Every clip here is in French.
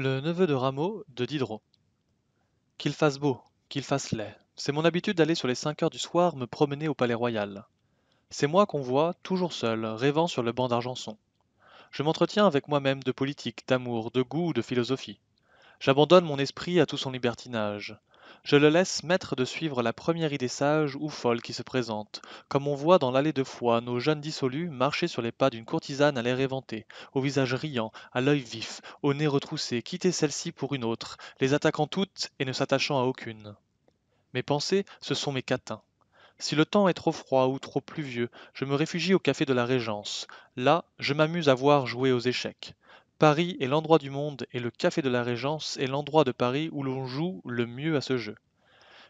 Le neveu de Rameau, de Diderot. Qu'il fasse beau, qu'il fasse laid, c'est mon habitude d'aller sur les cinq heures du soir me promener au palais royal. C'est moi qu'on voit, toujours seul, rêvant sur le banc d'Argenson. Je m'entretiens avec moi-même de politique, d'amour, de goût, ou de philosophie. J'abandonne mon esprit à tout son libertinage. Je le laisse maître de suivre la première idée sage ou folle qui se présente, comme on voit dans l'allée de foi nos jeunes dissolus marcher sur les pas d'une courtisane à l'air éventé, au visage riant, à l'œil vif, au nez retroussé, quitter celle-ci pour une autre, les attaquant toutes et ne s'attachant à aucune. Mes pensées, ce sont mes catins. Si le temps est trop froid ou trop pluvieux, je me réfugie au café de la Régence. Là, je m'amuse à voir jouer aux échecs. Paris est l'endroit du monde et le Café de la Régence est l'endroit de Paris où l'on joue le mieux à ce jeu.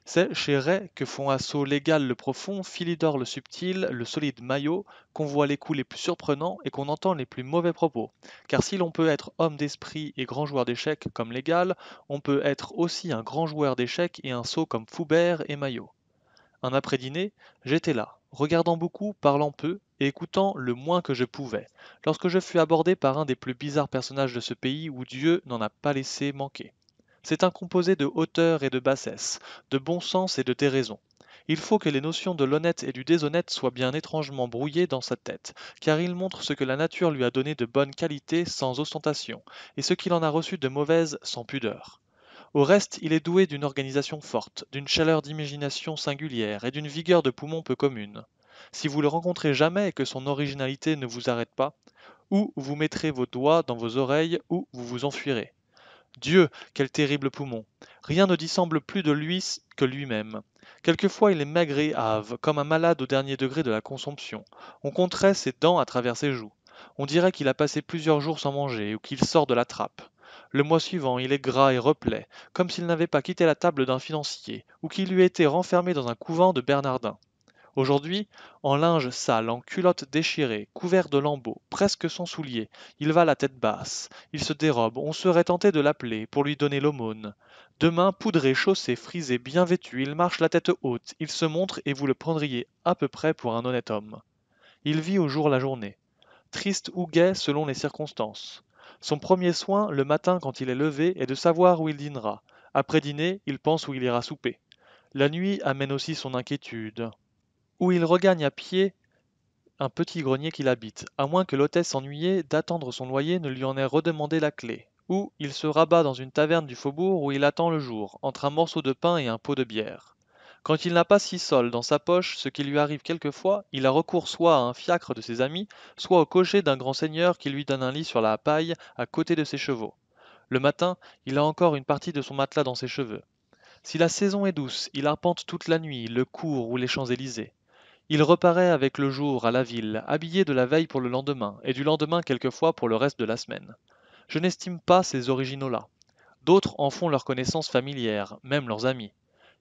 C'est chez Ray que font assaut l'égal le profond, Philidor le subtil, le solide maillot, qu'on voit les coups les plus surprenants et qu'on entend les plus mauvais propos. Car si l'on peut être homme d'esprit et grand joueur d'échecs comme l'égal, on peut être aussi un grand joueur d'échecs et un sot comme Foubert et Maillot. Un après-dîner, j'étais là, regardant beaucoup, parlant peu, et écoutant le moins que je pouvais, lorsque je fus abordé par un des plus bizarres personnages de ce pays où Dieu n'en a pas laissé manquer. C'est un composé de hauteur et de bassesse, de bon sens et de déraison. Il faut que les notions de l'honnête et du déshonnête soient bien étrangement brouillées dans sa tête, car il montre ce que la nature lui a donné de bonnes qualités sans ostentation, et ce qu'il en a reçu de mauvaises sans pudeur. Au reste, il est doué d'une organisation forte, d'une chaleur d'imagination singulière et d'une vigueur de poumon peu commune. Si vous le rencontrez jamais et que son originalité ne vous arrête pas, ou vous mettrez vos doigts dans vos oreilles ou vous vous enfuirez. Dieu, quel terrible poumon Rien ne dissemble plus de lui que lui-même. Quelquefois il est maigre et comme un malade au dernier degré de la consomption. On compterait ses dents à travers ses joues. On dirait qu'il a passé plusieurs jours sans manger ou qu'il sort de la trappe. Le mois suivant, il est gras et replet, comme s'il n'avait pas quitté la table d'un financier, ou qu'il eût été renfermé dans un couvent de Bernardins. Aujourd'hui, en linge sale, en culotte déchirée, couvert de lambeaux, presque sans souliers, il va la tête basse, il se dérobe, on serait tenté de l'appeler pour lui donner l'aumône. Demain, poudré, chaussé, frisé, bien vêtu, il marche la tête haute, il se montre et vous le prendriez à peu près pour un honnête homme. Il vit au jour la journée, triste ou gai selon les circonstances. Son premier soin, le matin quand il est levé, est de savoir où il dînera. Après dîner, il pense où il ira souper. La nuit amène aussi son inquiétude. Où il regagne à pied un petit grenier qu'il habite, à moins que l'hôtesse ennuyée d'attendre son loyer ne lui en ait redemandé la clé. Ou il se rabat dans une taverne du faubourg où il attend le jour, entre un morceau de pain et un pot de bière. Quand il n'a pas six sols dans sa poche, ce qui lui arrive quelquefois, il a recours soit à un fiacre de ses amis, soit au cocher d'un grand seigneur qui lui donne un lit sur la paille à côté de ses chevaux. Le matin, il a encore une partie de son matelas dans ses cheveux. Si la saison est douce, il arpente toute la nuit le cours ou les Champs-Élysées. Il reparaît avec le jour à la ville, habillé de la veille pour le lendemain, et du lendemain quelquefois pour le reste de la semaine. Je n'estime pas ces originaux-là. D'autres en font leur connaissance familière, même leurs amis.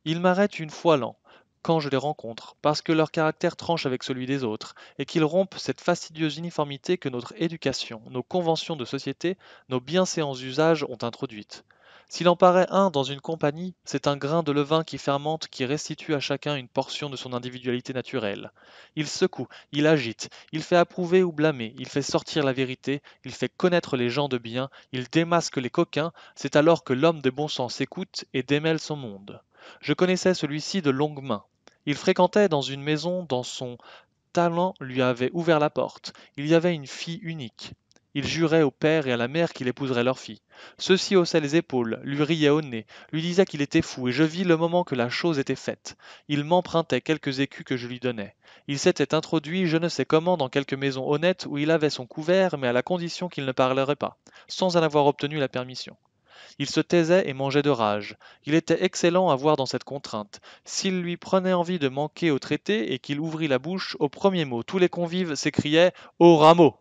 Ils m'arrêtent une fois l'an, quand je les rencontre, parce que leur caractère tranche avec celui des autres, et qu'ils rompent cette fastidieuse uniformité que notre éducation, nos conventions de société, nos bienséants usages ont introduites. S'il en paraît un dans une compagnie, c'est un grain de levain qui fermente, qui restitue à chacun une portion de son individualité naturelle. Il secoue, il agite, il fait approuver ou blâmer, il fait sortir la vérité, il fait connaître les gens de bien, il démasque les coquins, c'est alors que l'homme de bon sens écoute et démêle son monde. Je connaissais celui-ci de longue main. Il fréquentait dans une maison dont son talent lui avait ouvert la porte. Il y avait une fille unique. Il jurait au père et à la mère qu'il épouserait leur fille. Ceux-ci haussaient les épaules, lui riaient au nez, lui disaient qu'il était fou, et je vis le moment que la chose était faite. Il m'empruntait quelques écus que je lui donnais. Il s'était introduit je ne sais comment dans quelque maison honnête où il avait son couvert, mais à la condition qu'il ne parlerait pas, sans en avoir obtenu la permission. Il se taisait et mangeait de rage. Il était excellent à voir dans cette contrainte. S'il lui prenait envie de manquer au traité et qu'il ouvrit la bouche, au premier mot, tous les convives s'écriaient Au rameau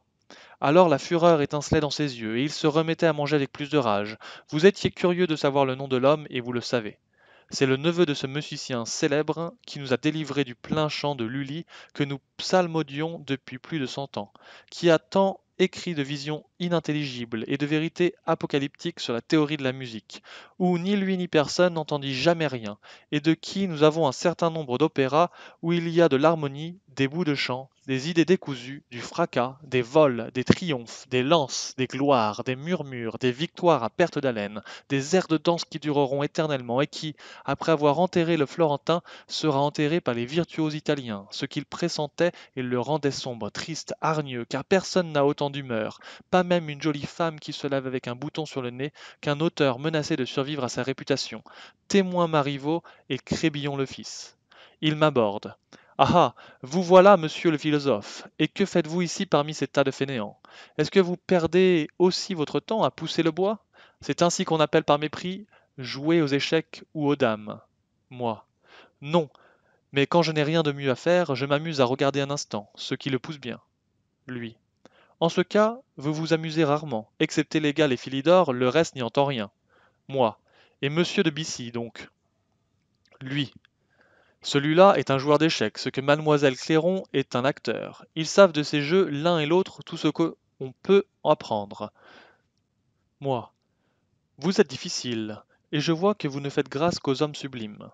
alors la fureur étincelait dans ses yeux, et il se remettait à manger avec plus de rage. Vous étiez curieux de savoir le nom de l'homme, et vous le savez. C'est le neveu de ce musicien célèbre qui nous a délivrés du plein chant de Lully que nous psalmodions depuis plus de cent ans, qui a tant écrit de visions inintelligibles et de vérités apocalyptiques sur la théorie de la musique, où ni lui ni personne n'entendit jamais rien, et de qui nous avons un certain nombre d'opéras où il y a de l'harmonie, des bouts de chant, des idées décousues, du fracas, des vols, des triomphes, des lances, des gloires, des murmures, des victoires à perte d'haleine, des airs de danse qui dureront éternellement et qui, après avoir enterré le Florentin, sera enterré par les virtuoses italiens. Ce qu'il pressentait, il le rendait sombre, triste, hargneux, car personne n'a autant d'humeur, pas même une jolie femme qui se lave avec un bouton sur le nez, qu'un auteur menacé de survivre à sa réputation. Témoin Marivaux et Crébillon le fils. Il m'aborde. Ah ah Vous voilà, monsieur le philosophe, et que faites-vous ici parmi ces tas de fainéants Est-ce que vous perdez aussi votre temps à pousser le bois C'est ainsi qu'on appelle par mépris jouer aux échecs ou aux dames. Moi. Non, mais quand je n'ai rien de mieux à faire, je m'amuse à regarder un instant, ce qui le pousse bien. Lui. En ce cas, vous vous amusez rarement, excepté les gars les Philidor, le reste n'y entend rien. Moi. Et monsieur de Bissy, donc. Lui. Celui-là est un joueur d'échecs, ce que mademoiselle Clairon est un acteur. Ils savent de ces jeux l'un et l'autre tout ce qu'on peut apprendre. Moi. Vous êtes difficile, et je vois que vous ne faites grâce qu'aux hommes sublimes.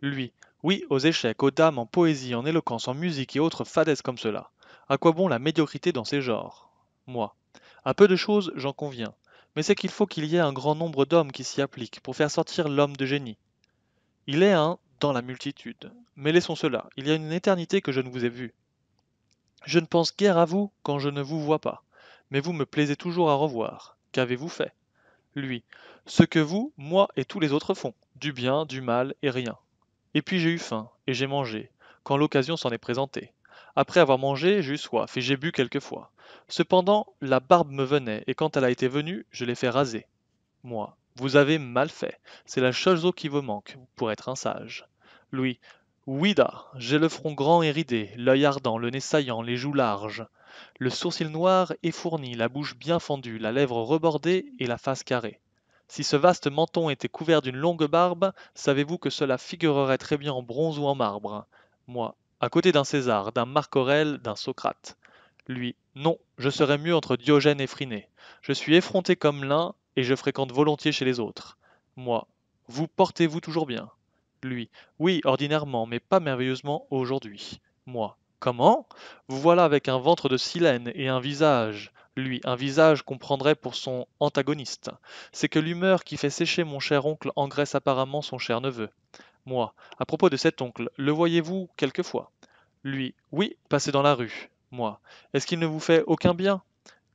Lui. Oui, aux échecs, aux dames, en poésie, en éloquence, en musique et autres fadaises comme cela. À quoi bon la médiocrité dans ces genres Moi. À peu de choses, j'en conviens, mais c'est qu'il faut qu'il y ait un grand nombre d'hommes qui s'y appliquent pour faire sortir l'homme de génie. Il est un dans la multitude. Mais laissons cela, il y a une éternité que je ne vous ai vu. Je ne pense guère à vous quand je ne vous vois pas, mais vous me plaisez toujours à revoir. Qu'avez-vous fait Lui, ce que vous, moi et tous les autres font, du bien, du mal et rien. Et puis j'ai eu faim, et j'ai mangé, quand l'occasion s'en est présentée. Après avoir mangé, j'ai eu soif, et j'ai bu quelquefois. Cependant, la barbe me venait, et quand elle a été venue, je l'ai fait raser. Moi, vous avez mal fait, c'est la chose qui vous manque, pour être un sage lui oui j'ai le front grand et ridé l'œil ardent le nez saillant les joues larges le sourcil noir fourni, la bouche bien fendue la lèvre rebordée et la face carrée si ce vaste menton était couvert d'une longue barbe savez-vous que cela figurerait très bien en bronze ou en marbre moi à côté d'un césar d'un marc aurèle d'un socrate lui non je serais mieux entre diogène et Friné. je suis effronté comme l'un et je fréquente volontiers chez les autres moi vous portez-vous toujours bien lui. Oui, ordinairement, mais pas merveilleusement aujourd'hui. Moi. Comment Vous voilà avec un ventre de silène et un visage. Lui, un visage qu'on prendrait pour son antagoniste. C'est que l'humeur qui fait sécher mon cher oncle engraisse apparemment son cher neveu. Moi. À propos de cet oncle, le voyez-vous quelquefois Lui. Oui, passez dans la rue. Moi. Est-ce qu'il ne vous fait aucun bien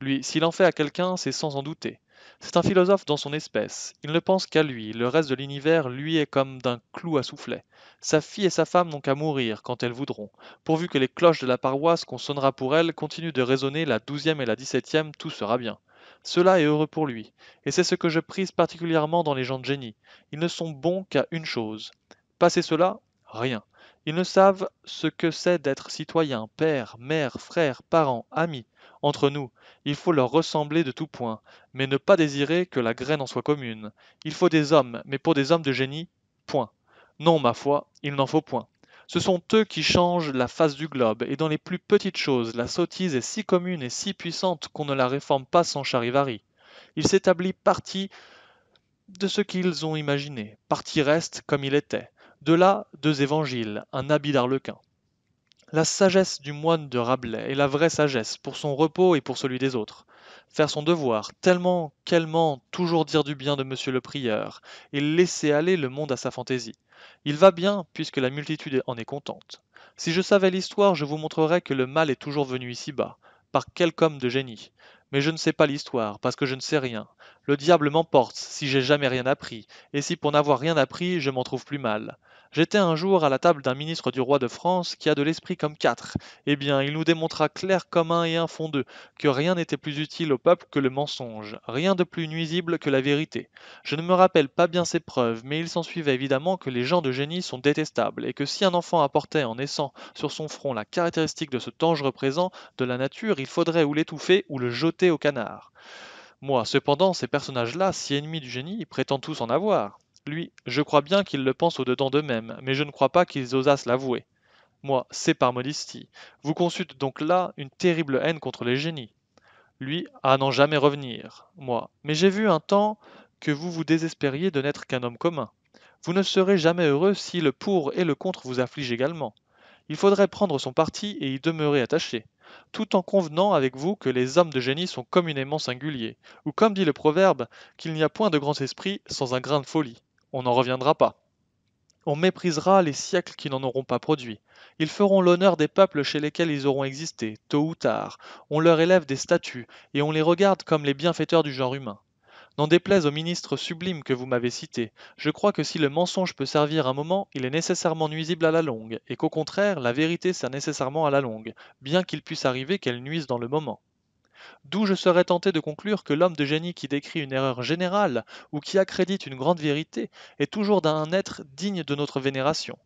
Lui. S'il en fait à quelqu'un, c'est sans en douter. C'est un philosophe dans son espèce. Il ne pense qu'à lui. Le reste de l'univers, lui, est comme d'un clou à soufflet. Sa fille et sa femme n'ont qu'à mourir quand elles voudront, pourvu que les cloches de la paroisse qu'on sonnera pour elles continuent de résonner la douzième et la dix-septième, tout sera bien. Cela est heureux pour lui, et c'est ce que je prise particulièrement dans les gens de génie. Ils ne sont bons qu'à une chose. Passer cela, rien. Ils ne savent ce que c'est d'être citoyen, père, mère, frère, parent, ami. Entre nous, il faut leur ressembler de tout point, mais ne pas désirer que la graine en soit commune. Il faut des hommes, mais pour des hommes de génie, point. Non, ma foi, il n'en faut point. Ce sont eux qui changent la face du globe, et dans les plus petites choses, la sottise est si commune et si puissante qu'on ne la réforme pas sans charivari. Il s'établit parti de ce qu'ils ont imaginé, parti reste comme il était. De là, deux évangiles, un habit d'arlequin. La sagesse du moine de Rabelais est la vraie sagesse, pour son repos et pour celui des autres. Faire son devoir, tellement, tellement, toujours dire du bien de monsieur le prieur, et laisser aller le monde à sa fantaisie. Il va bien, puisque la multitude en est contente. Si je savais l'histoire, je vous montrerais que le mal est toujours venu ici-bas, par quelque homme de génie. Mais je ne sais pas l'histoire, parce que je ne sais rien. Le diable m'emporte, si j'ai jamais rien appris, et si pour n'avoir rien appris, je m'en trouve plus mal. J'étais un jour à la table d'un ministre du roi de France qui a de l'esprit comme quatre. Eh bien, il nous démontra clair comme un et un fond deux, que rien n'était plus utile au peuple que le mensonge, rien de plus nuisible que la vérité. Je ne me rappelle pas bien ses preuves, mais il s'ensuivait évidemment que les gens de génie sont détestables, et que si un enfant apportait en naissant sur son front la caractéristique de ce dangereux présent de la nature, il faudrait ou l'étouffer ou le jeter au canard. Moi, cependant, ces personnages-là, si ennemis du génie, prétendent tous en avoir. Lui, je crois bien qu'ils le pensent au-dedans d'eux-mêmes, mais je ne crois pas qu'ils osassent l'avouer. Moi, c'est par modestie. Vous consultez donc là une terrible haine contre les génies. Lui, à n'en jamais revenir. Moi, mais j'ai vu un temps que vous vous désespériez de n'être qu'un homme commun. Vous ne serez jamais heureux si le pour et le contre vous affligent également. Il faudrait prendre son parti et y demeurer attaché, tout en convenant avec vous que les hommes de génie sont communément singuliers, ou comme dit le proverbe, qu'il n'y a point de grands esprits sans un grain de folie on n'en reviendra pas. On méprisera les siècles qui n'en auront pas produit. Ils feront l'honneur des peuples chez lesquels ils auront existé, tôt ou tard. On leur élève des statues, et on les regarde comme les bienfaiteurs du genre humain. N'en déplaise au ministre sublime que vous m'avez cité, je crois que si le mensonge peut servir un moment, il est nécessairement nuisible à la longue, et qu'au contraire, la vérité sert nécessairement à la longue, bien qu'il puisse arriver qu'elle nuise dans le moment. D'où je serais tenté de conclure que l'homme de génie qui décrit une erreur générale ou qui accrédite une grande vérité est toujours d'un être digne de notre vénération.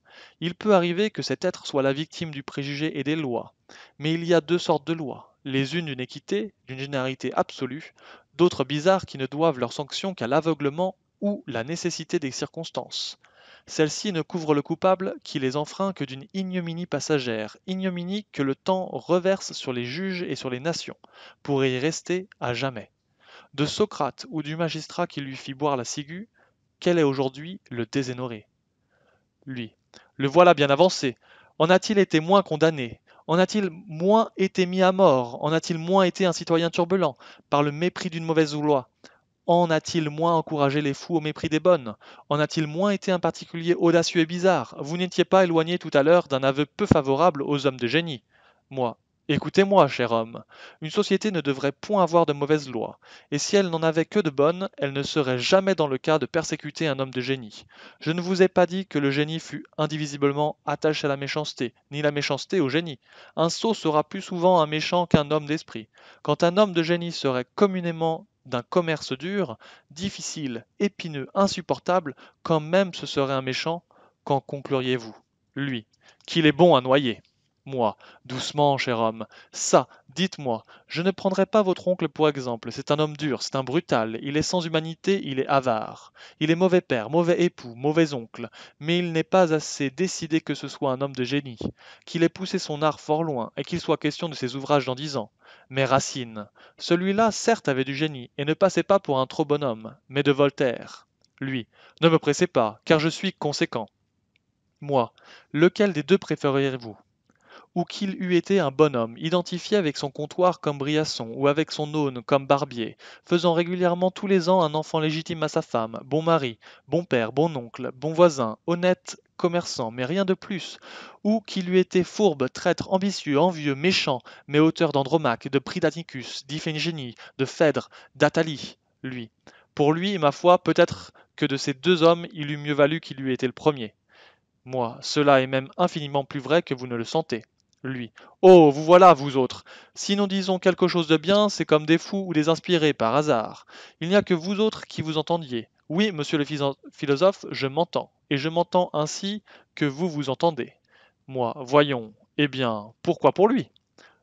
Il peut arriver que cet être soit la victime du préjugé et des lois, mais il y a deux sortes de lois, les unes d'une équité, d'une généralité absolue, d'autres bizarres qui ne doivent leur sanction qu'à l'aveuglement ou la nécessité des circonstances. Celle-ci ne couvre le coupable qui les enfreint que d'une ignominie passagère, ignominie que le temps reverse sur les juges et sur les nations, pour y rester à jamais. De Socrate ou du magistrat qui lui fit boire la ciguë, quel est aujourd'hui le déshonoré Lui. Le voilà bien avancé. En a-t-il été moins condamné en a-t-il moins été mis à mort En a-t-il moins été un citoyen turbulent Par le mépris d'une mauvaise loi en a-t-il moins encouragé les fous au mépris des bonnes En a-t-il moins été un particulier audacieux et bizarre Vous n'étiez pas éloigné tout à l'heure d'un aveu peu favorable aux hommes de génie. Moi, Écoutez-moi, cher homme, une société ne devrait point avoir de mauvaises lois, et si elle n'en avait que de bonnes, elle ne serait jamais dans le cas de persécuter un homme de génie. Je ne vous ai pas dit que le génie fût indivisiblement attaché à la méchanceté, ni la méchanceté au génie. Un sot sera plus souvent un méchant qu'un homme d'esprit. Quand un homme de génie serait communément d'un commerce dur, difficile, épineux, insupportable, quand même ce serait un méchant, qu'en concluriez-vous Lui, qu'il est bon à noyer. Moi, doucement, cher homme, ça, dites-moi, je ne prendrai pas votre oncle pour exemple, c'est un homme dur, c'est un brutal, il est sans humanité, il est avare. Il est mauvais père, mauvais époux, mauvais oncle, mais il n'est pas assez décidé que ce soit un homme de génie, qu'il ait poussé son art fort loin, et qu'il soit question de ses ouvrages dans dix ans. Mais Racine, celui-là, certes, avait du génie, et ne passait pas pour un trop bon homme, mais de Voltaire. Lui, ne me pressez pas, car je suis conséquent. Moi, lequel des deux préféreriez-vous ou qu'il eût été un bonhomme, identifié avec son comptoir comme Briasson, ou avec son aune comme Barbier, faisant régulièrement tous les ans un enfant légitime à sa femme, bon mari, bon père, bon oncle, bon voisin, honnête, commerçant, mais rien de plus, ou qu'il eût été fourbe, traître, ambitieux, envieux, méchant, mais auteur d'Andromaque, de Pridaticus, d'Iphigénie, de Phèdre, d'Athalie, lui. Pour lui, ma foi, peut-être que de ces deux hommes, il eût mieux valu qu'il eût été le premier. Moi, cela est même infiniment plus vrai que vous ne le sentez lui. Oh, vous voilà, vous autres. Si nous disons quelque chose de bien, c'est comme des fous ou des inspirés par hasard. Il n'y a que vous autres qui vous entendiez. Oui, monsieur le philosophe, je m'entends, et je m'entends ainsi que vous vous entendez. Moi, voyons, eh bien, pourquoi pour lui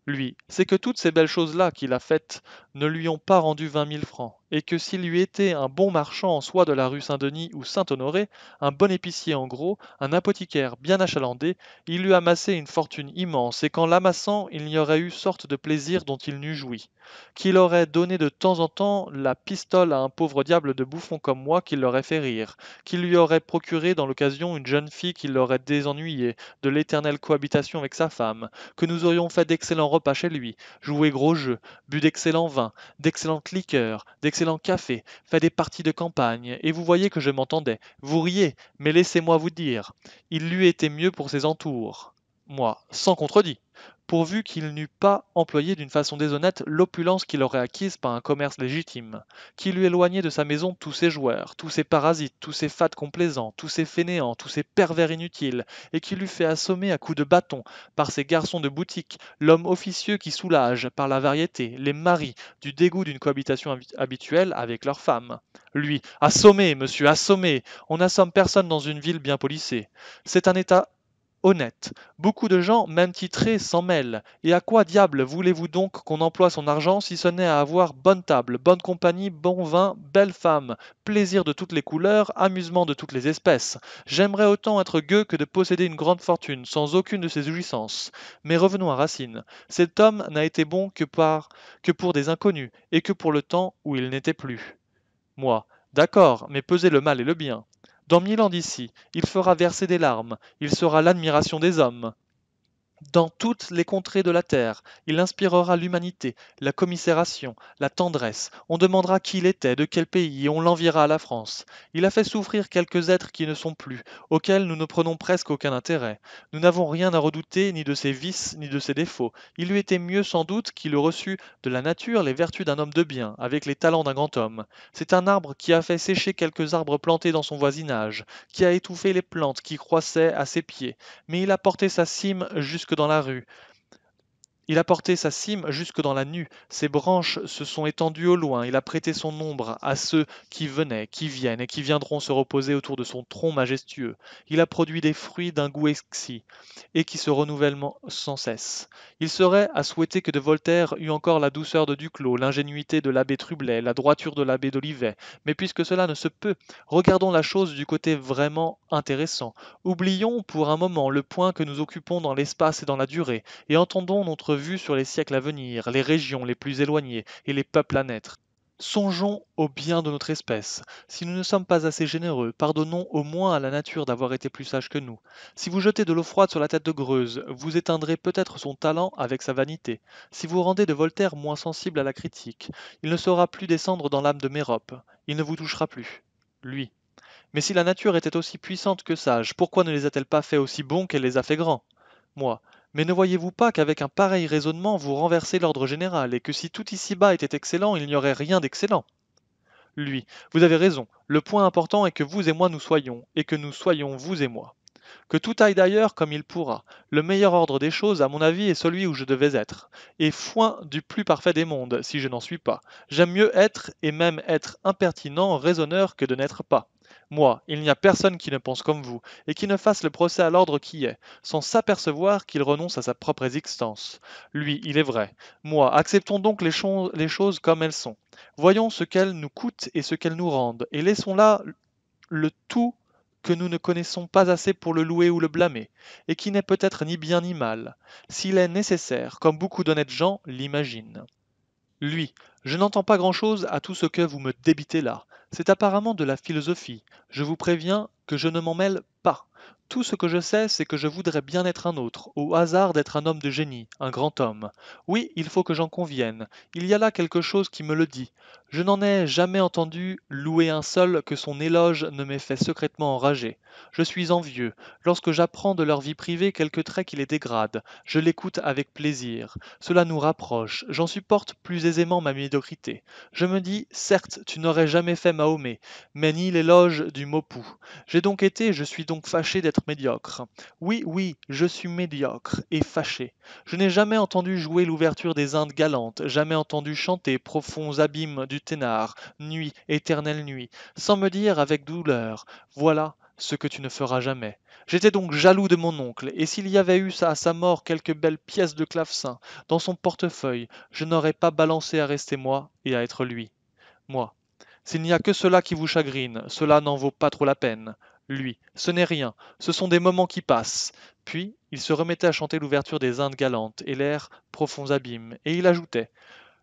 Lui, c'est que toutes ces belles choses-là qu'il a faites ne lui ont pas rendu vingt mille francs, et que s'il lui était un bon marchand en soi de la rue Saint-Denis ou Saint-Honoré, un bon épicier en gros, un apothicaire bien achalandé, il eût amassé une fortune immense, et qu'en l'amassant il n'y aurait eu sorte de plaisir dont il n'eût joui, qu'il aurait donné de temps en temps la pistole à un pauvre diable de bouffon comme moi qui l'aurait fait rire, qu'il lui aurait procuré dans l'occasion une jeune fille qui l'aurait désennuyé, de l'éternelle cohabitation avec sa femme, que nous aurions fait d'excellents repas chez lui, joué gros jeux, bu d'excellents vins, d'excellents d'excellentes liqueurs, d'excellents cafés, fait des parties de campagne, et vous voyez que je m'entendais. Vous riez, mais laissez-moi vous dire, il lui était mieux pour ses entours. Moi, sans contredit pourvu qu'il n'eût pas employé d'une façon déshonnête l'opulence qu'il aurait acquise par un commerce légitime, qui lui éloignait de sa maison tous ses joueurs, tous ses parasites, tous ses fats complaisants, tous ses fainéants, tous ses pervers inutiles, et qui lui fait assommer à coups de bâton par ses garçons de boutique, l'homme officieux qui soulage, par la variété, les maris, du dégoût d'une cohabitation habituelle avec leurs femmes. Lui, assommé, monsieur, assommé, on n'assomme personne dans une ville bien policée. C'est un état honnête. Beaucoup de gens, même titrés, s'en mêlent. Et à quoi diable voulez-vous donc qu'on emploie son argent si ce n'est à avoir bonne table, bonne compagnie, bon vin, belle femme, plaisir de toutes les couleurs, amusement de toutes les espèces J'aimerais autant être gueux que de posséder une grande fortune, sans aucune de ses jouissances. Mais revenons à Racine. Cet homme n'a été bon que, par... que pour des inconnus, et que pour le temps où il n'était plus. Moi, d'accord, mais peser le mal et le bien. Dans mille ans d'ici, il fera verser des larmes, il sera l'admiration des hommes dans toutes les contrées de la terre. Il inspirera l'humanité, la commisération, la tendresse. On demandera qui il était, de quel pays, et on l'enviera à la France. Il a fait souffrir quelques êtres qui ne sont plus, auxquels nous ne prenons presque aucun intérêt. Nous n'avons rien à redouter ni de ses vices, ni de ses défauts. Il lui était mieux sans doute qu'il eût reçu de la nature les vertus d'un homme de bien, avec les talents d'un grand homme. C'est un arbre qui a fait sécher quelques arbres plantés dans son voisinage, qui a étouffé les plantes qui croissaient à ses pieds, mais il a porté sa cime jusqu'à que dans la rue. Il a porté sa cime jusque dans la nue, ses branches se sont étendues au loin, il a prêté son ombre à ceux qui venaient, qui viennent et qui viendront se reposer autour de son tronc majestueux. Il a produit des fruits d'un goût exquis et qui se renouvellent sans cesse. Il serait à souhaiter que de Voltaire eût encore la douceur de Duclos, l'ingénuité de l'abbé Trublet, la droiture de l'abbé d'Olivet, mais puisque cela ne se peut, regardons la chose du côté vraiment intéressant. Oublions pour un moment le point que nous occupons dans l'espace et dans la durée, et entendons notre vue sur les siècles à venir, les régions les plus éloignées et les peuples à naître. Songeons au bien de notre espèce. Si nous ne sommes pas assez généreux, pardonnons au moins à la nature d'avoir été plus sage que nous. Si vous jetez de l'eau froide sur la tête de Greuze, vous éteindrez peut-être son talent avec sa vanité. Si vous rendez de Voltaire moins sensible à la critique, il ne saura plus descendre dans l'âme de Mérope. Il ne vous touchera plus. Lui. Mais si la nature était aussi puissante que sage, pourquoi ne les a-t-elle pas fait aussi bons qu'elle les a fait grands Moi, mais ne voyez-vous pas qu'avec un pareil raisonnement vous renversez l'ordre général, et que si tout ici-bas était excellent, il n'y aurait rien d'excellent Lui, vous avez raison, le point important est que vous et moi nous soyons, et que nous soyons vous et moi. Que tout aille d'ailleurs comme il pourra. Le meilleur ordre des choses, à mon avis, est celui où je devais être. Et foin du plus parfait des mondes, si je n'en suis pas. J'aime mieux être, et même être impertinent, raisonneur, que de n'être pas. Moi, il n'y a personne qui ne pense comme vous, et qui ne fasse le procès à l'ordre qui est, sans s'apercevoir qu'il renonce à sa propre existence. Lui, il est vrai. Moi, acceptons donc les, choses comme elles sont. Voyons ce qu'elles nous coûtent et ce qu'elles nous rendent, et laissons là le tout que nous ne connaissons pas assez pour le louer ou le blâmer, et qui n'est peut-être ni bien ni mal, s'il est nécessaire, comme beaucoup d'honnêtes gens l'imaginent. Lui. Je n'entends pas grand-chose à tout ce que vous me débitez là. C'est apparemment de la philosophie. Je vous préviens que je ne m'en mêle pas. Tout ce que je sais, c'est que je voudrais bien être un autre, au hasard d'être un homme de génie, un grand homme. Oui, il faut que j'en convienne. Il y a là quelque chose qui me le dit. Je n'en ai jamais entendu louer un seul que son éloge ne m'ait fait secrètement enrager. Je suis envieux. Lorsque j'apprends de leur vie privée quelques traits qui les dégradent, je l'écoute avec plaisir. Cela nous rapproche. J'en supporte plus aisément ma médiocrité. Je me dis, certes, tu n'aurais jamais fait Mahomet, mais ni l'éloge du Mopou. J'ai donc été, je suis donc fâché d'être médiocre. Oui, oui, je suis médiocre et fâché. Je n'ai jamais entendu jouer l'ouverture des Indes galantes, jamais entendu chanter profonds abîmes du nuit, éternelle nuit, sans me dire avec douleur, voilà ce que tu ne feras jamais. J'étais donc jaloux de mon oncle, et s'il y avait eu à sa mort quelques belles pièces de clavecin dans son portefeuille, je n'aurais pas balancé à rester moi et à être lui. Moi. S'il n'y a que cela qui vous chagrine, cela n'en vaut pas trop la peine. Lui, ce n'est rien, ce sont des moments qui passent. Puis, il se remettait à chanter l'ouverture des Indes galantes et l'air profonds abîmes et il ajoutait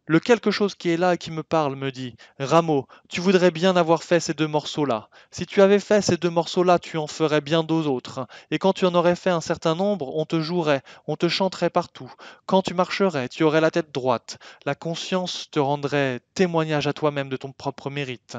le quelque chose qui est là et qui me parle me dit Rameau, tu voudrais bien avoir fait ces deux morceaux-là. Si tu avais fait ces deux morceaux-là, tu en ferais bien d'autres autres. Et quand tu en aurais fait un certain nombre, on te jouerait, on te chanterait partout. Quand tu marcherais, tu aurais la tête droite. La conscience te rendrait témoignage à toi-même de ton propre mérite.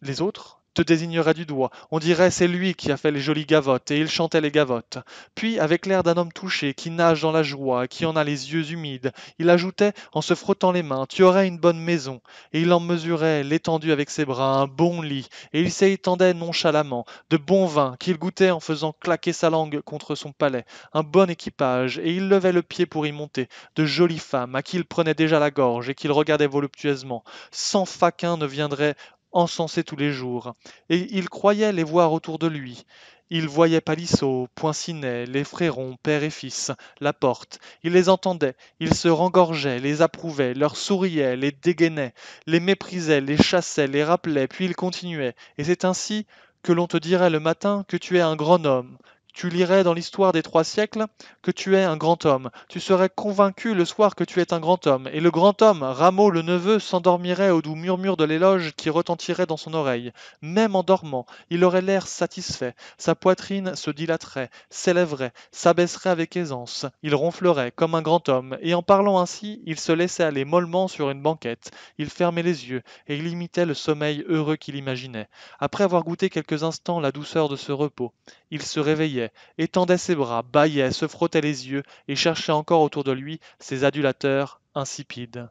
Les autres, te désignerait du doigt. On dirait c'est lui qui a fait les jolies gavottes, et il chantait les gavottes. Puis, avec l'air d'un homme touché, qui nage dans la joie, qui en a les yeux humides, il ajoutait, en se frottant les mains, Tu aurais une bonne maison. Et il en mesurait, l'étendue avec ses bras, un bon lit, et il s'étendait nonchalamment, de bon vin, qu'il goûtait en faisant claquer sa langue contre son palais, un bon équipage, et il levait le pied pour y monter, de jolies femmes, à qui il prenait déjà la gorge, et qu'il regardait voluptueusement. Sans faquins ne viendrait encensé tous les jours, et il croyait les voir autour de lui. Il voyait Palissot, Poincinet, les frérons, père et fils, la porte. Il les entendait, il se rengorgeait, les approuvait, leur souriait, les dégainait, les méprisait, les chassait, les rappelait, puis il continuait. Et c'est ainsi que l'on te dirait le matin que tu es un grand homme, tu lirais dans l'histoire des trois siècles que tu es un grand homme. Tu serais convaincu le soir que tu es un grand homme. Et le grand homme, Rameau le neveu, s'endormirait au doux murmure de l'éloge qui retentirait dans son oreille. Même en dormant, il aurait l'air satisfait. Sa poitrine se dilaterait, s'élèverait, s'abaisserait avec aisance. Il ronflerait comme un grand homme. Et en parlant ainsi, il se laissait aller mollement sur une banquette. Il fermait les yeux et il imitait le sommeil heureux qu'il imaginait. Après avoir goûté quelques instants la douceur de ce repos, il se réveillait étendait ses bras, bâillait, se frottait les yeux et cherchait encore autour de lui ses adulateurs insipides.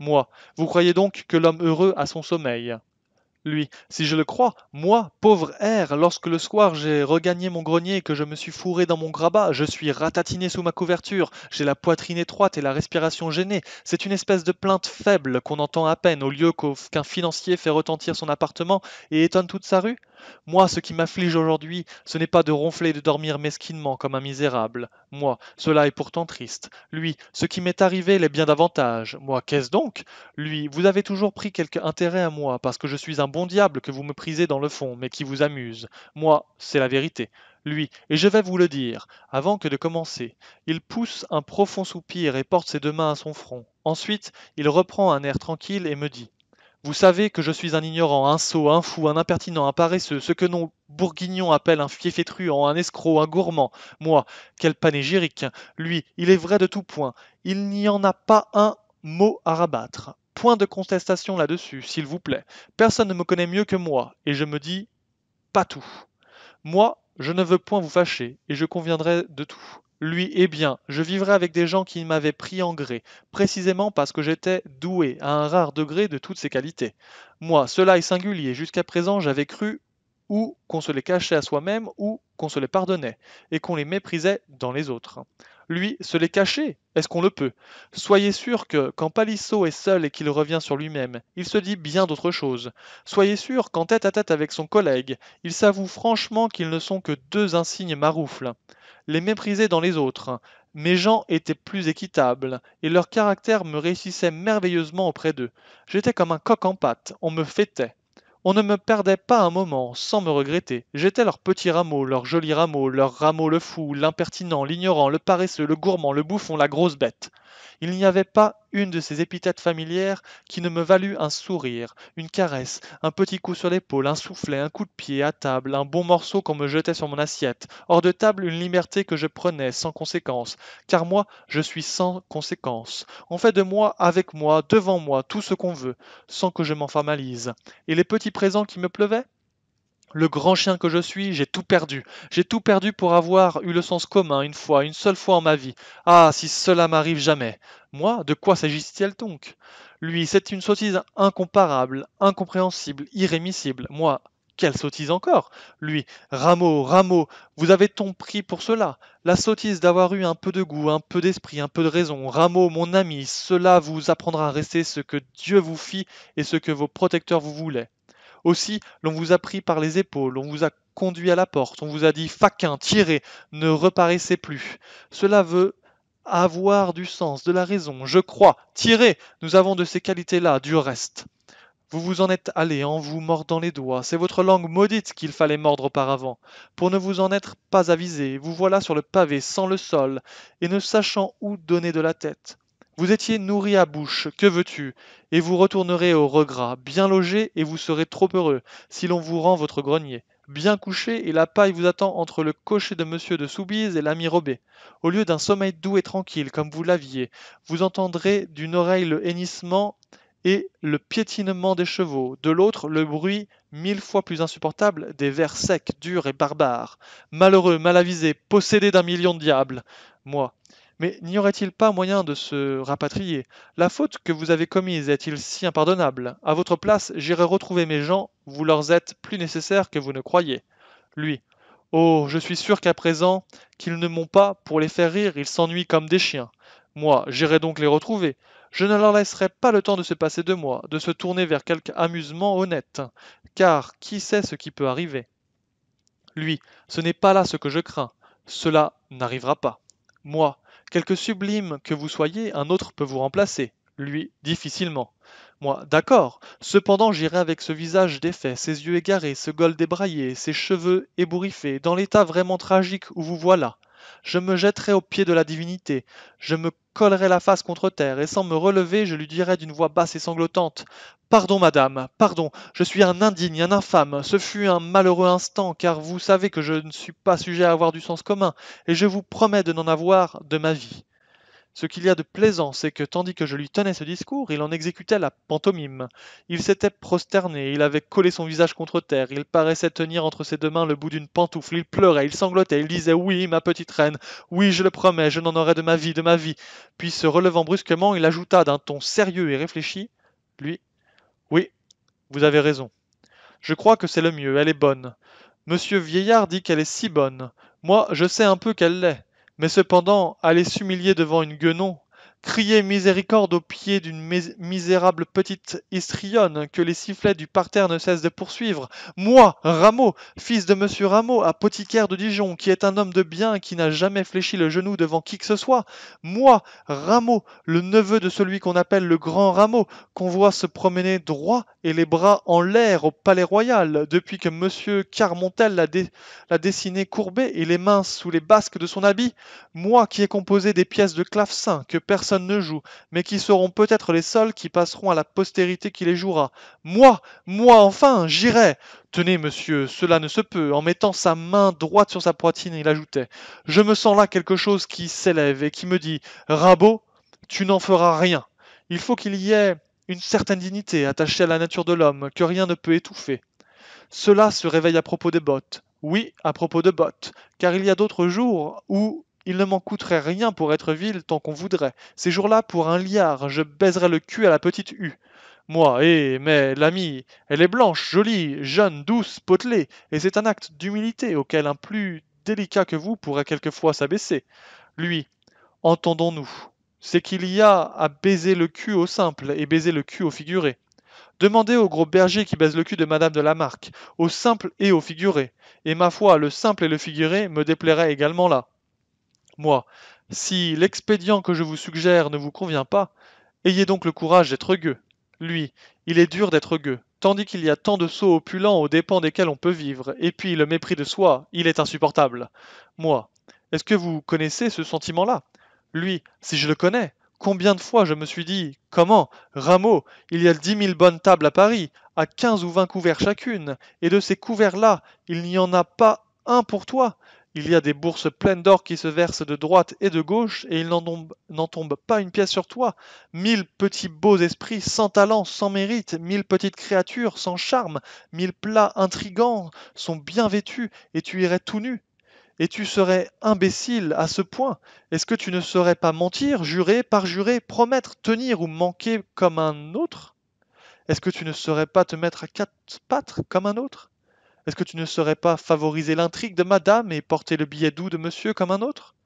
Moi, vous croyez donc que l'homme heureux a son sommeil lui. Si je le crois, moi, pauvre R, lorsque le soir j'ai regagné mon grenier et que je me suis fourré dans mon grabat, je suis ratatiné sous ma couverture, j'ai la poitrine étroite et la respiration gênée. C'est une espèce de plainte faible qu'on entend à peine au lieu qu'un financier fait retentir son appartement et étonne toute sa rue. Moi, ce qui m'afflige aujourd'hui, ce n'est pas de ronfler et de dormir mesquinement comme un misérable. Moi, cela est pourtant triste. Lui, ce qui m'est arrivé l'est bien davantage. Moi, qu'est-ce donc Lui, vous avez toujours pris quelque intérêt à moi, parce que je suis un bon diable que vous me prisez dans le fond, mais qui vous amuse. Moi, c'est la vérité. Lui, et je vais vous le dire, avant que de commencer. Il pousse un profond soupir et porte ses deux mains à son front. Ensuite, il reprend un air tranquille et me dit vous savez que je suis un ignorant, un sot, un fou, un impertinent, un paresseux, ce que nos bourguignons appellent un truand un escroc, un gourmand. Moi, quel panégyrique Lui, il est vrai de tout point. Il n'y en a pas un mot à rabattre. Point de contestation là-dessus, s'il vous plaît. Personne ne me connaît mieux que moi, et je me dis pas tout. Moi, je ne veux point vous fâcher, et je conviendrai de tout. Lui, eh bien, je vivrais avec des gens qui m'avaient pris en gré, précisément parce que j'étais doué à un rare degré de toutes ces qualités. Moi, cela est singulier, jusqu'à présent j'avais cru ou qu'on se les cachait à soi-même ou qu'on se les pardonnait, et qu'on les méprisait dans les autres. Lui, se les cacher, est-ce qu'on le peut Soyez sûr que, quand Palissot est seul et qu'il revient sur lui-même, il se dit bien d'autres choses. Soyez sûr qu'en tête à tête avec son collègue, il s'avoue franchement qu'ils ne sont que deux insignes maroufles les mépriser dans les autres. Mes gens étaient plus équitables, et leur caractère me réussissait merveilleusement auprès d'eux. J'étais comme un coq en pâte, on me fêtait. On ne me perdait pas un moment sans me regretter. J'étais leur petit rameau, leur joli rameau, leur rameau le fou, l'impertinent, l'ignorant, le paresseux, le gourmand, le bouffon, la grosse bête. Il n'y avait pas une de ces épithètes familières qui ne me valût un sourire, une caresse, un petit coup sur l'épaule, un soufflet, un coup de pied à table, un bon morceau qu'on me jetait sur mon assiette, hors de table une liberté que je prenais sans conséquence, car moi je suis sans conséquence. On fait de moi, avec moi, devant moi, tout ce qu'on veut, sans que je m'en formalise. Et les petits présents qui me pleuvaient le grand chien que je suis, j'ai tout perdu. J'ai tout perdu pour avoir eu le sens commun une fois, une seule fois en ma vie. Ah, si cela m'arrive jamais. Moi, de quoi s'agit-il donc Lui, c'est une sottise incomparable, incompréhensible, irrémissible. Moi, quelle sottise encore Lui, Rameau, Rameau, vous avez-on pris pour cela La sottise d'avoir eu un peu de goût, un peu d'esprit, un peu de raison. Rameau, mon ami, cela vous apprendra à rester ce que Dieu vous fit et ce que vos protecteurs vous voulaient. Aussi, l'on vous a pris par les épaules, on vous a conduit à la porte, on vous a dit faquin, tirez, ne reparaissez plus. Cela veut avoir du sens, de la raison, je crois, tirez, nous avons de ces qualités-là, du reste. Vous vous en êtes allé en vous mordant les doigts, c'est votre langue maudite qu'il fallait mordre auparavant. Pour ne vous en être pas avisé, vous voilà sur le pavé, sans le sol, et ne sachant où donner de la tête. Vous étiez nourri à bouche, que veux-tu Et vous retournerez au regras, bien logé, et vous serez trop heureux, si l'on vous rend votre grenier bien couché, et la paille vous attend entre le cocher de monsieur de Soubise et l'ami Robé. Au lieu d'un sommeil doux et tranquille, comme vous l'aviez, vous entendrez d'une oreille le hennissement et le piétinement des chevaux, de l'autre le bruit mille fois plus insupportable des vers secs, durs et barbares. Malheureux, malavisé, possédé d'un million de diables. Moi, mais n'y aurait-il pas moyen de se rapatrier La faute que vous avez commise est-il si impardonnable À votre place, j'irai retrouver mes gens, vous leur êtes plus nécessaire que vous ne croyez. Lui. Oh, je suis sûr qu'à présent qu'ils ne m'ont pas, pour les faire rire, ils s'ennuient comme des chiens. Moi, j'irai donc les retrouver. Je ne leur laisserai pas le temps de se passer de moi, de se tourner vers quelque amusement honnête, car qui sait ce qui peut arriver Lui, ce n'est pas là ce que je crains. Cela n'arrivera pas. Moi, Quelque sublime que vous soyez, un autre peut vous remplacer. Lui, difficilement. Moi, d'accord. Cependant, j'irai avec ce visage défait, ces yeux égarés, ce gol débraillé, ces cheveux ébouriffés, dans l'état vraiment tragique où vous voilà. Je me jetterai aux pieds de la divinité, je me collerai la face contre terre, et sans me relever, je lui dirai d'une voix basse et sanglotante Pardon, madame, pardon, je suis un indigne, un infâme, ce fut un malheureux instant, car vous savez que je ne suis pas sujet à avoir du sens commun, et je vous promets de n'en avoir de ma vie. Ce qu'il y a de plaisant, c'est que tandis que je lui tenais ce discours, il en exécutait la pantomime. Il s'était prosterné, il avait collé son visage contre terre, il paraissait tenir entre ses deux mains le bout d'une pantoufle, il pleurait, il sanglotait, il disait Oui, ma petite reine, oui, je le promets, je n'en aurai de ma vie, de ma vie. Puis se relevant brusquement, il ajouta d'un ton sérieux et réfléchi Lui, oui, vous avez raison. Je crois que c'est le mieux, elle est bonne. Monsieur Vieillard dit qu'elle est si bonne. Moi, je sais un peu qu'elle l'est. Mais cependant, aller s'humilier devant une guenon Crier miséricorde au pied d'une misérable petite histrionne que les sifflets du parterre ne cessent de poursuivre. Moi, Rameau, fils de monsieur Rameau, apothicaire de Dijon, qui est un homme de bien qui n'a jamais fléchi le genou devant qui que ce soit. Moi, Rameau, le neveu de celui qu'on appelle le grand Rameau, qu'on voit se promener droit et les bras en l'air au palais royal, depuis que monsieur Carmontel l'a dessiné courbé et les mains sous les basques de son habit. Moi qui ai composé des pièces de clavecin que personne ne joue, mais qui seront peut-être les seuls qui passeront à la postérité qui les jouera. Moi, moi enfin, j'irai. Tenez, monsieur, cela ne se peut. En mettant sa main droite sur sa poitrine, il ajoutait. Je me sens là quelque chose qui s'élève et qui me dit. Rabot, tu n'en feras rien. Il faut qu'il y ait une certaine dignité attachée à la nature de l'homme, que rien ne peut étouffer. Cela se réveille à propos des bottes. Oui, à propos de bottes, car il y a d'autres jours où il ne m'en coûterait rien pour être vil tant qu'on voudrait. Ces jours-là, pour un liard, je baiserais le cul à la petite U. Moi, eh, mais l'ami, elle est blanche, jolie, jeune, douce, potelée, et c'est un acte d'humilité auquel un plus délicat que vous pourrait quelquefois s'abaisser. Lui, entendons-nous, c'est qu'il y a à baiser le cul au simple et baiser le cul au figuré. Demandez au gros berger qui baise le cul de Madame de Lamarck, au simple et au figuré. Et ma foi, le simple et le figuré me déplairaient également là moi. Si l'expédient que je vous suggère ne vous convient pas, ayez donc le courage d'être gueux. Lui, il est dur d'être gueux, tandis qu'il y a tant de sauts opulents aux dépens desquels on peut vivre, et puis le mépris de soi, il est insupportable. Moi, est-ce que vous connaissez ce sentiment-là Lui, si je le connais, combien de fois je me suis dit Comment Rameau, il y a dix mille bonnes tables à Paris, à quinze ou vingt couverts chacune, et de ces couverts-là, il n'y en a pas un pour toi il y a des bourses pleines d'or qui se versent de droite et de gauche, et il n'en tombe, pas une pièce sur toi. Mille petits beaux esprits sans talent, sans mérite, mille petites créatures sans charme, mille plats intrigants sont bien vêtus, et tu irais tout nu. Et tu serais imbécile à ce point. Est-ce que tu ne saurais pas mentir, jurer, parjurer, promettre, tenir ou manquer comme un autre est-ce que tu ne saurais pas te mettre à quatre pattes comme un autre est-ce que tu ne saurais pas favoriser l'intrigue de madame et porter le billet doux de monsieur comme un autre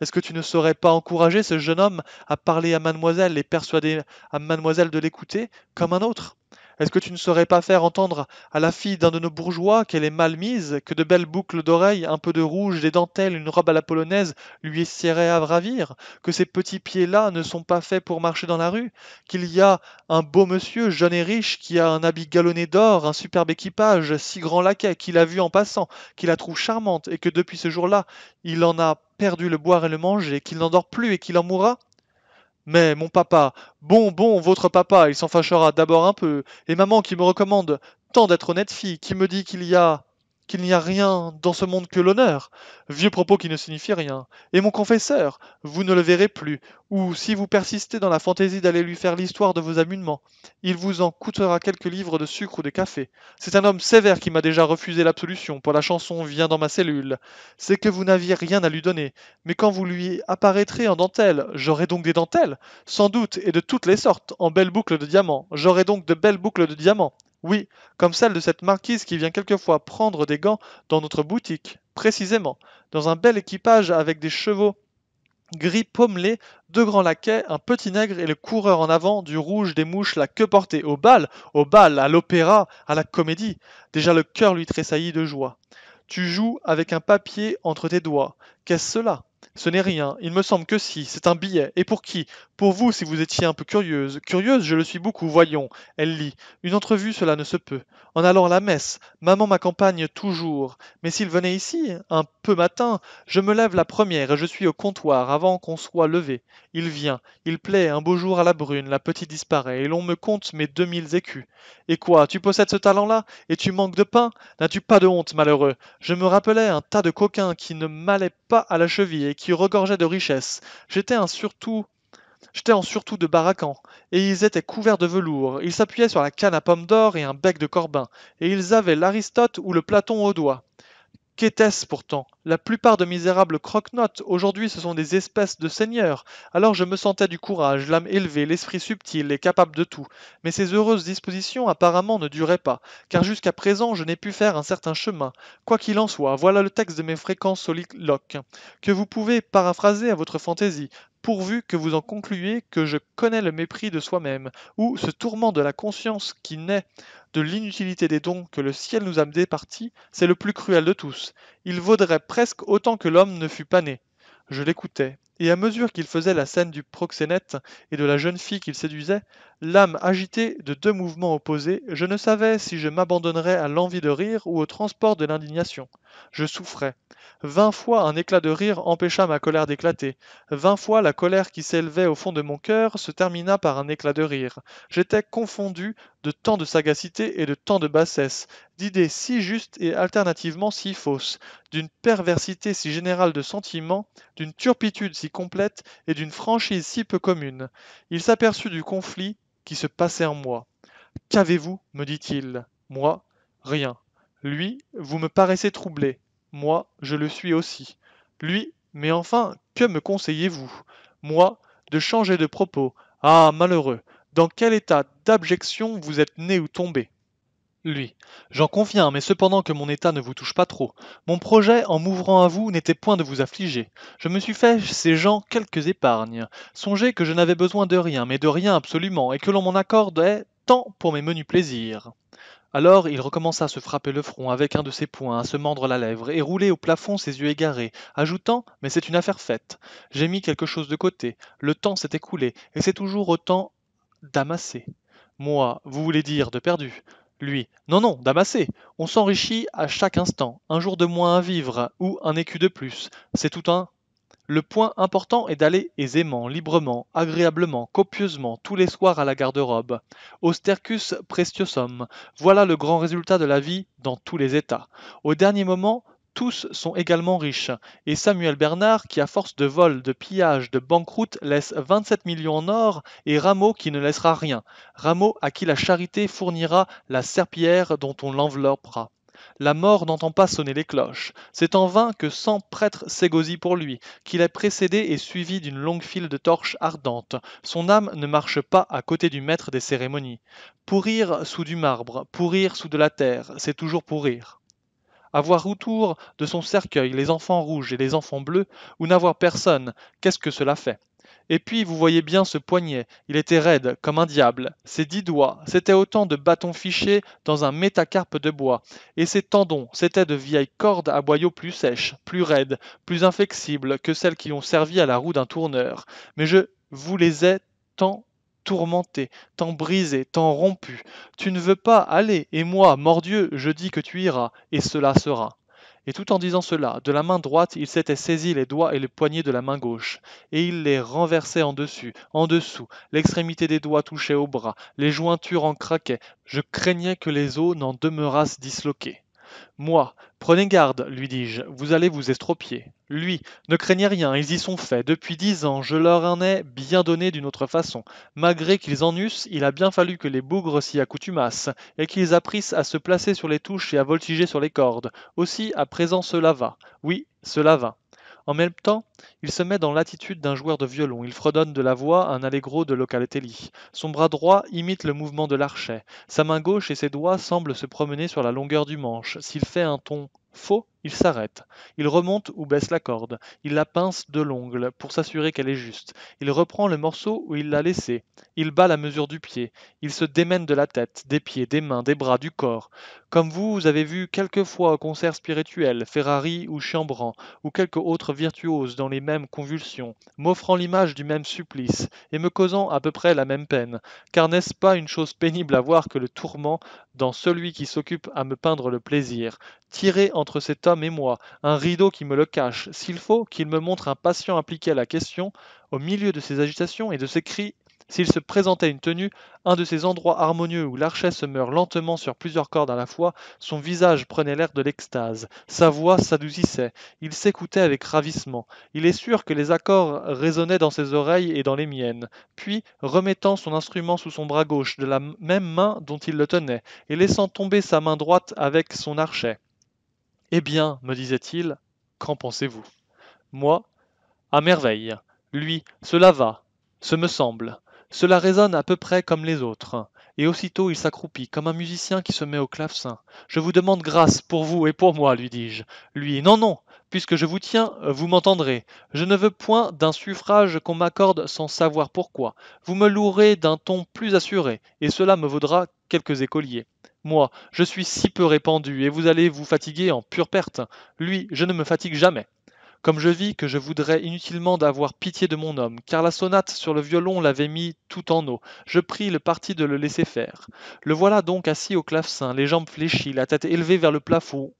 Est-ce que tu ne saurais pas encourager ce jeune homme à parler à mademoiselle et persuader à mademoiselle de l'écouter comme un autre est-ce que tu ne saurais pas faire entendre à la fille d'un de nos bourgeois qu'elle est mal mise, que de belles boucles d'oreilles, un peu de rouge, des dentelles, une robe à la polonaise lui essaieraient à ravir, que ces petits pieds-là ne sont pas faits pour marcher dans la rue, qu'il y a un beau monsieur, jeune et riche, qui a un habit galonné d'or, un superbe équipage, si grand laquais, qu'il a vu en passant, qu'il la trouve charmante, et que depuis ce jour-là, il en a perdu le boire et le manger, qu'il n'en dort plus et qu'il en mourra mais mon papa, bon, bon, votre papa, il s'en fâchera d'abord un peu, et maman qui me recommande tant d'être honnête fille, qui me dit qu'il y a qu'il n'y a rien dans ce monde que l'honneur, vieux propos qui ne signifie rien. Et mon confesseur, vous ne le verrez plus, ou si vous persistez dans la fantaisie d'aller lui faire l'histoire de vos amusements, il vous en coûtera quelques livres de sucre ou de café. C'est un homme sévère qui m'a déjà refusé l'absolution pour la chanson vient dans ma cellule. C'est que vous n'aviez rien à lui donner, mais quand vous lui apparaîtrez en dentelle, j'aurai donc des dentelles, sans doute, et de toutes les sortes, en belles boucles de diamants, j'aurai donc de belles boucles de diamants, oui, comme celle de cette marquise qui vient quelquefois prendre des gants dans notre boutique, précisément, dans un bel équipage avec des chevaux gris pommelés, deux grands laquais, un petit nègre et le coureur en avant, du rouge des mouches, la queue portée au bal, au bal, à l'opéra, à la comédie. Déjà le cœur lui tressaillit de joie. Tu joues avec un papier entre tes doigts. Qu'est-ce cela ce n'est rien. Il me semble que si, c'est un billet. Et pour qui Pour vous, si vous étiez un peu curieuse. Curieuse, je le suis beaucoup, voyons. Elle lit. Une entrevue, cela ne se peut. En allant à la messe, maman m'accompagne toujours. Mais s'il venait ici, un peu matin, je me lève la première et je suis au comptoir avant qu'on soit levé. Il vient. Il plaît, un beau jour à la brune, la petite disparaît, et l'on me compte mes deux mille écus. Et quoi, tu possèdes ce talent-là, et tu manques de pain N'as-tu pas de honte, malheureux Je me rappelais un tas de coquins qui ne m'allaient pas à la cheville qui regorgeaient de richesses. J'étais un surtout J'étais en surtout de baraquant, et ils étaient couverts de velours, ils s'appuyaient sur la canne à pomme d'or et un bec de corbin, et ils avaient l'Aristote ou le Platon au doigt. Qu'était-ce pourtant La plupart de misérables croque-notes, aujourd'hui ce sont des espèces de seigneurs. Alors je me sentais du courage, l'âme élevée, l'esprit subtil et capable de tout. Mais ces heureuses dispositions apparemment ne duraient pas, car jusqu'à présent je n'ai pu faire un certain chemin. Quoi qu'il en soit, voilà le texte de mes fréquences soliloques, que vous pouvez paraphraser à votre fantaisie, pourvu que vous en concluiez que je connais le mépris de soi-même, ou ce tourment de la conscience qui naît de l'inutilité des dons que le ciel nous a départis, c'est le plus cruel de tous. Il vaudrait presque autant que l'homme ne fût pas né. Je l'écoutais, et à mesure qu'il faisait la scène du proxénète et de la jeune fille qu'il séduisait, l'âme agitée de deux mouvements opposés, je ne savais si je m'abandonnerais à l'envie de rire ou au transport de l'indignation. Je souffrais. Vingt fois un éclat de rire empêcha ma colère d'éclater. Vingt fois la colère qui s'élevait au fond de mon cœur se termina par un éclat de rire. J'étais confondu de tant de sagacité et de tant de bassesse, d'idées si justes et alternativement si fausses, d'une perversité si générale de sentiments, d'une turpitude si complète et d'une franchise si peu commune. Il s'aperçut du conflit qui se passait en moi. Qu'avez-vous me dit-il. Moi, rien. Lui, vous me paraissez troublé. Moi, je le suis aussi. Lui, mais enfin, que me conseillez-vous Moi, de changer de propos. Ah, malheureux, dans quel état d'abjection vous êtes né ou tombé Lui. J'en conviens, mais cependant que mon état ne vous touche pas trop. Mon projet, en m'ouvrant à vous, n'était point de vous affliger. Je me suis fait ces gens quelques épargnes. Songez que je n'avais besoin de rien, mais de rien absolument, et que l'on m'en accordait tant pour mes menus plaisirs. Alors il recommença à se frapper le front avec un de ses poings, à se mordre la lèvre, et rouler au plafond ses yeux égarés, ajoutant Mais c'est une affaire faite. J'ai mis quelque chose de côté, le temps s'est écoulé, et c'est toujours autant d'amasser. Moi, vous voulez dire de perdu lui. Non, non, d'amasser. On s'enrichit à chaque instant. Un jour de moins à vivre, ou un écu de plus. C'est tout un le point important est d'aller aisément, librement, agréablement, copieusement, tous les soirs à la garde-robe. Austercus preciosum. voilà le grand résultat de la vie dans tous les États. Au dernier moment, tous sont également riches, et Samuel Bernard, qui à force de vol, de pillage, de banqueroute laisse 27 millions en or, et Rameau qui ne laissera rien, Rameau à qui la charité fournira la serpillère dont on l'enveloppera. La mort n'entend pas sonner les cloches. C'est en vain que cent prêtres s'égosillent pour lui, qu'il est précédé et suivi d'une longue file de torches ardentes. Son âme ne marche pas à côté du maître des cérémonies. Pourrir sous du marbre, pourrir sous de la terre, c'est toujours pourrir. Avoir autour de son cercueil les enfants rouges et les enfants bleus, ou n'avoir personne, qu'est-ce que cela fait et puis vous voyez bien ce poignet, il était raide, comme un diable. Ses dix doigts, c'était autant de bâtons fichés dans un métacarpe de bois. Et ses tendons, c'étaient de vieilles cordes à boyaux plus sèches, plus raides, plus inflexibles que celles qui ont servi à la roue d'un tourneur. Mais je vous les ai tant tourmentés, tant brisés, tant rompus. Tu ne veux pas aller, et moi, mordieu, je dis que tu iras, et cela sera. Et tout en disant cela, de la main droite, il s'était saisi les doigts et les poignets de la main gauche, et il les renversait en dessus, en dessous, l'extrémité des doigts touchait au bras, les jointures en craquaient, je craignais que les os n'en demeurassent disloqués. Moi, prenez garde, lui dis-je, vous allez vous estropier. Lui, ne craignez rien, ils y sont faits. Depuis dix ans, je leur en ai bien donné d'une autre façon. Malgré qu'ils en eussent, il a bien fallu que les bougres s'y accoutumassent, et qu'ils apprissent à se placer sur les touches et à voltiger sur les cordes. Aussi, à présent, cela va. Oui, cela va. En même temps, il se met dans l'attitude d'un joueur de violon, il fredonne de la voix un allegro de Locatelli. Son bras droit imite le mouvement de l'archet. Sa main gauche et ses doigts semblent se promener sur la longueur du manche. S'il fait un ton faux, il s'arrête. Il remonte ou baisse la corde. Il la pince de l'ongle pour s'assurer qu'elle est juste. Il reprend le morceau où il l'a laissé. Il bat la mesure du pied. Il se démène de la tête, des pieds, des mains, des bras, du corps. Comme vous, avez vu quelquefois au concert spirituel, Ferrari ou Chambran, ou quelque autre virtuose dans les mêmes convulsions, m'offrant l'image du même supplice et me causant à peu près la même peine. Car n'est-ce pas une chose pénible à voir que le tourment dans celui qui s'occupe à me peindre le plaisir, tiré entre cet temps un rideau qui me le cache, s'il faut, qu'il me montre un patient appliqué à la question, au milieu de ses agitations et de ses cris s'il se présentait une tenue, un de ces endroits harmonieux où l'archet se meurt lentement sur plusieurs cordes à la fois, son visage prenait l'air de l'extase, sa voix s'adoucissait, il s'écoutait avec ravissement. Il est sûr que les accords résonnaient dans ses oreilles et dans les miennes. Puis, remettant son instrument sous son bras gauche de la même main dont il le tenait, et laissant tomber sa main droite avec son archet. Eh bien, me disait-il, qu'en pensez-vous Moi, à merveille. Lui, cela va, ce me semble. Cela résonne à peu près comme les autres. Et aussitôt il s'accroupit, comme un musicien qui se met au clavecin. Je vous demande grâce pour vous et pour moi, lui dis-je. Lui, non, non, puisque je vous tiens, vous m'entendrez. Je ne veux point d'un suffrage qu'on m'accorde sans savoir pourquoi. Vous me louerez d'un ton plus assuré, et cela me vaudra quelques écoliers. Moi, je suis si peu répandu, et vous allez vous fatiguer en pure perte. Lui, je ne me fatigue jamais. Comme je vis que je voudrais inutilement d'avoir pitié de mon homme, car la sonate sur le violon l'avait mis tout en eau, je pris le parti de le laisser faire. Le voilà donc assis au clavecin, les jambes fléchies, la tête élevée vers le plafond,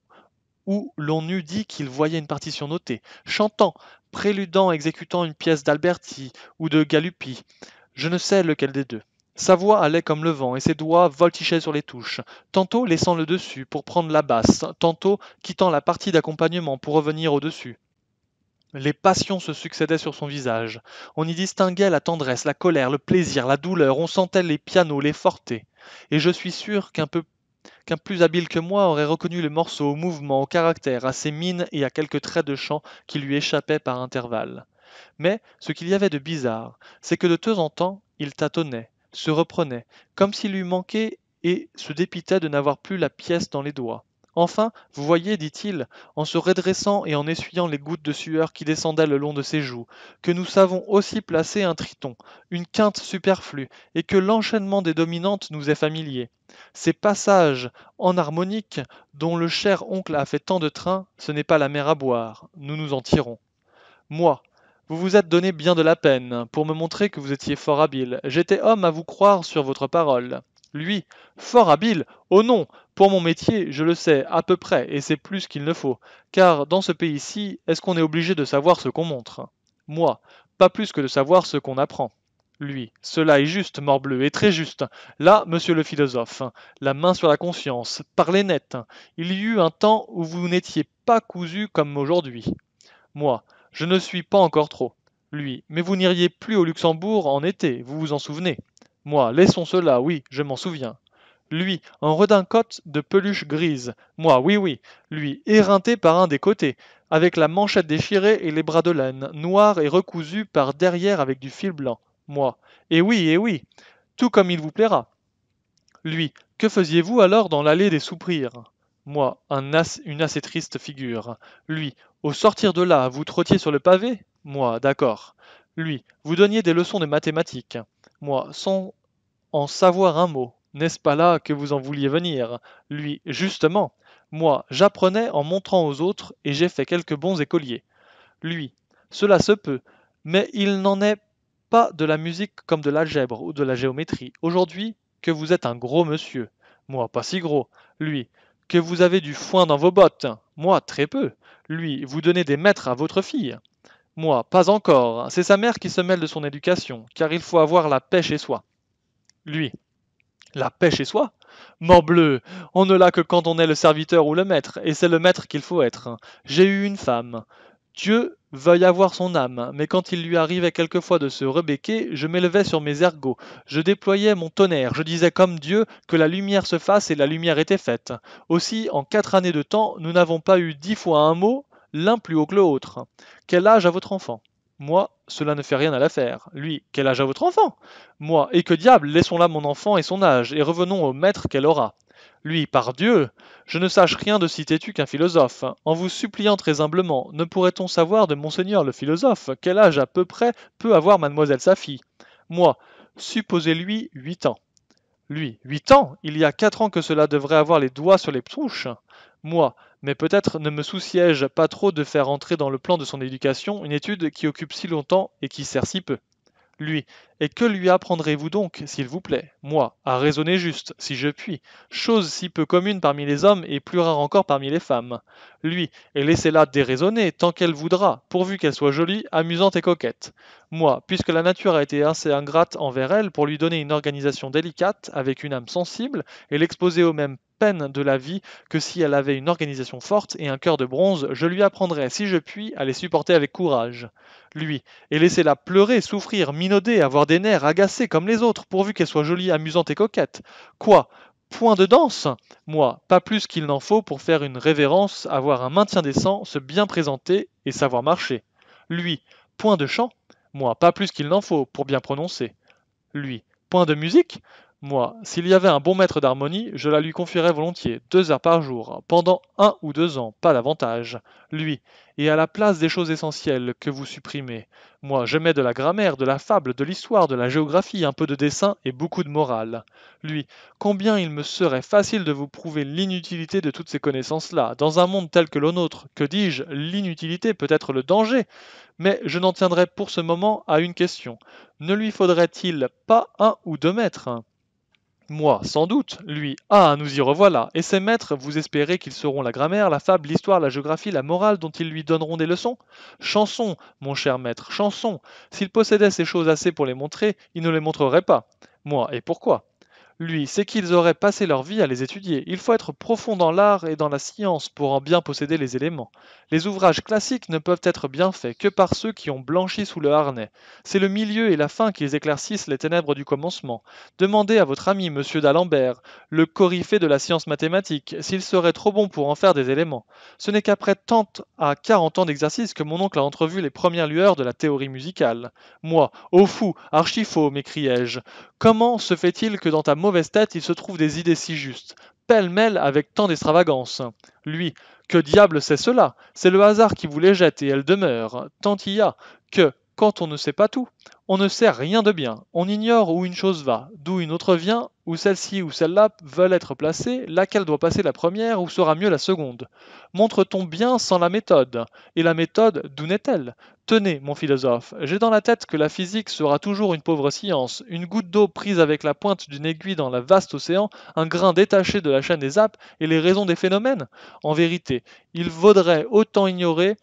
où l'on eût dit qu'il voyait une partition notée, chantant, préludant, exécutant une pièce d'Alberti ou de Galuppi, je ne sais lequel des deux. Sa voix allait comme le vent, et ses doigts voltigeaient sur les touches, tantôt laissant le dessus pour prendre la basse, tantôt quittant la partie d'accompagnement pour revenir au-dessus. Les passions se succédaient sur son visage. On y distinguait la tendresse, la colère, le plaisir, la douleur, on sentait les pianos, les fortés. Et je suis sûr qu'un qu'un plus habile que moi aurait reconnu le morceau au mouvement, au caractère, à ses mines et à quelques traits de chant qui lui échappaient par intervalles. Mais ce qu'il y avait de bizarre, c'est que de temps en temps, il tâtonnait, se reprenait, comme s'il lui manquait, et se dépitait de n'avoir plus la pièce dans les doigts. Enfin, vous voyez, dit-il, en se redressant et en essuyant les gouttes de sueur qui descendaient le long de ses joues, que nous savons aussi placer un triton, une quinte superflue, et que l'enchaînement des dominantes nous est familier. Ces passages en harmonique dont le cher oncle a fait tant de trains, ce n'est pas la mer à boire, nous nous en tirons. Moi, vous vous êtes donné bien de la peine pour me montrer que vous étiez fort habile. J'étais homme à vous croire sur votre parole. Lui, fort habile Oh non Pour mon métier, je le sais à peu près, et c'est plus qu'il ne faut. Car dans ce pays-ci, est-ce qu'on est obligé de savoir ce qu'on montre Moi, pas plus que de savoir ce qu'on apprend. Lui, cela est juste, morbleu, et très juste. Là, monsieur le philosophe, la main sur la conscience, parlez net. Il y eut un temps où vous n'étiez pas cousu comme aujourd'hui. Moi, je ne suis pas encore trop. Lui, mais vous n'iriez plus au Luxembourg en été, vous vous en souvenez. Moi, laissons cela, oui, je m'en souviens. Lui, en redingote de peluche grise. Moi, oui, oui. Lui, éreinté par un des côtés, avec la manchette déchirée et les bras de laine, noirs et recousus par derrière avec du fil blanc. Moi, eh oui, et oui. Tout comme il vous plaira. Lui, que faisiez-vous alors dans l'allée des Soupirs? Moi, une assez triste figure. Lui, au sortir de là, vous trottiez sur le pavé Moi, d'accord. Lui, vous donniez des leçons de mathématiques. Moi, sans en savoir un mot. N'est-ce pas là que vous en vouliez venir Lui, justement. Moi, j'apprenais en montrant aux autres et j'ai fait quelques bons écoliers. Lui, cela se peut, mais il n'en est pas de la musique comme de l'algèbre ou de la géométrie. Aujourd'hui, que vous êtes un gros monsieur. Moi, pas si gros. Lui, que vous avez du foin dans vos bottes. Moi, très peu. Lui, vous donnez des maîtres à votre fille. Moi, pas encore. C'est sa mère qui se mêle de son éducation, car il faut avoir la paix chez soi. Lui. La paix chez soi Morbleu, on ne l'a que quand on est le serviteur ou le maître, et c'est le maître qu'il faut être. J'ai eu une femme. Dieu veuille avoir son âme, mais quand il lui arrivait quelquefois de se rebéquer, je m'élevais sur mes ergots, je déployais mon tonnerre, je disais comme Dieu que la lumière se fasse et la lumière était faite. Aussi, en quatre années de temps, nous n'avons pas eu dix fois un mot, l'un plus haut que l'autre. Quel âge a votre enfant Moi, cela ne fait rien à l'affaire. Lui, quel âge a votre enfant Moi, et que diable, laissons là mon enfant et son âge, et revenons au maître qu'elle aura. Lui, par Dieu Je ne sache rien de si têtu qu'un philosophe. En vous suppliant très humblement, ne pourrait-on savoir de monseigneur le philosophe quel âge à peu près peut avoir mademoiselle sa fille Moi, supposez-lui huit ans. Lui, huit ans Il y a quatre ans que cela devrait avoir les doigts sur les touches. Moi, mais peut-être ne me souciais-je pas trop de faire entrer dans le plan de son éducation une étude qui occupe si longtemps et qui sert si peu lui. Et que lui apprendrez-vous donc, s'il vous plaît, moi, à raisonner juste, si je puis, chose si peu commune parmi les hommes et plus rare encore parmi les femmes Lui, et laissez-la déraisonner tant qu'elle voudra, pourvu qu'elle soit jolie, amusante et coquette. Moi, puisque la nature a été assez ingrate envers elle pour lui donner une organisation délicate, avec une âme sensible, et l'exposer aux mêmes peine de la vie que si elle avait une organisation forte et un cœur de bronze, je lui apprendrais, si je puis, à les supporter avec courage. Lui, et laisser la pleurer, souffrir, minauder, avoir des nerfs, agacer comme les autres, pourvu qu'elle soit jolie, amusante et coquette. Quoi Point de danse Moi, pas plus qu'il n'en faut pour faire une révérence, avoir un maintien décent, se bien présenter et savoir marcher. Lui, point de chant Moi, pas plus qu'il n'en faut pour bien prononcer. Lui, point de musique moi, s'il y avait un bon maître d'harmonie, je la lui confierais volontiers, deux heures par jour, pendant un ou deux ans, pas davantage. Lui, et à la place des choses essentielles que vous supprimez. Moi, je mets de la grammaire, de la fable, de l'histoire, de la géographie, un peu de dessin et beaucoup de morale. Lui, combien il me serait facile de vous prouver l'inutilité de toutes ces connaissances-là, dans un monde tel que le nôtre, que dis-je, l'inutilité peut être le danger. Mais je n'en tiendrai pour ce moment à une question. Ne lui faudrait-il pas un ou deux maîtres moi, sans doute. Lui, ah, nous y revoilà. Et ses maîtres, vous espérez qu'ils seront la grammaire, la fable, l'histoire, la géographie, la morale dont ils lui donneront des leçons Chanson, mon cher maître, chanson. S'il possédait ces choses assez pour les montrer, il ne les montrerait pas. Moi, et pourquoi lui, c'est qu'ils auraient passé leur vie à les étudier. Il faut être profond dans l'art et dans la science pour en bien posséder les éléments. Les ouvrages classiques ne peuvent être bien faits que par ceux qui ont blanchi sous le harnais. C'est le milieu et la fin qu'ils éclaircissent les ténèbres du commencement. Demandez à votre ami M. d'Alembert, le coryphée de la science mathématique, s'il serait trop bon pour en faire des éléments. Ce n'est qu'après tant à quarante ans d'exercice que mon oncle a entrevu les premières lueurs de la théorie musicale. Moi, au fou, archifaux, m'écriai-je, comment se fait-il que dans ta tête, il se trouve des idées si justes, pêle-mêle avec tant d'extravagance. Lui, que diable c'est cela C'est le hasard qui vous les jette et elles demeurent, tant il y a que, quand on ne sait pas tout, on ne sait rien de bien, on ignore où une chose va, d'où une autre vient, où celle-ci ou celle-là veulent être placées, laquelle doit passer la première ou sera mieux la seconde Montre-t-on bien sans la méthode Et la méthode, d'où n'est-elle Tenez, mon philosophe, j'ai dans la tête que la physique sera toujours une pauvre science, une goutte d'eau prise avec la pointe d'une aiguille dans la vaste océan, un grain détaché de la chaîne des apes et les raisons des phénomènes. En vérité, il vaudrait autant ignorer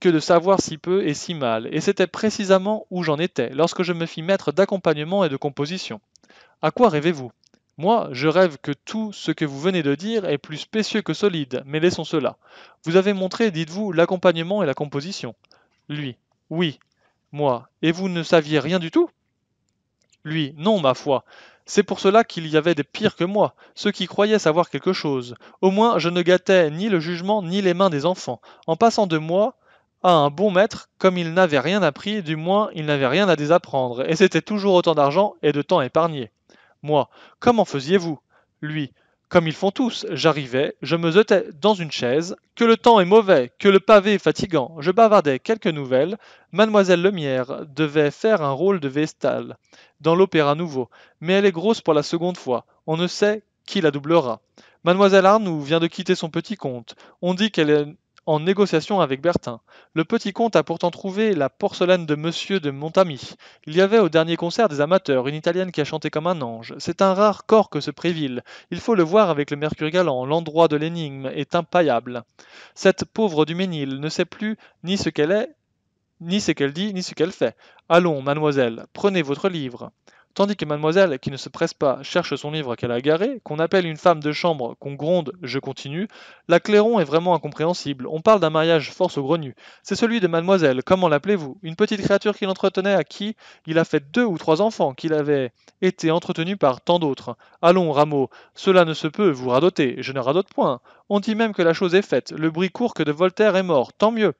que de savoir si peu et si mal, et c'était précisément où j'en étais lorsque je me fis maître d'accompagnement et de composition. À quoi rêvez-vous Moi, je rêve que tout ce que vous venez de dire est plus spécieux que solide, mais laissons cela. Vous avez montré, dites-vous, l'accompagnement et la composition. Lui. Oui. Moi. Et vous ne saviez rien du tout Lui. Non, ma foi. C'est pour cela qu'il y avait des pires que moi, ceux qui croyaient savoir quelque chose. Au moins, je ne gâtais ni le jugement ni les mains des enfants. En passant de moi à un bon maître, comme il n'avait rien appris, du moins il n'avait rien à désapprendre, et c'était toujours autant d'argent et de temps épargné. Moi, comment faisiez-vous Lui, comme ils font tous, j'arrivais, je me jetais dans une chaise, que le temps est mauvais, que le pavé est fatigant, je bavardais quelques nouvelles, mademoiselle Lemierre devait faire un rôle de Vestal dans l'opéra nouveau, mais elle est grosse pour la seconde fois, on ne sait qui la doublera. Mademoiselle Arnoux vient de quitter son petit compte, on dit qu'elle en négociation avec Bertin. Le petit comte a pourtant trouvé la porcelaine de Monsieur de Montami. Il y avait au dernier concert des amateurs une Italienne qui a chanté comme un ange. C'est un rare corps que ce prévile. Il faut le voir avec le mercure galant. L'endroit de l'énigme est impayable. Cette pauvre Duménil ne sait plus ni ce qu'elle est, ni ce qu'elle dit, ni ce qu'elle fait. Allons, mademoiselle, prenez votre livre. Tandis que mademoiselle, qui ne se presse pas, cherche son livre qu'elle a garé, qu'on appelle une femme de chambre, qu'on gronde, je continue, la clairon est vraiment incompréhensible. On parle d'un mariage force au grenu. C'est celui de mademoiselle, comment l'appelez-vous Une petite créature qu'il entretenait à qui il a fait deux ou trois enfants, qu'il avait été entretenu par tant d'autres. Allons, Rameau, cela ne se peut, vous radotez, je ne radote point. On dit même que la chose est faite, le bruit court que de Voltaire est mort, tant mieux.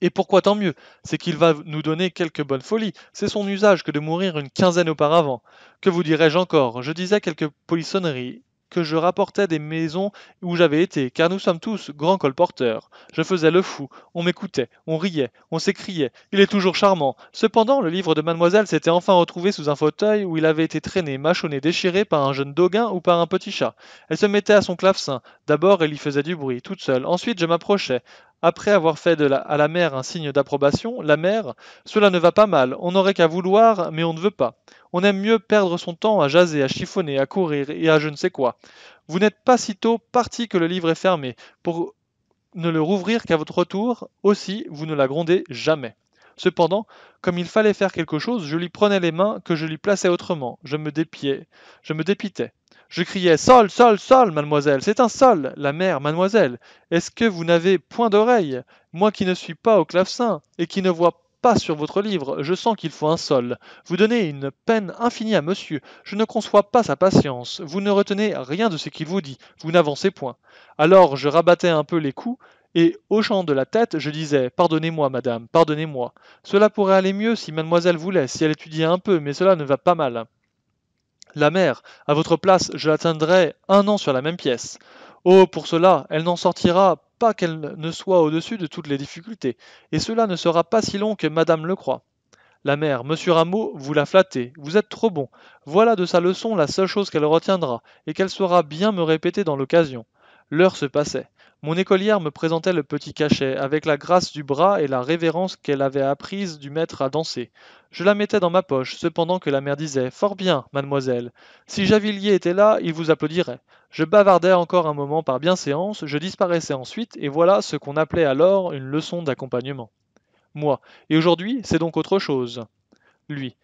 Et pourquoi tant mieux C'est qu'il va nous donner quelques bonnes folies. C'est son usage que de mourir une quinzaine auparavant. Que vous dirais-je encore Je disais quelques polissonneries que je rapportais des maisons où j'avais été, car nous sommes tous grands colporteurs. Je faisais le fou, on m'écoutait, on riait, on s'écriait, il est toujours charmant. Cependant, le livre de mademoiselle s'était enfin retrouvé sous un fauteuil où il avait été traîné, mâchonné, déchiré par un jeune doguin ou par un petit chat. Elle se mettait à son clavecin. D'abord, elle y faisait du bruit, toute seule. Ensuite, je m'approchais. Après avoir fait à la mère un signe d'approbation, la mère Cela ne va pas mal, on n'aurait qu'à vouloir, mais on ne veut pas. On aime mieux perdre son temps à jaser, à chiffonner, à courir et à je ne sais quoi. Vous n'êtes pas si tôt parti que le livre est fermé, pour ne le rouvrir qu'à votre retour, aussi vous ne la grondez jamais. Cependant, comme il fallait faire quelque chose, je lui prenais les mains que je lui plaçais autrement. Je me dépiais, je me dépitais. Je criais Sol, sol, sol, mademoiselle, c'est un sol, la mère, mademoiselle. Est-ce que vous n'avez point d'oreille Moi qui ne suis pas au clavecin et qui ne vois sur votre livre, je sens qu'il faut un sol. Vous donnez une peine infinie à monsieur, je ne conçois pas sa patience, vous ne retenez rien de ce qu'il vous dit, vous n'avancez point. Alors je rabattais un peu les coups, et hochant de la tête, je disais Pardonnez-moi, madame, pardonnez-moi. Cela pourrait aller mieux si mademoiselle voulait, si elle étudiait un peu, mais cela ne va pas mal. La mère, à votre place, je l'atteindrais un an sur la même pièce. Oh, pour cela, elle n'en sortira pas qu'elle ne soit au-dessus de toutes les difficultés, et cela ne sera pas si long que madame le croit. La mère, monsieur Rameau, vous la flattez, vous êtes trop bon. Voilà de sa leçon la seule chose qu'elle retiendra, et qu'elle saura bien me répéter dans l'occasion. L'heure se passait. Mon écolière me présentait le petit cachet, avec la grâce du bras et la révérence qu'elle avait apprise du maître à danser. Je la mettais dans ma poche, cependant que la mère disait Fort bien, mademoiselle. Si Javillier était là, il vous applaudirait. Je bavardais encore un moment par bienséance, je disparaissais ensuite, et voilà ce qu'on appelait alors une leçon d'accompagnement. Moi. Et aujourd'hui, c'est donc autre chose. Lui.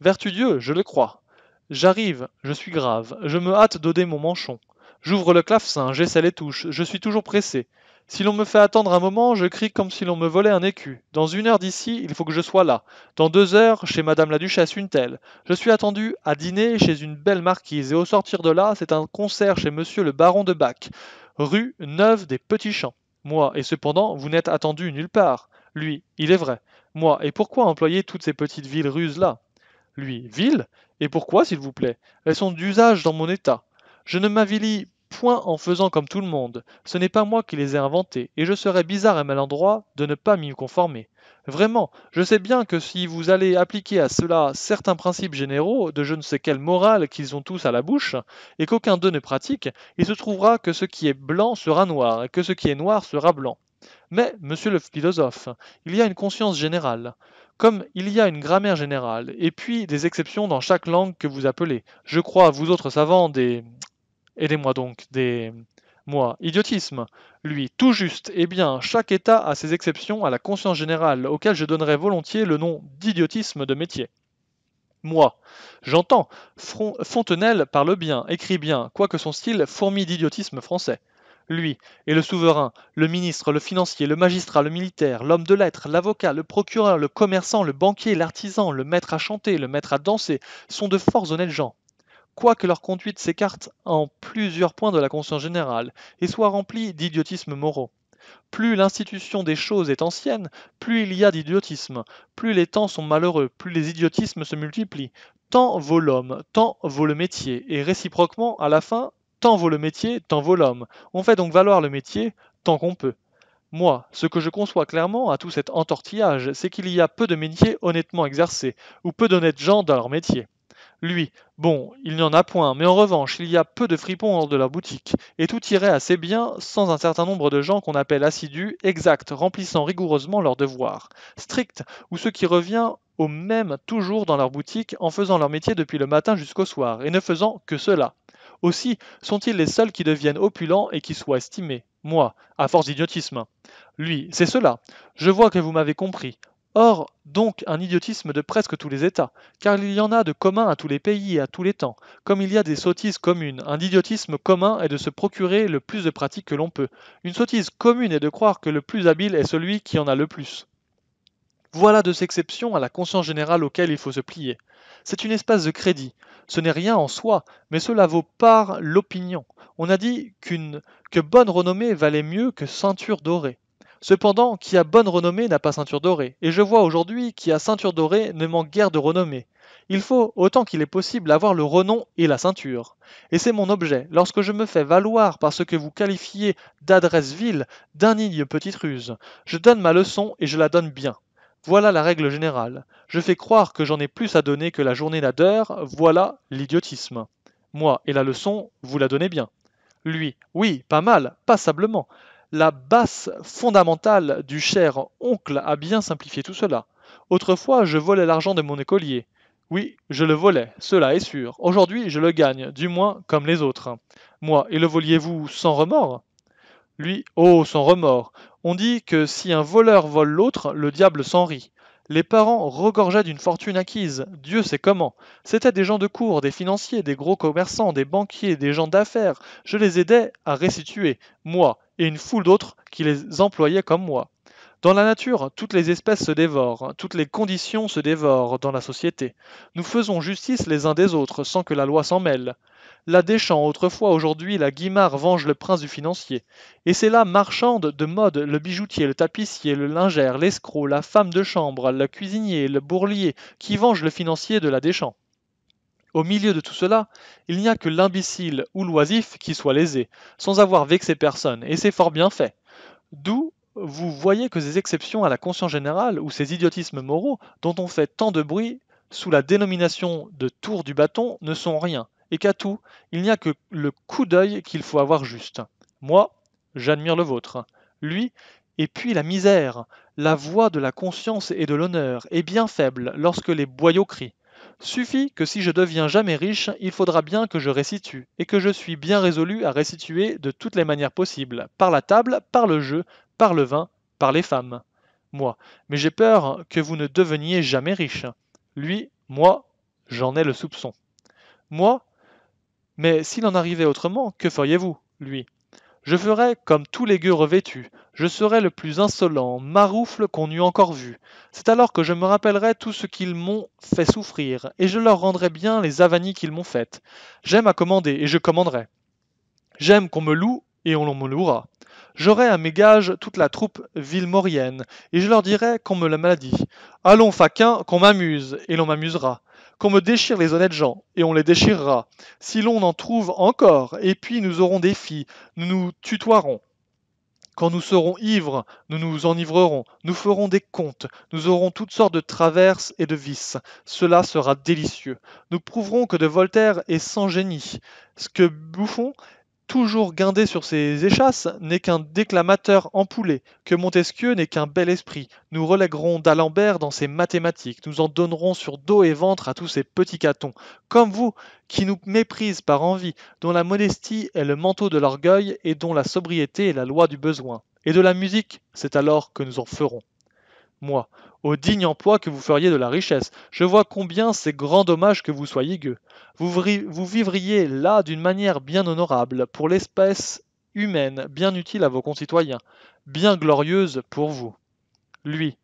Vertu Dieu, je le crois. J'arrive, je suis grave, je me hâte d'oder mon manchon. J'ouvre le clavecin, j'essaie les touches, je suis toujours pressé. Si l'on me fait attendre un moment, je crie comme si l'on me volait un écu. Dans une heure d'ici, il faut que je sois là. Dans deux heures, chez Madame la Duchesse, une telle. Je suis attendu à dîner chez une belle marquise, et au sortir de là, c'est un concert chez Monsieur le Baron de Bac, rue Neuve des Petits Champs. Moi, et cependant, vous n'êtes attendu nulle part. Lui, il est vrai. Moi, et pourquoi employer toutes ces petites villes ruses là Lui, ville Et pourquoi, s'il vous plaît Elles sont d'usage dans mon état. Je ne m'avilis point en faisant comme tout le monde. Ce n'est pas moi qui les ai inventés, et je serais bizarre et mal endroit de ne pas m'y conformer. Vraiment, je sais bien que si vous allez appliquer à cela certains principes généraux de je ne sais quelle morale qu'ils ont tous à la bouche, et qu'aucun d'eux ne pratique, il se trouvera que ce qui est blanc sera noir, et que ce qui est noir sera blanc. Mais, monsieur le philosophe, il y a une conscience générale comme il y a une grammaire générale, et puis des exceptions dans chaque langue que vous appelez. Je crois, vous autres savants, des Aidez-moi donc des moi, idiotisme. Lui, tout juste, eh bien, chaque État a ses exceptions à la conscience générale, auquel je donnerais volontiers le nom d'idiotisme de métier. Moi, j'entends, Fontenelle parle bien, écrit bien, quoique son style fourmi d'idiotisme français. Lui, et le souverain, le ministre, le financier, le magistrat, le militaire, l'homme de lettres, l'avocat, le procureur, le commerçant, le banquier, l'artisan, le maître à chanter, le maître à danser, sont de forts honnêtes gens quoique leur conduite s'écarte en plusieurs points de la conscience générale et soit remplie d'idiotismes moraux. Plus l'institution des choses est ancienne, plus il y a d'idiotisme, plus les temps sont malheureux, plus les idiotismes se multiplient. Tant vaut l'homme, tant vaut le métier, et réciproquement, à la fin, tant vaut le métier, tant vaut l'homme. On fait donc valoir le métier tant qu'on peut. Moi, ce que je conçois clairement à tout cet entortillage, c'est qu'il y a peu de métiers honnêtement exercés, ou peu d'honnêtes gens dans leur métier. Lui, bon, il n'y en a point, mais en revanche, il y a peu de fripons hors de leur boutique, et tout irait assez bien sans un certain nombre de gens qu'on appelle assidus, exacts, remplissant rigoureusement leurs devoirs, stricts, ou ceux qui reviennent au même toujours dans leur boutique en faisant leur métier depuis le matin jusqu'au soir, et ne faisant que cela. Aussi sont-ils les seuls qui deviennent opulents et qui soient estimés. Moi, à force d'idiotisme. Lui, c'est cela. Je vois que vous m'avez compris. Or, donc, un idiotisme de presque tous les États, car il y en a de commun à tous les pays et à tous les temps, comme il y a des sottises communes. Un idiotisme commun est de se procurer le plus de pratiques que l'on peut. Une sottise commune est de croire que le plus habile est celui qui en a le plus. Voilà deux exceptions à la conscience générale auquel il faut se plier. C'est une espèce de crédit. Ce n'est rien en soi, mais cela vaut par l'opinion. On a dit qu'une que bonne renommée valait mieux que ceinture dorée. Cependant, qui a bonne renommée n'a pas ceinture dorée, et je vois aujourd'hui qui a ceinture dorée ne manque guère de renommée. Il faut, autant qu'il est possible, avoir le renom et la ceinture. Et c'est mon objet, lorsque je me fais valoir par ce que vous qualifiez d'adresse ville, d'indigne petite ruse. Je donne ma leçon et je la donne bien. Voilà la règle générale. Je fais croire que j'en ai plus à donner que la journée n'a voilà l'idiotisme. Moi et la leçon, vous la donnez bien. Lui, oui, pas mal, passablement. La basse fondamentale du cher oncle a bien simplifié tout cela. Autrefois, je volais l'argent de mon écolier. Oui, je le volais, cela est sûr. Aujourd'hui, je le gagne, du moins comme les autres. Moi, et le voliez-vous sans remords Lui, oh, sans remords. On dit que si un voleur vole l'autre, le diable s'en rit. Les parents regorgeaient d'une fortune acquise, Dieu sait comment. C'étaient des gens de cour, des financiers, des gros commerçants, des banquiers, des gens d'affaires. Je les aidais à restituer. Moi, et une foule d'autres qui les employaient comme moi. Dans la nature, toutes les espèces se dévorent, toutes les conditions se dévorent dans la société. Nous faisons justice les uns des autres sans que la loi s'en mêle. La Deschamps autrefois, aujourd'hui la Guimard venge le prince du financier. Et c'est là marchande de mode le bijoutier, le tapissier, le lingère, l'escroc, la femme de chambre, le cuisinier, le bourlier, qui venge le financier de la Deschamps. Au milieu de tout cela, il n'y a que l'imbécile ou l'oisif qui soit lésé, sans avoir vexé personne, et c'est fort bien fait. D'où vous voyez que ces exceptions à la conscience générale ou ces idiotismes moraux dont on fait tant de bruit sous la dénomination de tour du bâton ne sont rien, et qu'à tout, il n'y a que le coup d'œil qu'il faut avoir juste. Moi, j'admire le vôtre. Lui, et puis la misère, la voix de la conscience et de l'honneur est bien faible lorsque les boyaux crient. Suffit que si je deviens jamais riche, il faudra bien que je restitue, et que je suis bien résolu à restituer de toutes les manières possibles, par la table, par le jeu, par le vin, par les femmes. Moi, mais j'ai peur que vous ne deveniez jamais riche. Lui, moi, j'en ai le soupçon. Moi, mais s'il en arrivait autrement, que feriez-vous, lui Je ferais comme tous les gueux revêtus, je serai le plus insolent, maroufle qu'on eût encore vu. C'est alors que je me rappellerai tout ce qu'ils m'ont fait souffrir, et je leur rendrai bien les avanies qu'ils m'ont faites. J'aime à commander, et je commanderai. J'aime qu'on me loue, et on me louera. J'aurai à mes gages toute la troupe villemorienne, et je leur dirai qu'on me l'a maladie. Allons, faquin, qu'on m'amuse, et l'on m'amusera. Qu'on me déchire les honnêtes gens, et on les déchirera. Si l'on en trouve encore, et puis nous aurons des filles, nous nous tutoierons. Quand nous serons ivres, nous nous enivrerons, nous ferons des contes, nous aurons toutes sortes de traverses et de vices. Cela sera délicieux. Nous prouverons que de Voltaire est sans génie, ce que Buffon toujours guindé sur ses échasses, n'est qu'un déclamateur empoulé, que Montesquieu n'est qu'un bel esprit. Nous relèguerons d'Alembert dans ses mathématiques, nous en donnerons sur dos et ventre à tous ces petits catons, comme vous, qui nous méprisent par envie, dont la modestie est le manteau de l'orgueil et dont la sobriété est la loi du besoin. Et de la musique, c'est alors que nous en ferons. Moi, au digne emploi que vous feriez de la richesse. Je vois combien c'est grand dommage que vous soyez gueux. Vous, vivriez là d'une manière bien honorable, pour l'espèce humaine, bien utile à vos concitoyens, bien glorieuse pour vous. Lui.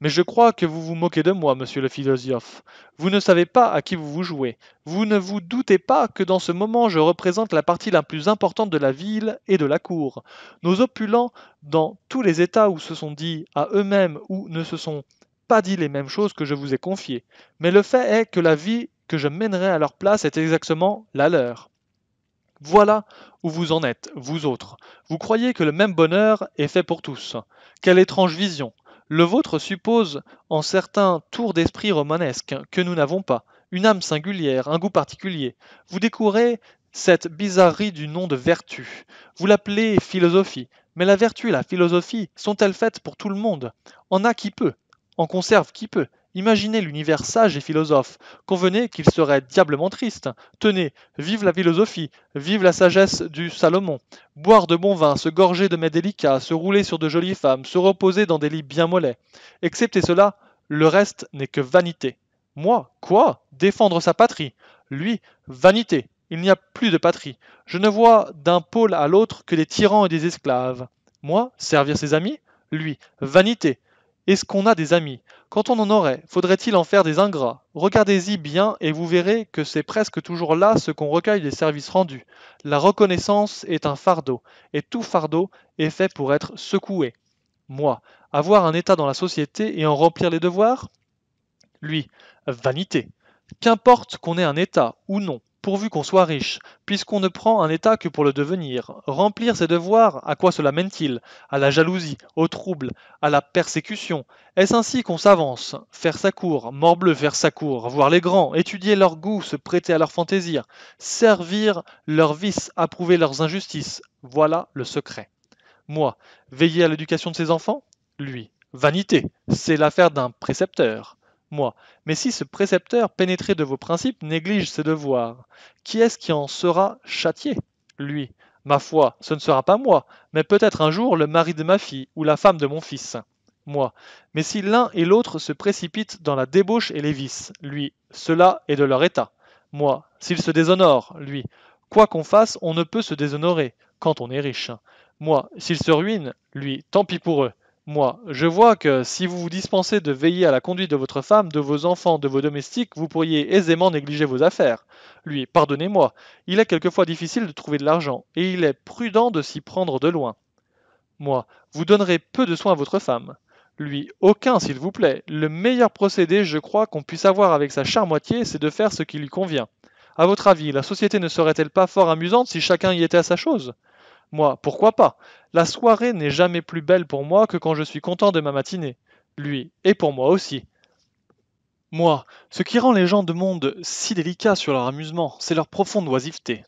Mais je crois que vous vous moquez de moi, monsieur le philosophe. Vous ne savez pas à qui vous vous jouez. Vous ne vous doutez pas que dans ce moment je représente la partie la plus importante de la ville et de la cour. Nos opulents, dans tous les États où se sont dits à eux-mêmes ou ne se sont dit les mêmes choses que je vous ai confiées, mais le fait est que la vie que je mènerai à leur place est exactement la leur. Voilà où vous en êtes, vous autres. Vous croyez que le même bonheur est fait pour tous. Quelle étrange vision. Le vôtre suppose en certains tours d'esprit romanesque que nous n'avons pas, une âme singulière, un goût particulier. Vous découvrez cette bizarrerie du nom de vertu. Vous l'appelez philosophie. Mais la vertu et la philosophie sont-elles faites pour tout le monde En a qui peut en conserve qui peut. Imaginez l'univers sage et philosophe. Convenez qu'il serait diablement triste. Tenez, vive la philosophie, vive la sagesse du Salomon. Boire de bon vin, se gorger de mets délicats, se rouler sur de jolies femmes, se reposer dans des lits bien mollets. Excepté cela, le reste n'est que vanité. Moi, quoi Défendre sa patrie. Lui, vanité. Il n'y a plus de patrie. Je ne vois d'un pôle à l'autre que des tyrans et des esclaves. Moi, servir ses amis Lui, vanité. Est-ce qu'on a des amis Quand on en aurait, faudrait-il en faire des ingrats Regardez-y bien et vous verrez que c'est presque toujours là ce qu'on recueille des services rendus. La reconnaissance est un fardeau, et tout fardeau est fait pour être secoué. Moi, avoir un état dans la société et en remplir les devoirs Lui, vanité. Qu'importe qu'on ait un état ou non, pourvu qu'on soit riche, puisqu'on ne prend un état que pour le devenir. Remplir ses devoirs, à quoi cela mène-t-il À la jalousie, au trouble, à la persécution. Est-ce ainsi qu'on s'avance Faire sa cour, morbleu faire sa cour, voir les grands, étudier leur goût, se prêter à leurs fantaisie, servir leurs vices, approuver leurs injustices. Voilà le secret. Moi, veiller à l'éducation de ses enfants Lui, vanité, c'est l'affaire d'un précepteur moi. Mais si ce précepteur, pénétré de vos principes, néglige ses devoirs, qui est-ce qui en sera châtié Lui. Ma foi, ce ne sera pas moi, mais peut-être un jour le mari de ma fille ou la femme de mon fils. Moi. Mais si l'un et l'autre se précipitent dans la débauche et les vices, lui, cela est de leur état. Moi. S'il se déshonore, lui. Quoi qu'on fasse, on ne peut se déshonorer quand on est riche. Moi. S'il se ruine, lui, tant pis pour eux. Moi, je vois que si vous vous dispensez de veiller à la conduite de votre femme, de vos enfants, de vos domestiques, vous pourriez aisément négliger vos affaires. Lui, pardonnez-moi, il est quelquefois difficile de trouver de l'argent, et il est prudent de s'y prendre de loin. Moi, vous donnerez peu de soins à votre femme. Lui, aucun, s'il vous plaît. Le meilleur procédé, je crois, qu'on puisse avoir avec sa chère moitié, c'est de faire ce qui lui convient. À votre avis, la société ne serait-elle pas fort amusante si chacun y était à sa chose moi, pourquoi pas La soirée n'est jamais plus belle pour moi que quand je suis content de ma matinée. Lui, et pour moi aussi. Moi, ce qui rend les gens de monde si délicats sur leur amusement, c'est leur profonde oisiveté.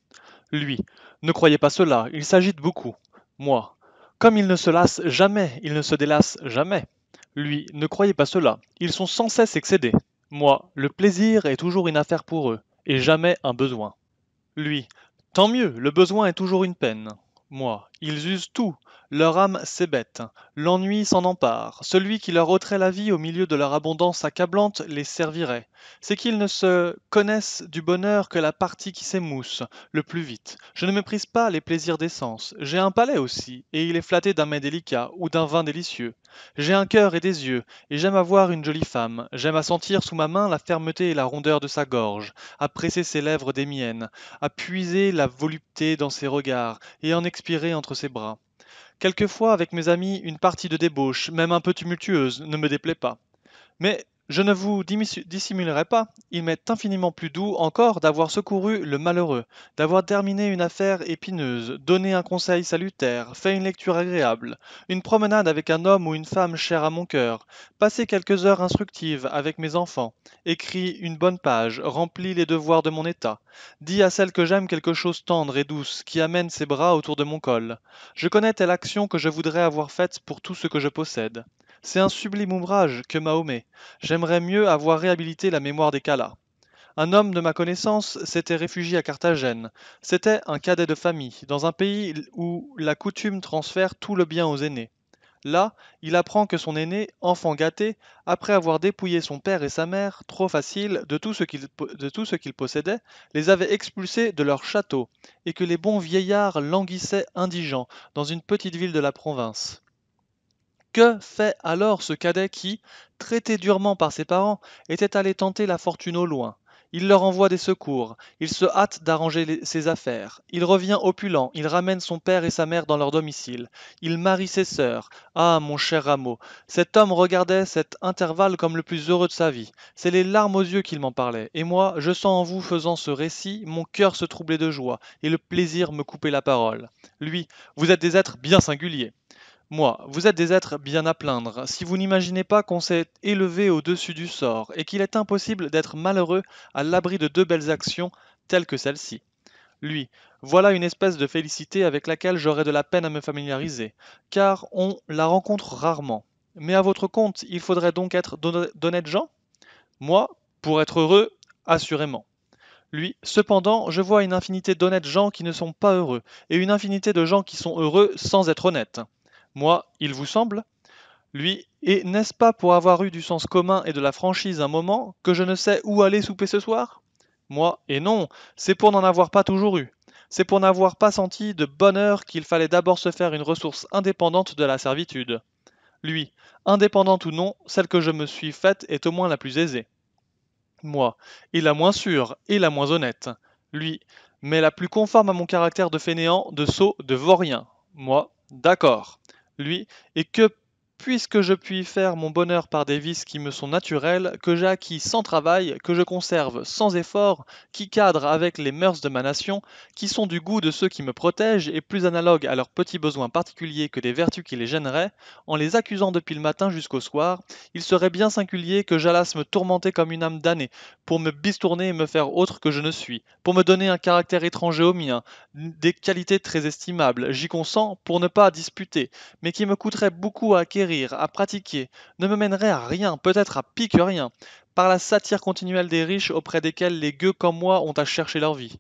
Lui, ne croyez pas cela, il s'agite beaucoup. Moi, comme ils ne se lassent jamais, ils ne se délassent jamais. Lui, ne croyez pas cela, ils sont sans cesse excédés. Moi, le plaisir est toujours une affaire pour eux, et jamais un besoin. Lui, tant mieux, le besoin est toujours une peine moi ils usent tout, leur âme s'ébête. l'ennui s'en empare, celui qui leur ôterait la vie au milieu de leur abondance accablante les servirait. C'est qu'ils ne se connaissent du bonheur que la partie qui s'émousse le plus vite. Je ne méprise pas les plaisirs des sens, j'ai un palais aussi, et il est flatté d'un mets délicat ou d'un vin délicieux. J'ai un cœur et des yeux, et j'aime avoir une jolie femme, j'aime à sentir sous ma main la fermeté et la rondeur de sa gorge, à presser ses lèvres des miennes, à puiser la volupté dans ses regards, et en expirer en ses bras. Quelquefois, avec mes amis, une partie de débauche, même un peu tumultueuse, ne me déplaît pas. Mais je ne vous dissimulerai pas, il m'est infiniment plus doux encore d'avoir secouru le malheureux, d'avoir terminé une affaire épineuse, donné un conseil salutaire, fait une lecture agréable, une promenade avec un homme ou une femme chère à mon cœur, passé quelques heures instructives avec mes enfants, écrit une bonne page, rempli les devoirs de mon état, dit à celle que j'aime quelque chose tendre et douce qui amène ses bras autour de mon col. Je connais telle action que je voudrais avoir faite pour tout ce que je possède. C'est un sublime ouvrage que Mahomet. J'aimerais mieux avoir réhabilité la mémoire des Calas. Un homme de ma connaissance s'était réfugié à Carthagène. C'était un cadet de famille, dans un pays où la coutume transfère tout le bien aux aînés. Là, il apprend que son aîné, enfant gâté, après avoir dépouillé son père et sa mère, trop facile, de tout ce qu'il possédaient, possédait, les avait expulsés de leur château, et que les bons vieillards languissaient indigents dans une petite ville de la province. Que fait alors ce cadet qui, traité durement par ses parents, était allé tenter la fortune au loin il leur envoie des secours, il se hâte d'arranger ses affaires, il revient opulent, il ramène son père et sa mère dans leur domicile, il marie ses sœurs. Ah, mon cher Rameau, cet homme regardait cet intervalle comme le plus heureux de sa vie. C'est les larmes aux yeux qu'il m'en parlait, et moi, je sens en vous faisant ce récit, mon cœur se troubler de joie, et le plaisir me couper la parole. Lui, vous êtes des êtres bien singuliers. Moi, vous êtes des êtres bien à plaindre. Si vous n'imaginez pas qu'on s'est élevé au-dessus du sort et qu'il est impossible d'être malheureux à l'abri de deux belles actions telles que celle-ci. Lui, voilà une espèce de félicité avec laquelle j'aurais de la peine à me familiariser, car on la rencontre rarement. Mais à votre compte, il faudrait donc être d'honnêtes gens Moi, pour être heureux, assurément. Lui, cependant, je vois une infinité d'honnêtes gens qui ne sont pas heureux, et une infinité de gens qui sont heureux sans être honnêtes. Moi, il vous semble Lui, et n'est-ce pas pour avoir eu du sens commun et de la franchise un moment que je ne sais où aller souper ce soir Moi, et non, c'est pour n'en avoir pas toujours eu. C'est pour n'avoir pas senti de bonheur qu'il fallait d'abord se faire une ressource indépendante de la servitude. Lui, indépendante ou non, celle que je me suis faite est au moins la plus aisée. Moi, et la moins sûre, et la moins honnête. Lui, mais la plus conforme à mon caractère de fainéant, de sot, de vaurien. Moi, d'accord lui, et que puisque je puis faire mon bonheur par des vices qui me sont naturels, que j'acquis sans travail, que je conserve sans effort, qui cadrent avec les mœurs de ma nation, qui sont du goût de ceux qui me protègent et plus analogues à leurs petits besoins particuliers que des vertus qui les gêneraient, en les accusant depuis le matin jusqu'au soir, il serait bien singulier que j'allasse me tourmenter comme une âme damnée, pour me bistourner et me faire autre que je ne suis, pour me donner un caractère étranger au mien, des qualités très estimables, j'y consens, pour ne pas disputer, mais qui me coûterait beaucoup à acquérir à pratiquer, ne me mènerait à rien, peut-être à pique rien, par la satire continuelle des riches auprès desquels les gueux comme moi ont à chercher leur vie.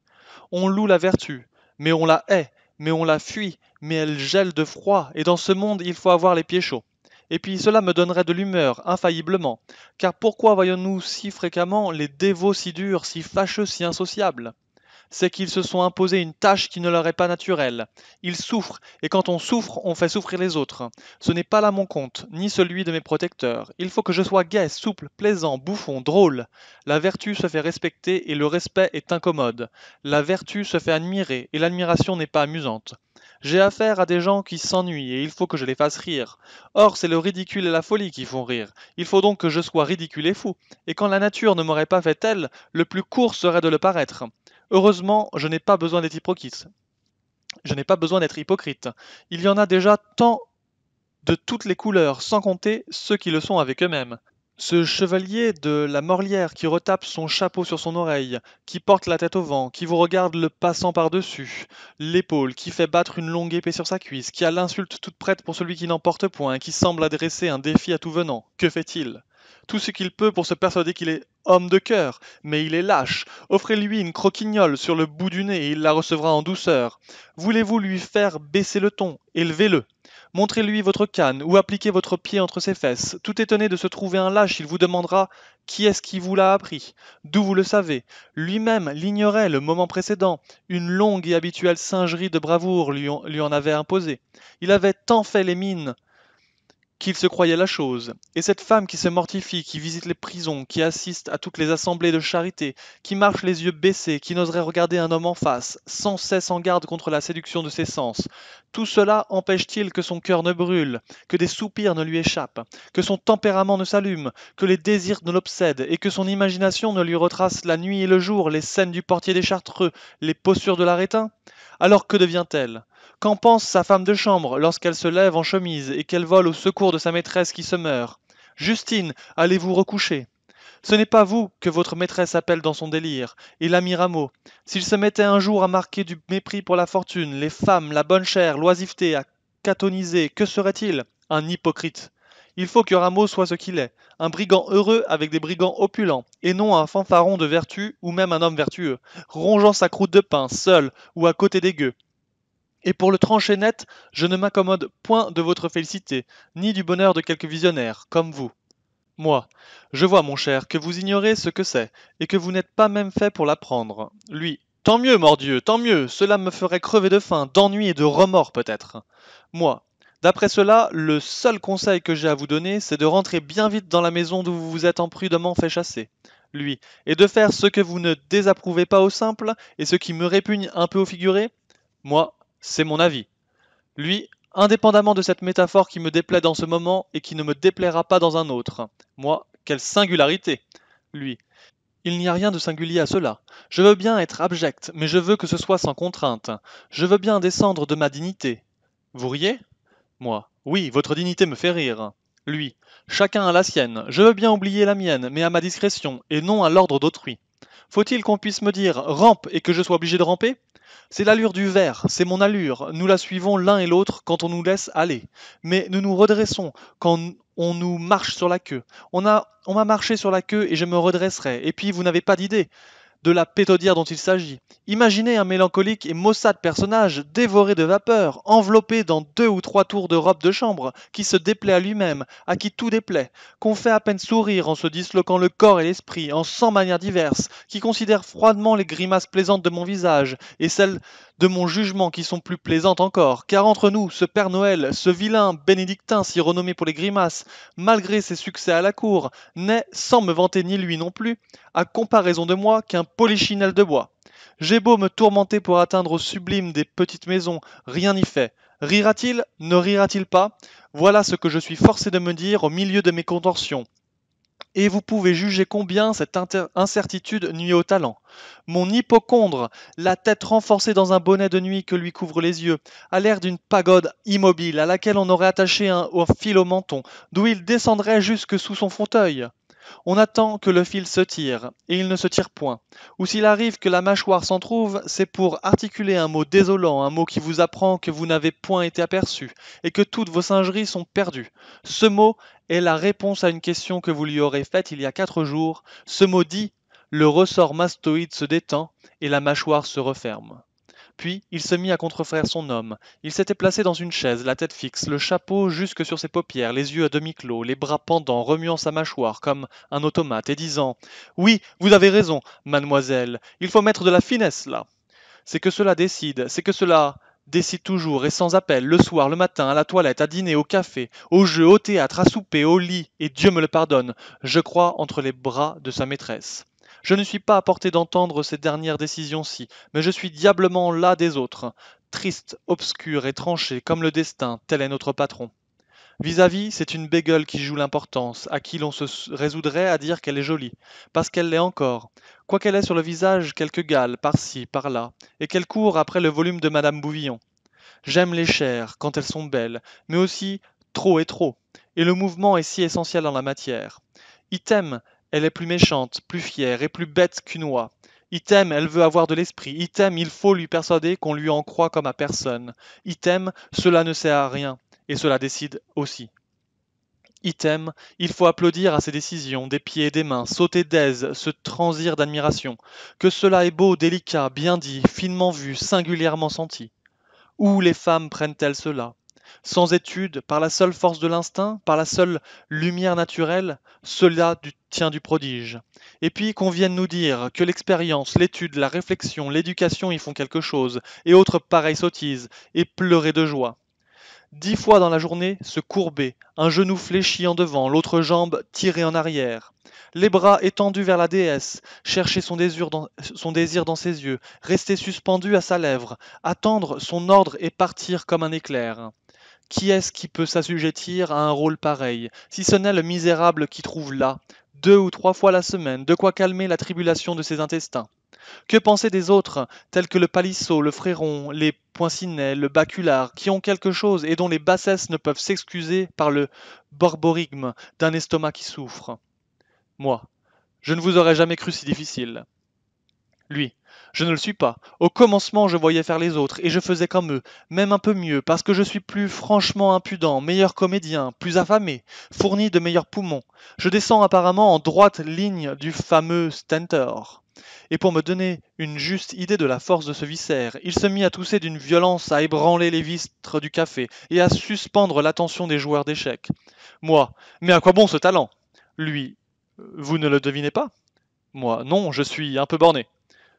On loue la vertu, mais on la hait, mais on la fuit, mais elle gèle de froid, et dans ce monde il faut avoir les pieds chauds. Et puis cela me donnerait de l'humeur, infailliblement, car pourquoi voyons-nous si fréquemment les dévots si durs, si fâcheux, si insociables c'est qu'ils se sont imposés une tâche qui ne leur est pas naturelle. Ils souffrent, et quand on souffre, on fait souffrir les autres. Ce n'est pas là mon compte, ni celui de mes protecteurs. Il faut que je sois gai, souple, plaisant, bouffon, drôle. La vertu se fait respecter et le respect est incommode. La vertu se fait admirer et l'admiration n'est pas amusante. J'ai affaire à des gens qui s'ennuient et il faut que je les fasse rire. Or, c'est le ridicule et la folie qui font rire. Il faut donc que je sois ridicule et fou. Et quand la nature ne m'aurait pas fait elle, le plus court serait de le paraître. Heureusement, je n'ai pas besoin d'être hypocrite. Je n'ai pas besoin d'être hypocrite. Il y en a déjà tant de toutes les couleurs, sans compter ceux qui le sont avec eux-mêmes. Ce chevalier de la Morlière qui retape son chapeau sur son oreille, qui porte la tête au vent, qui vous regarde le passant par-dessus, l'épaule, qui fait battre une longue épée sur sa cuisse, qui a l'insulte toute prête pour celui qui n'en porte point, qui semble adresser un défi à tout venant, que fait-il Tout ce qu'il peut pour se persuader qu'il est homme de cœur, mais il est lâche. Offrez-lui une croquignole sur le bout du nez et il la recevra en douceur. Voulez-vous lui faire baisser le ton Élevez-le. Montrez-lui votre canne ou appliquez votre pied entre ses fesses. Tout étonné de se trouver un lâche, il vous demandera qui est-ce qui vous l'a appris, d'où vous le savez. Lui-même l'ignorait le moment précédent. Une longue et habituelle singerie de bravoure lui, en avait imposé. Il avait tant fait les mines qu'il se croyait la chose. Et cette femme qui se mortifie, qui visite les prisons, qui assiste à toutes les assemblées de charité, qui marche les yeux baissés, qui n'oserait regarder un homme en face, sans cesse en garde contre la séduction de ses sens, tout cela empêche-t-il que son cœur ne brûle, que des soupirs ne lui échappent, que son tempérament ne s'allume, que les désirs ne l'obsèdent, et que son imagination ne lui retrace la nuit et le jour les scènes du portier des Chartreux, les postures de l'arétin Alors que devient-elle Qu'en pense sa femme de chambre lorsqu'elle se lève en chemise et qu'elle vole au secours de sa maîtresse qui se meurt Justine, allez-vous recoucher ce n'est pas vous que votre maîtresse appelle dans son délire, et l'ami Rameau. S'il se mettait un jour à marquer du mépris pour la fortune, les femmes, la bonne chère, l'oisiveté, à catoniser, que serait-il Un hypocrite. Il faut que Rameau soit ce qu'il est, un brigand heureux avec des brigands opulents, et non un fanfaron de vertu ou même un homme vertueux, rongeant sa croûte de pain, seul ou à côté des gueux, et pour le trancher net, je ne m'accommode point de votre félicité, ni du bonheur de quelques visionnaires, comme vous. Moi, je vois, mon cher, que vous ignorez ce que c'est, et que vous n'êtes pas même fait pour l'apprendre. Lui, tant mieux, mordieu, tant mieux, cela me ferait crever de faim, d'ennui et de remords peut-être. Moi, D'après cela, le seul conseil que j'ai à vous donner, c'est de rentrer bien vite dans la maison d'où vous vous êtes imprudemment fait chasser, lui, et de faire ce que vous ne désapprouvez pas au simple, et ce qui me répugne un peu au figuré, moi, c'est mon avis. Lui, indépendamment de cette métaphore qui me déplaît dans ce moment et qui ne me déplaira pas dans un autre. Moi, quelle singularité Lui. Il n'y a rien de singulier à cela. Je veux bien être abject, mais je veux que ce soit sans contrainte. Je veux bien descendre de ma dignité. Vous riez Moi. Oui, votre dignité me fait rire. Lui. Chacun a la sienne. Je veux bien oublier la mienne, mais à ma discrétion, et non à l'ordre d'autrui. Faut-il qu'on puisse me dire rampe et que je sois obligé de ramper C'est l'allure du verre, c'est mon allure, nous la suivons l'un et l'autre quand on nous laisse aller. Mais nous nous redressons quand on nous marche sur la queue. On m'a on marché sur la queue et je me redresserai, et puis vous n'avez pas d'idée de la pétaudière dont il s'agit. Imaginez un mélancolique et maussade personnage, dévoré de vapeur, enveloppé dans deux ou trois tours de robe de chambre, qui se déplaît à lui-même, à qui tout déplaît, qu'on fait à peine sourire en se disloquant le corps et l'esprit, en cent manières diverses, qui considère froidement les grimaces plaisantes de mon visage, et celles de mon jugement qui sont plus plaisantes encore, car entre nous, ce Père Noël, ce vilain bénédictin si renommé pour les grimaces, malgré ses succès à la cour, n'est, sans me vanter ni lui non plus, à comparaison de moi qu'un polichinelle de bois. J'ai beau me tourmenter pour atteindre au sublime des petites maisons, rien n'y fait. Rira-t-il Ne rira-t-il pas Voilà ce que je suis forcé de me dire au milieu de mes contorsions et vous pouvez juger combien cette incertitude nuit au talent. Mon hypochondre, la tête renforcée dans un bonnet de nuit que lui couvre les yeux, a l'air d'une pagode immobile à laquelle on aurait attaché un, un fil au menton, d'où il descendrait jusque sous son fauteuil. On attend que le fil se tire, et il ne se tire point. Ou s'il arrive que la mâchoire s'en trouve, c'est pour articuler un mot désolant, un mot qui vous apprend que vous n'avez point été aperçu, et que toutes vos singeries sont perdues. Ce mot est la réponse à une question que vous lui aurez faite il y a quatre jours. Ce mot dit le ressort mastoïde se détend, et la mâchoire se referme. Puis il se mit à contrefaire son homme. Il s'était placé dans une chaise, la tête fixe, le chapeau jusque sur ses paupières, les yeux à demi clos, les bras pendants, remuant sa mâchoire comme un automate et disant Oui, vous avez raison, mademoiselle, il faut mettre de la finesse là. C'est que cela décide, c'est que cela décide toujours et sans appel, le soir, le matin, à la toilette, à dîner, au café, au jeu, au théâtre, à souper, au lit, et Dieu me le pardonne, je crois entre les bras de sa maîtresse. Je ne suis pas à portée d'entendre ces dernières décisions-ci, mais je suis diablement là des autres, triste, obscur et tranché comme le destin, tel est notre patron. Vis-à-vis, c'est une bégueule qui joue l'importance, à qui l'on se résoudrait à dire qu'elle est jolie, parce qu'elle l'est encore, quoiqu'elle ait sur le visage quelques gales, par-ci, par-là, et qu'elle court après le volume de Madame Bouvillon. J'aime les chairs, quand elles sont belles, mais aussi trop et trop, et le mouvement est si essentiel en la matière. Item, elle est plus méchante, plus fière et plus bête qu'une oie. Item, elle veut avoir de l'esprit. Item, il faut lui persuader qu'on lui en croit comme à personne. Item, cela ne sert à rien, et cela décide aussi. Item, il faut applaudir à ses décisions, des pieds et des mains, sauter d'aise, se transir d'admiration. Que cela est beau, délicat, bien dit, finement vu, singulièrement senti. Où les femmes prennent-elles cela sans étude, par la seule force de l'instinct, par la seule lumière naturelle, cela du, tient du prodige. Et puis qu'on vienne nous dire que l'expérience, l'étude, la réflexion, l'éducation y font quelque chose, et autres pareilles sottises, et pleurer de joie. Dix fois dans la journée, se courber, un genou fléchi en devant, l'autre jambe tirée en arrière, les bras étendus vers la déesse, chercher son son désir dans ses yeux, rester suspendu à sa lèvre, attendre son ordre et partir comme un éclair. Qui est-ce qui peut s'assujettir à un rôle pareil, si ce n'est le misérable qui trouve là, deux ou trois fois la semaine, de quoi calmer la tribulation de ses intestins que penser des autres, tels que le Palissot, le Fréron, les poincinets, le Baculard, qui ont quelque chose et dont les bassesses ne peuvent s'excuser par le borborigme d'un estomac qui souffre Moi, je ne vous aurais jamais cru si difficile. Lui, je ne le suis pas. Au commencement, je voyais faire les autres et je faisais comme eux, même un peu mieux, parce que je suis plus franchement impudent, meilleur comédien, plus affamé, fourni de meilleurs poumons. Je descends apparemment en droite ligne du fameux Stentor. Et pour me donner une juste idée de la force de ce viscère, il se mit à tousser d'une violence à ébranler les vitres du café et à suspendre l'attention des joueurs d'échecs. Moi, mais à quoi bon ce talent Lui, euh, vous ne le devinez pas Moi, non, je suis un peu borné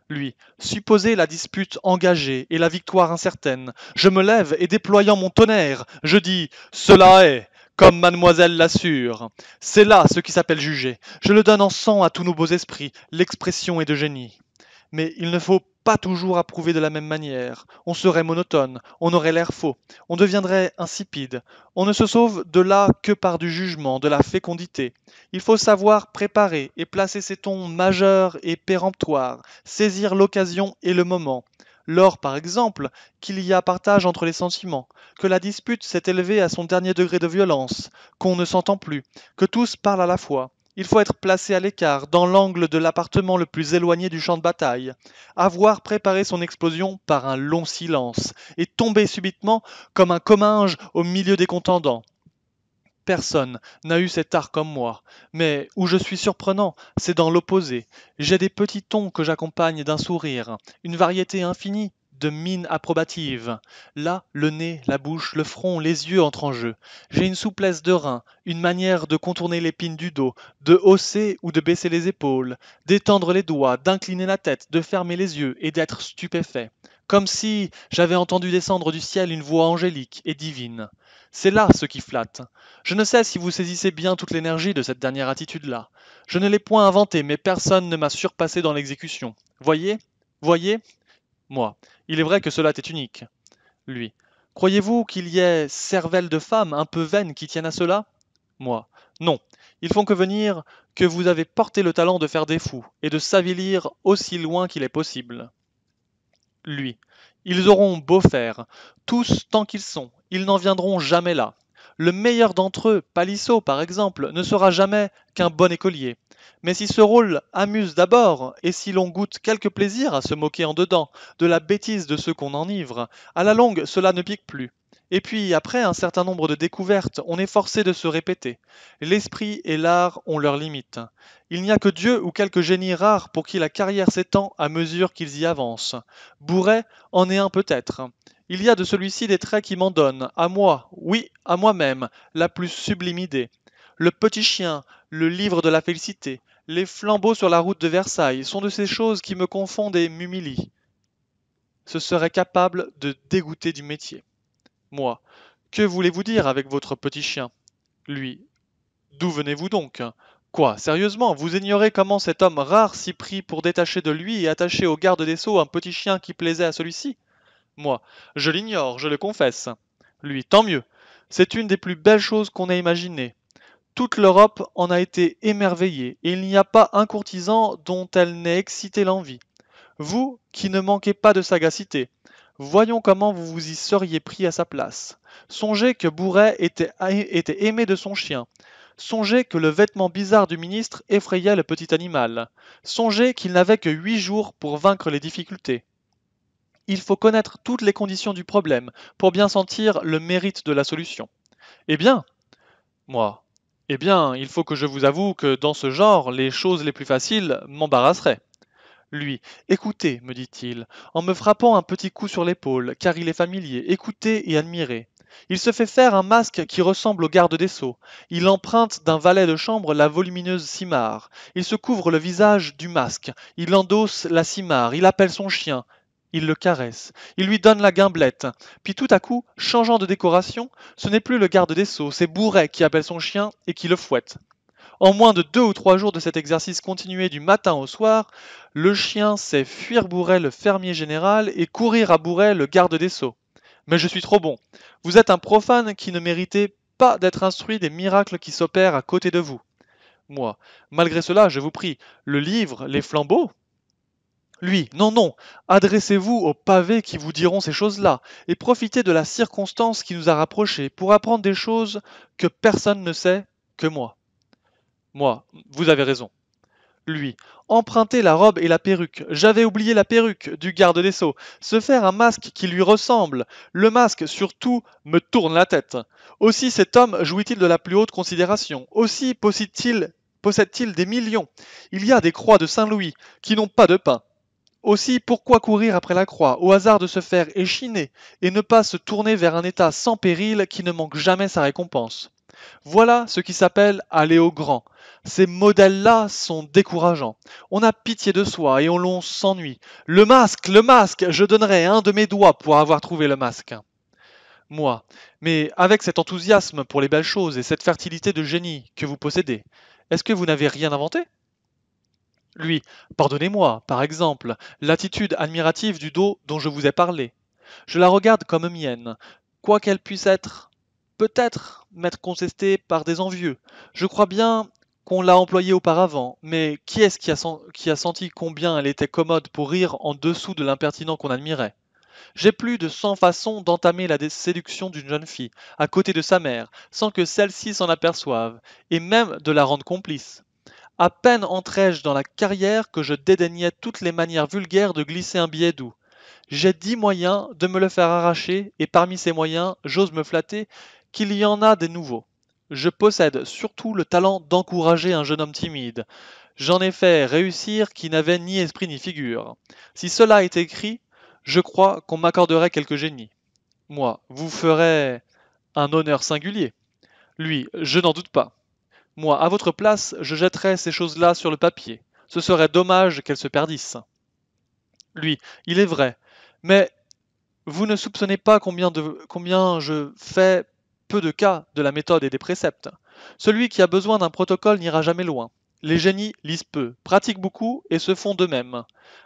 lui, supposez la dispute engagée et la victoire incertaine, je me lève et déployant mon tonnerre, je dis Cela est, comme mademoiselle l'assure. C'est là ce qui s'appelle juger. Je le donne en sang à tous nos beaux esprits, l'expression est de génie. Mais il ne faut pas toujours approuvé de la même manière, on serait monotone, on aurait l'air faux, on deviendrait insipide, on ne se sauve de là que par du jugement, de la fécondité. Il faut savoir préparer et placer ses tons majeurs et péremptoires, saisir l'occasion et le moment. lors par exemple, qu'il y a partage entre les sentiments, que la dispute s'est élevée à son dernier degré de violence, qu'on ne s'entend plus, que tous parlent à la fois, il faut être placé à l'écart, dans l'angle de l'appartement le plus éloigné du champ de bataille, avoir préparé son explosion par un long silence, et tomber subitement comme un comminge au milieu des contendants. Personne n'a eu cet art comme moi, mais où je suis surprenant, c'est dans l'opposé. J'ai des petits tons que j'accompagne d'un sourire, une variété infinie de mine approbative. Là, le nez, la bouche, le front, les yeux entrent en jeu. J'ai une souplesse de rein, une manière de contourner l'épine du dos, de hausser ou de baisser les épaules, d'étendre les doigts, d'incliner la tête, de fermer les yeux et d'être stupéfait. Comme si j'avais entendu descendre du ciel une voix angélique et divine. C'est là ce qui flatte. Je ne sais si vous saisissez bien toute l'énergie de cette dernière attitude-là. Je ne l'ai point inventée, mais personne ne m'a surpassé dans l'exécution. Voyez Voyez Moi. Il est vrai que cela t'est unique. Lui. Croyez-vous qu'il y ait cervelle de femme un peu vaine qui tienne à cela Moi. Non. Ils font que venir que vous avez porté le talent de faire des fous et de s'avilir aussi loin qu'il est possible. Lui. Ils auront beau faire, tous tant qu'ils sont, ils n'en viendront jamais là. Le meilleur d'entre eux, Palissot par exemple, ne sera jamais qu'un bon écolier. Mais si ce rôle amuse d'abord, et si l'on goûte quelque plaisir à se moquer en dedans, de la bêtise de ceux qu'on enivre, à la longue cela ne pique plus. Et puis, après un certain nombre de découvertes, on est forcé de se répéter. L'esprit et l'art ont leurs limites. Il n'y a que Dieu ou quelques génies rares pour qui la carrière s'étend à mesure qu'ils y avancent. Bourret en est un peut-être. Il y a de celui-ci des traits qui m'en donnent, à moi, oui, à moi-même, la plus sublime idée. Le petit chien, le livre de la félicité, les flambeaux sur la route de Versailles sont de ces choses qui me confondent et m'humilient. Ce serait capable de dégoûter du métier. Moi, que voulez-vous dire avec votre petit chien Lui, d'où venez-vous donc Quoi, sérieusement, vous ignorez comment cet homme rare s'y prit pour détacher de lui et attacher au garde des sceaux un petit chien qui plaisait à celui-ci moi, je l'ignore, je le confesse. Lui, tant mieux. C'est une des plus belles choses qu'on ait imaginées. Toute l'Europe en a été émerveillée, et il n'y a pas un courtisan dont elle n'ait excité l'envie. Vous, qui ne manquez pas de sagacité, voyons comment vous vous y seriez pris à sa place. Songez que Bourret était, était aimé de son chien. Songez que le vêtement bizarre du ministre effrayait le petit animal. Songez qu'il n'avait que huit jours pour vaincre les difficultés il faut connaître toutes les conditions du problème pour bien sentir le mérite de la solution. Eh bien, moi, eh bien, il faut que je vous avoue que dans ce genre, les choses les plus faciles m'embarrasseraient. Lui, écoutez, me dit-il, en me frappant un petit coup sur l'épaule, car il est familier, écoutez et admirez. Il se fait faire un masque qui ressemble au garde des sceaux. Il emprunte d'un valet de chambre la volumineuse simarre. Il se couvre le visage du masque. Il endosse la simarre. Il appelle son chien il le caresse, il lui donne la guimblette, puis tout à coup, changeant de décoration, ce n'est plus le garde des sceaux, c'est Bourret qui appelle son chien et qui le fouette. En moins de deux ou trois jours de cet exercice continué du matin au soir, le chien sait fuir Bourret le fermier général et courir à Bourret le garde des sceaux. Mais je suis trop bon. Vous êtes un profane qui ne méritait pas d'être instruit des miracles qui s'opèrent à côté de vous. Moi, malgré cela, je vous prie, le livre, les flambeaux, lui. Non, non, adressez-vous aux pavés qui vous diront ces choses-là, et profitez de la circonstance qui nous a rapprochés pour apprendre des choses que personne ne sait que moi. Moi, vous avez raison. Lui, empruntez la robe et la perruque. J'avais oublié la perruque du garde des sceaux. Se faire un masque qui lui ressemble. Le masque, surtout, me tourne la tête. Aussi cet homme jouit-il de la plus haute considération. Aussi possède-t-il possède des millions. Il y a des croix de Saint-Louis qui n'ont pas de pain. Aussi, pourquoi courir après la croix, au hasard de se faire échiner, et ne pas se tourner vers un état sans péril qui ne manque jamais sa récompense Voilà ce qui s'appelle aller au grand. Ces modèles-là sont décourageants. On a pitié de soi et on l'on s'ennuie. Le masque, le masque, je donnerai un de mes doigts pour avoir trouvé le masque moi, mais avec cet enthousiasme pour les belles choses et cette fertilité de génie que vous possédez, est-ce que vous n'avez rien inventé lui Pardonnez-moi, par exemple, l'attitude admirative du dos dont je vous ai parlé. Je la regarde comme mienne, quoi qu'elle puisse être, peut-être m'être contestée par des envieux. Je crois bien qu'on l'a employée auparavant, mais qui est-ce qui qui a senti combien elle était commode pour rire en dessous de l'impertinent qu'on admirait j'ai plus de cent façons d'entamer la séduction d'une jeune fille, à côté de sa mère, sans que celle-ci s'en aperçoive, et même de la rendre complice. À peine entrais je dans la carrière que je dédaignais toutes les manières vulgaires de glisser un billet doux. J'ai dix moyens de me le faire arracher, et parmi ces moyens, j'ose me flatter qu'il y en a des nouveaux. Je possède surtout le talent d'encourager un jeune homme timide. J'en ai fait réussir qui n'avait ni esprit ni figure. Si cela est écrit, je crois qu'on m'accorderait quelque génie. Moi, vous ferez un honneur singulier. Lui, je n'en doute pas. Moi, à votre place, je jetterais ces choses-là sur le papier. Ce serait dommage qu'elles se perdissent. Lui, il est vrai. Mais vous ne soupçonnez pas combien, combien je fais peu de cas de la méthode et des préceptes. Celui qui a besoin d'un protocole n'ira jamais loin. Les génies lisent peu, pratiquent beaucoup et se font d'eux-mêmes.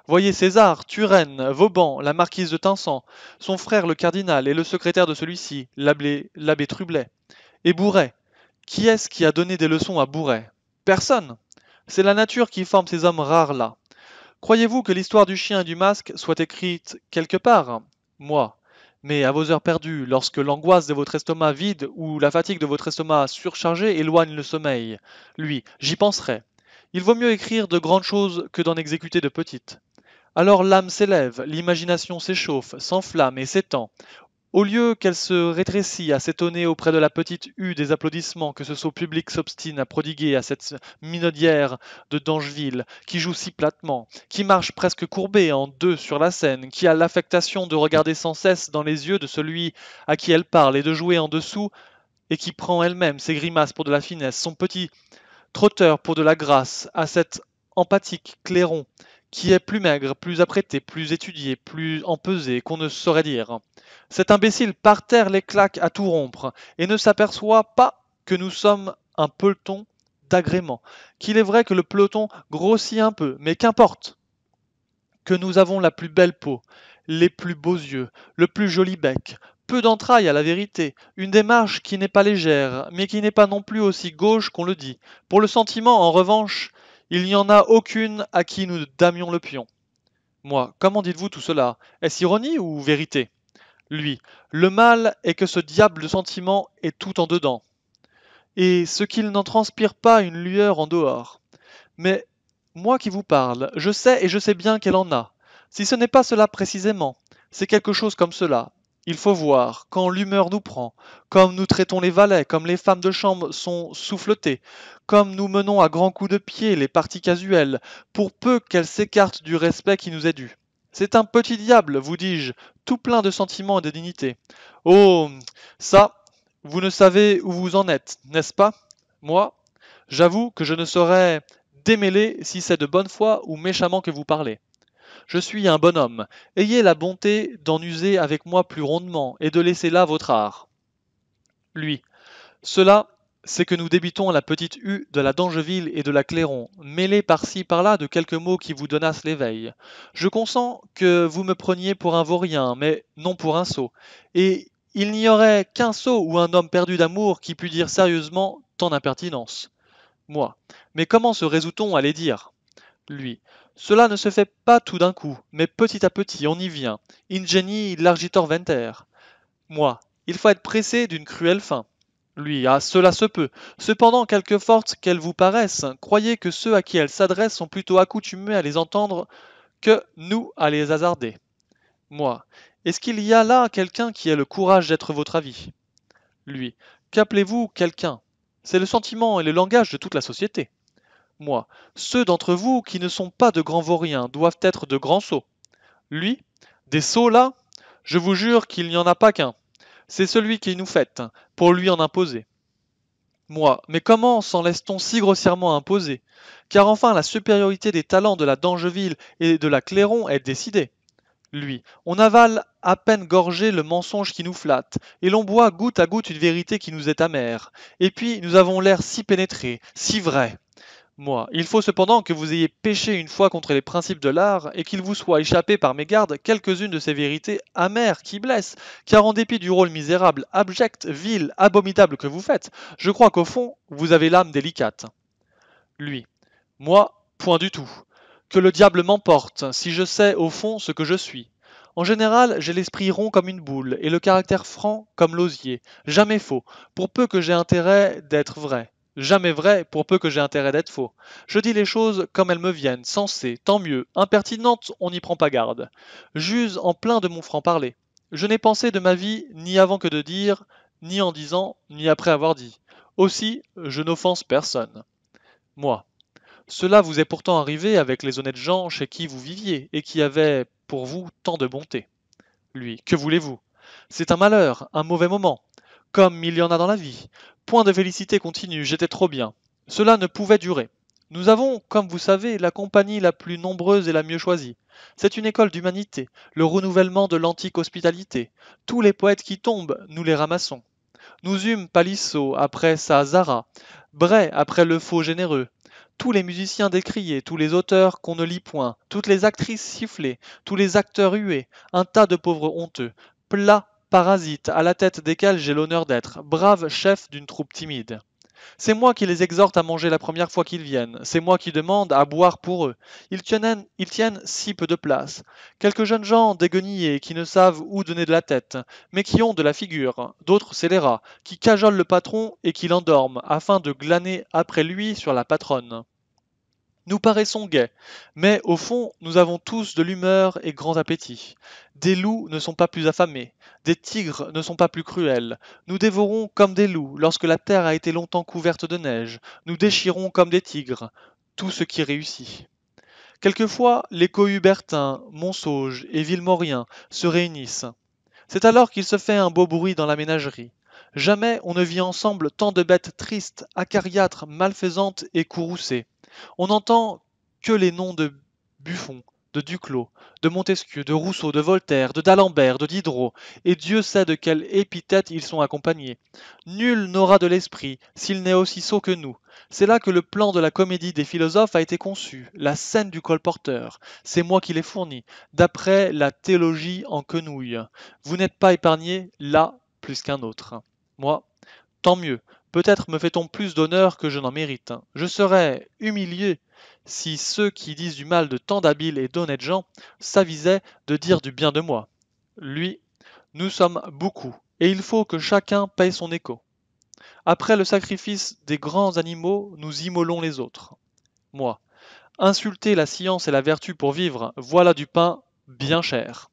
Voyez César, Turenne, Vauban, la marquise de Tinsan, son frère le cardinal et le secrétaire de celui-ci, l'abbé Trublet, et Bourret, qui est-ce qui a donné des leçons à Bourret Personne. C'est la nature qui forme ces hommes rares-là. Croyez-vous que l'histoire du chien et du masque soit écrite quelque part Moi. Mais à vos heures perdues, lorsque l'angoisse de votre estomac vide ou la fatigue de votre estomac surchargé éloigne le sommeil, lui, j'y penserai. Il vaut mieux écrire de grandes choses que d'en exécuter de petites. Alors l'âme s'élève, l'imagination s'échauffe, s'enflamme et s'étend. Au lieu qu'elle se rétrécit à s'étonner auprès de la petite U des applaudissements que ce saut public s'obstine à prodiguer à cette minaudière de Dangeville, qui joue si platement, qui marche presque courbée en deux sur la scène, qui a l'affectation de regarder sans cesse dans les yeux de celui à qui elle parle et de jouer en dessous, et qui prend elle-même ses grimaces pour de la finesse, son petit trotteur pour de la grâce, à cet empathique clairon qui est plus maigre, plus apprêté, plus étudié, plus empesé, qu'on ne saurait dire. Cet imbécile par terre les claque à tout rompre, et ne s'aperçoit pas que nous sommes un peloton d'agrément, qu'il est vrai que le peloton grossit un peu, mais qu'importe que nous avons la plus belle peau, les plus beaux yeux, le plus joli bec, peu d'entrailles à la vérité, une démarche qui n'est pas légère, mais qui n'est pas non plus aussi gauche qu'on le dit. Pour le sentiment, en revanche, il n'y en a aucune à qui nous damions le pion. Moi, comment dites-vous tout cela Est-ce ironie ou vérité Lui, le mal est que ce diable de sentiment est tout en dedans, et ce qu'il n'en transpire pas une lueur en dehors. Mais moi qui vous parle, je sais et je sais bien qu'elle en a. Si ce n'est pas cela précisément, c'est quelque chose comme cela, il faut voir, quand l'humeur nous prend, comme nous traitons les valets, comme les femmes de chambre sont souffletées, comme nous menons à grands coups de pied les parties casuelles, pour peu qu'elles s'écartent du respect qui nous est dû. C'est un petit diable, vous dis-je, tout plein de sentiments et de dignité. Oh, ça, vous ne savez où vous en êtes, n'est-ce pas Moi, j'avoue que je ne saurais démêler si c'est de bonne foi ou méchamment que vous parlez. Je suis un bonhomme. Ayez la bonté d'en user avec moi plus rondement et de laisser là votre art. Lui. Cela, c'est que nous débitons la petite U de la Dangeville et de la Clairon, mêlée par-ci par-là de quelques mots qui vous donnassent l'éveil. Je consens que vous me preniez pour un vaurien, mais non pour un sot. Et il n'y aurait qu'un sot ou un homme perdu d'amour qui pût dire sérieusement tant d'impertinence. Moi. Mais comment se résout-on à les dire Lui. Cela ne se fait pas tout d'un coup, mais petit à petit, on y vient. Ingeni largitor venter. Moi, il faut être pressé d'une cruelle fin. Lui, ah, cela se peut. Cependant, quelque fortes qu'elles vous paraissent, croyez que ceux à qui elles s'adressent sont plutôt accoutumés à les entendre que nous à les hasarder. Moi, est-ce qu'il y a là quelqu'un qui ait le courage d'être votre avis Lui, qu'appelez-vous quelqu'un C'est le sentiment et le langage de toute la société moi. Ceux d'entre vous qui ne sont pas de grands vauriens doivent être de grands sots. Lui, des sots là, je vous jure qu'il n'y en a pas qu'un. C'est celui qui nous fête, pour lui en imposer. Moi, mais comment s'en laisse-t-on si grossièrement imposer Car enfin, la supériorité des talents de la Dangeville et de la Clairon est décidée. Lui, on avale à peine gorgé le mensonge qui nous flatte, et l'on boit goutte à goutte une vérité qui nous est amère. Et puis, nous avons l'air si pénétré, si vrai, moi. Il faut cependant que vous ayez péché une fois contre les principes de l'art, et qu'il vous soit échappé par mes gardes quelques-unes de ces vérités amères qui blessent, car en dépit du rôle misérable, abject, vil, abominable que vous faites, je crois qu'au fond, vous avez l'âme délicate. Lui. Moi, point du tout. Que le diable m'emporte, si je sais au fond ce que je suis. En général, j'ai l'esprit rond comme une boule, et le caractère franc comme l'osier, jamais faux, pour peu que j'ai intérêt d'être vrai. Jamais vrai, pour peu que j'ai intérêt d'être faux. Je dis les choses comme elles me viennent, sensées, tant mieux, impertinentes, on n'y prend pas garde. J'use en plein de mon franc-parler. Je n'ai pensé de ma vie ni avant que de dire, ni en disant, ni après avoir dit. Aussi, je n'offense personne. Moi. Cela vous est pourtant arrivé avec les honnêtes gens chez qui vous viviez et qui avaient pour vous tant de bonté. Lui, que voulez-vous C'est un malheur, un mauvais moment, comme il y en a dans la vie point de félicité continue, j'étais trop bien. Cela ne pouvait durer. Nous avons, comme vous savez, la compagnie la plus nombreuse et la mieux choisie. C'est une école d'humanité, le renouvellement de l'antique hospitalité. Tous les poètes qui tombent, nous les ramassons. Nous eûmes Palissot après sa Zara, Bray après le faux généreux, tous les musiciens décriés, tous les auteurs qu'on ne lit point, toutes les actrices sifflées, tous les acteurs hués, un tas de pauvres honteux, plats Parasites à la tête desquels j'ai l'honneur d'être, brave chef d'une troupe timide. C'est moi qui les exhorte à manger la première fois qu'ils viennent, c'est moi qui demande à boire pour eux. Ils tiennent, ils tiennent si peu de place. Quelques jeunes gens déguenillés qui ne savent où donner de la tête, mais qui ont de la figure, d'autres scélérats, qui cajolent le patron et qui l'endorment, afin de glaner après lui sur la patronne. Nous paraissons gais, mais au fond, nous avons tous de l'humeur et grand appétit. Des loups ne sont pas plus affamés, des tigres ne sont pas plus cruels. Nous dévorons comme des loups lorsque la terre a été longtemps couverte de neige, nous déchirons comme des tigres, tout ce qui réussit. Quelquefois, les Cohubertins, Monsauge et Villemoriens se réunissent. C'est alors qu'il se fait un beau bruit dans la ménagerie. Jamais on ne vit ensemble tant de bêtes tristes, acariâtres, malfaisantes et courroucées. On n'entend que les noms de Buffon, de Duclos, de Montesquieu, de Rousseau, de Voltaire, de D'Alembert, de Diderot, et Dieu sait de quelle épithète ils sont accompagnés. Nul n'aura de l'esprit, s'il n'est aussi sot que nous. C'est là que le plan de la comédie des philosophes a été conçu, la scène du colporteur. C'est moi qui l'ai fourni, d'après la théologie en quenouille. Vous n'êtes pas épargné, là, plus qu'un autre. Moi, tant mieux, Peut-être me fait-on plus d'honneur que je n'en mérite. Je serais humilié si ceux qui disent du mal de tant d'habiles et d'honnêtes gens s'avisaient de dire du bien de moi. Lui, nous sommes beaucoup, et il faut que chacun paye son écho. Après le sacrifice des grands animaux, nous immolons les autres. Moi, insulter la science et la vertu pour vivre, voilà du pain bien cher.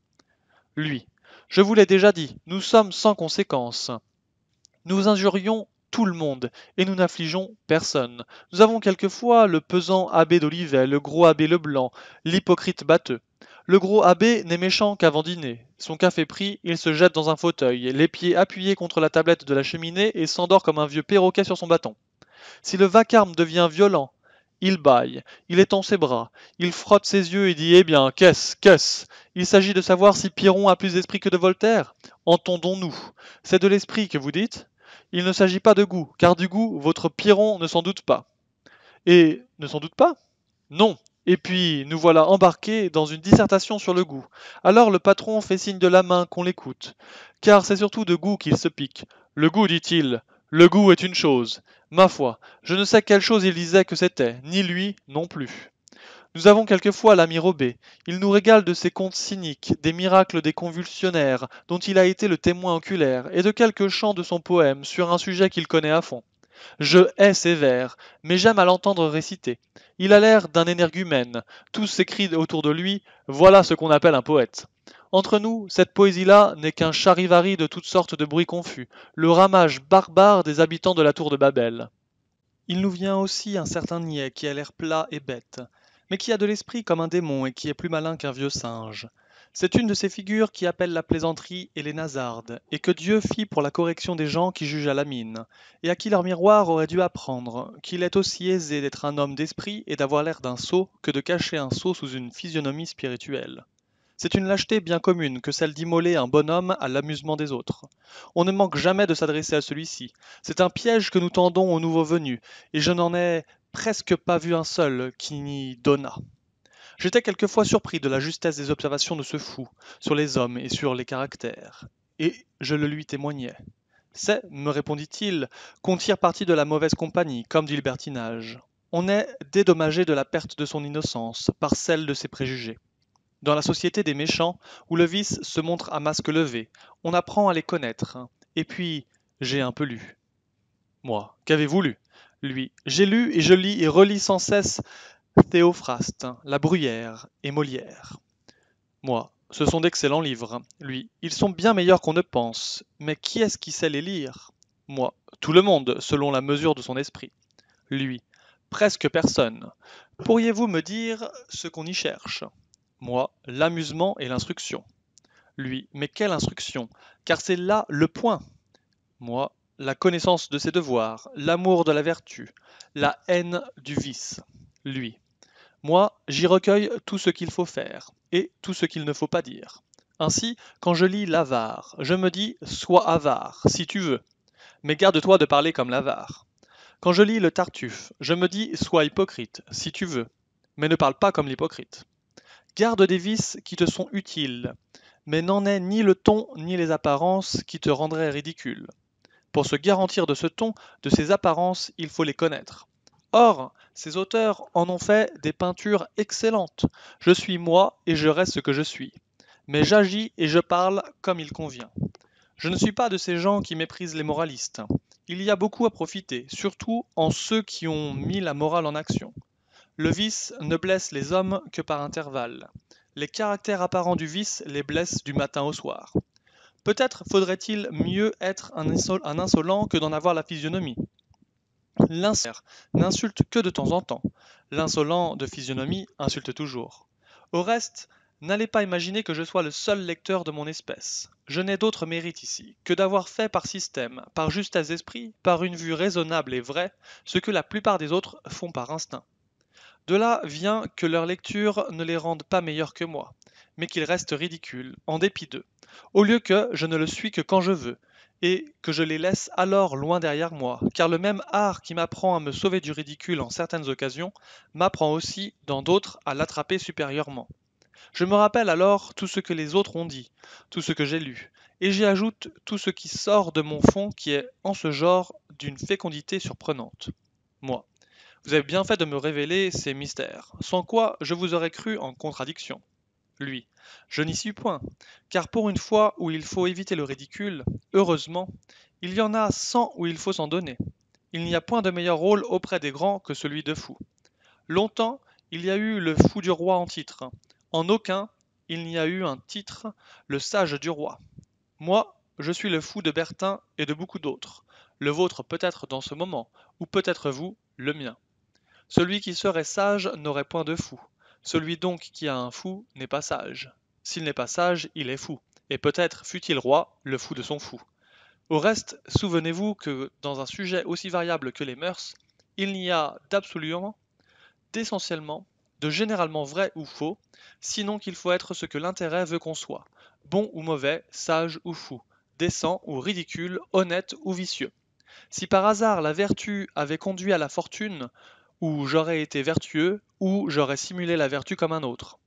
Lui, je vous l'ai déjà dit, nous sommes sans conséquence. Nous injurions tout le monde, et nous n'affligeons personne. Nous avons quelquefois le pesant abbé d'Olivet, le gros abbé Leblanc, l'hypocrite batteux. Le gros abbé n'est méchant qu'avant dîner. Son café pris, il se jette dans un fauteuil, les pieds appuyés contre la tablette de la cheminée et s'endort comme un vieux perroquet sur son bâton. Si le vacarme devient violent, il bâille, il étend ses bras, il frotte ses yeux et dit Eh bien, qu'est-ce, qu'est-ce Il s'agit de savoir si Piron a plus d'esprit que de Voltaire. Entendons-nous. C'est de l'esprit que vous dites il ne s'agit pas de goût, car du goût, votre Piron ne s'en doute pas. Et ne s'en doute pas Non. Et puis, nous voilà embarqués dans une dissertation sur le goût. Alors le patron fait signe de la main qu'on l'écoute, car c'est surtout de goût qu'il se pique. Le goût, dit-il, le goût est une chose. Ma foi, je ne sais quelle chose il disait que c'était, ni lui non plus. Nous avons quelquefois l'ami Robé. Il nous régale de ses contes cyniques, des miracles des convulsionnaires, dont il a été le témoin oculaire, et de quelques chants de son poème sur un sujet qu'il connaît à fond. Je hais ses vers, mais j'aime à l'entendre réciter. Il a l'air d'un énergumène. Tous s'écrient autour de lui Voilà ce qu'on appelle un poète. Entre nous, cette poésie-là n'est qu'un charivari de toutes sortes de bruits confus, le ramage barbare des habitants de la tour de Babel. Il nous vient aussi un certain niais qui a l'air plat et bête mais qui a de l'esprit comme un démon et qui est plus malin qu'un vieux singe. C'est une de ces figures qui appellent la plaisanterie et les nazardes, et que Dieu fit pour la correction des gens qui jugent à la mine, et à qui leur miroir aurait dû apprendre qu'il est aussi aisé d'être un homme d'esprit et d'avoir l'air d'un sot que de cacher un sot sous une physionomie spirituelle. C'est une lâcheté bien commune que celle d'immoler un bonhomme à l'amusement des autres. On ne manque jamais de s'adresser à celui-ci. C'est un piège que nous tendons aux nouveaux venus, et je n'en ai presque pas vu un seul qui n'y donna. J'étais quelquefois surpris de la justesse des observations de ce fou sur les hommes et sur les caractères, et je le lui témoignais. C'est, me répondit-il, qu'on tire parti de la mauvaise compagnie, comme dit le Bertinage. On est dédommagé de la perte de son innocence par celle de ses préjugés. Dans la société des méchants, où le vice se montre à masque levé, on apprend à les connaître. Et puis, j'ai un peu lu. Moi, qu'avez-vous lu lui. J'ai lu et je lis et relis sans cesse Théophraste, La Bruyère et Molière. Moi, ce sont d'excellents livres. Lui, ils sont bien meilleurs qu'on ne pense. Mais qui est-ce qui sait les lire Moi, tout le monde, selon la mesure de son esprit. Lui, presque personne. Pourriez-vous me dire ce qu'on y cherche Moi, l'amusement et l'instruction. Lui, mais quelle instruction Car c'est là le point. Moi, la connaissance de ses devoirs, l'amour de la vertu, la haine du vice, lui. Moi, j'y recueille tout ce qu'il faut faire, et tout ce qu'il ne faut pas dire. Ainsi, quand je lis l'avare, je me dis Sois avare, si tu veux, mais garde-toi de parler comme l'avare. Quand je lis le Tartuffe, je me dis Sois hypocrite, si tu veux, mais ne parle pas comme l'hypocrite. Garde des vices qui te sont utiles, mais n'en aie ni le ton ni les apparences qui te rendraient ridicule. Pour se garantir de ce ton, de ces apparences, il faut les connaître. Or, ces auteurs en ont fait des peintures excellentes. Je suis moi et je reste ce que je suis. Mais j'agis et je parle comme il convient. Je ne suis pas de ces gens qui méprisent les moralistes. Il y a beaucoup à profiter, surtout en ceux qui ont mis la morale en action. Le vice ne blesse les hommes que par intervalles. Les caractères apparents du vice les blessent du matin au soir. Peut-être faudrait-il mieux être un, insolent que d'en avoir la physionomie. L'insolent n'insulte que de temps en temps. L'insolent de physionomie insulte toujours. Au reste, n'allez pas imaginer que je sois le seul lecteur de mon espèce. Je n'ai d'autre mérite ici que d'avoir fait par système, par justesse d'esprit, par une vue raisonnable et vraie, ce que la plupart des autres font par instinct. De là vient que leur lecture ne les rende pas meilleurs que moi, mais qu'ils restent ridicules, en dépit d'eux au lieu que je ne le suis que quand je veux, et que je les laisse alors loin derrière moi, car le même art qui m'apprend à me sauver du ridicule en certaines occasions, m'apprend aussi, dans d'autres, à l'attraper supérieurement. Je me rappelle alors tout ce que les autres ont dit, tout ce que j'ai lu, et j'y ajoute tout ce qui sort de mon fond qui est, en ce genre, d'une fécondité surprenante. Moi. Vous avez bien fait de me révéler ces mystères, sans quoi je vous aurais cru en contradiction lui. Je n'y suis point, car pour une fois où il faut éviter le ridicule, heureusement, il y en a cent où il faut s'en donner. Il n'y a point de meilleur rôle auprès des grands que celui de fou. Longtemps, il y a eu le fou du roi en titre. En aucun, il n'y a eu un titre, le sage du roi. Moi, je suis le fou de Bertin et de beaucoup d'autres. Le vôtre peut-être dans ce moment, ou peut-être vous, le mien. Celui qui serait sage n'aurait point de fou. Celui donc qui a un fou n'est pas sage. S'il n'est pas sage, il est fou. Et peut-être fut-il roi, le fou de son fou. Au reste, souvenez-vous que dans un sujet aussi variable que les mœurs, il n'y a d'absolument, d'essentiellement, de généralement vrai ou faux, sinon qu'il faut être ce que l'intérêt veut qu'on soit, bon ou mauvais, sage ou fou, décent ou ridicule, honnête ou vicieux. Si par hasard la vertu avait conduit à la fortune, où j'aurais été vertueux, ou j'aurais simulé la vertu comme un autre.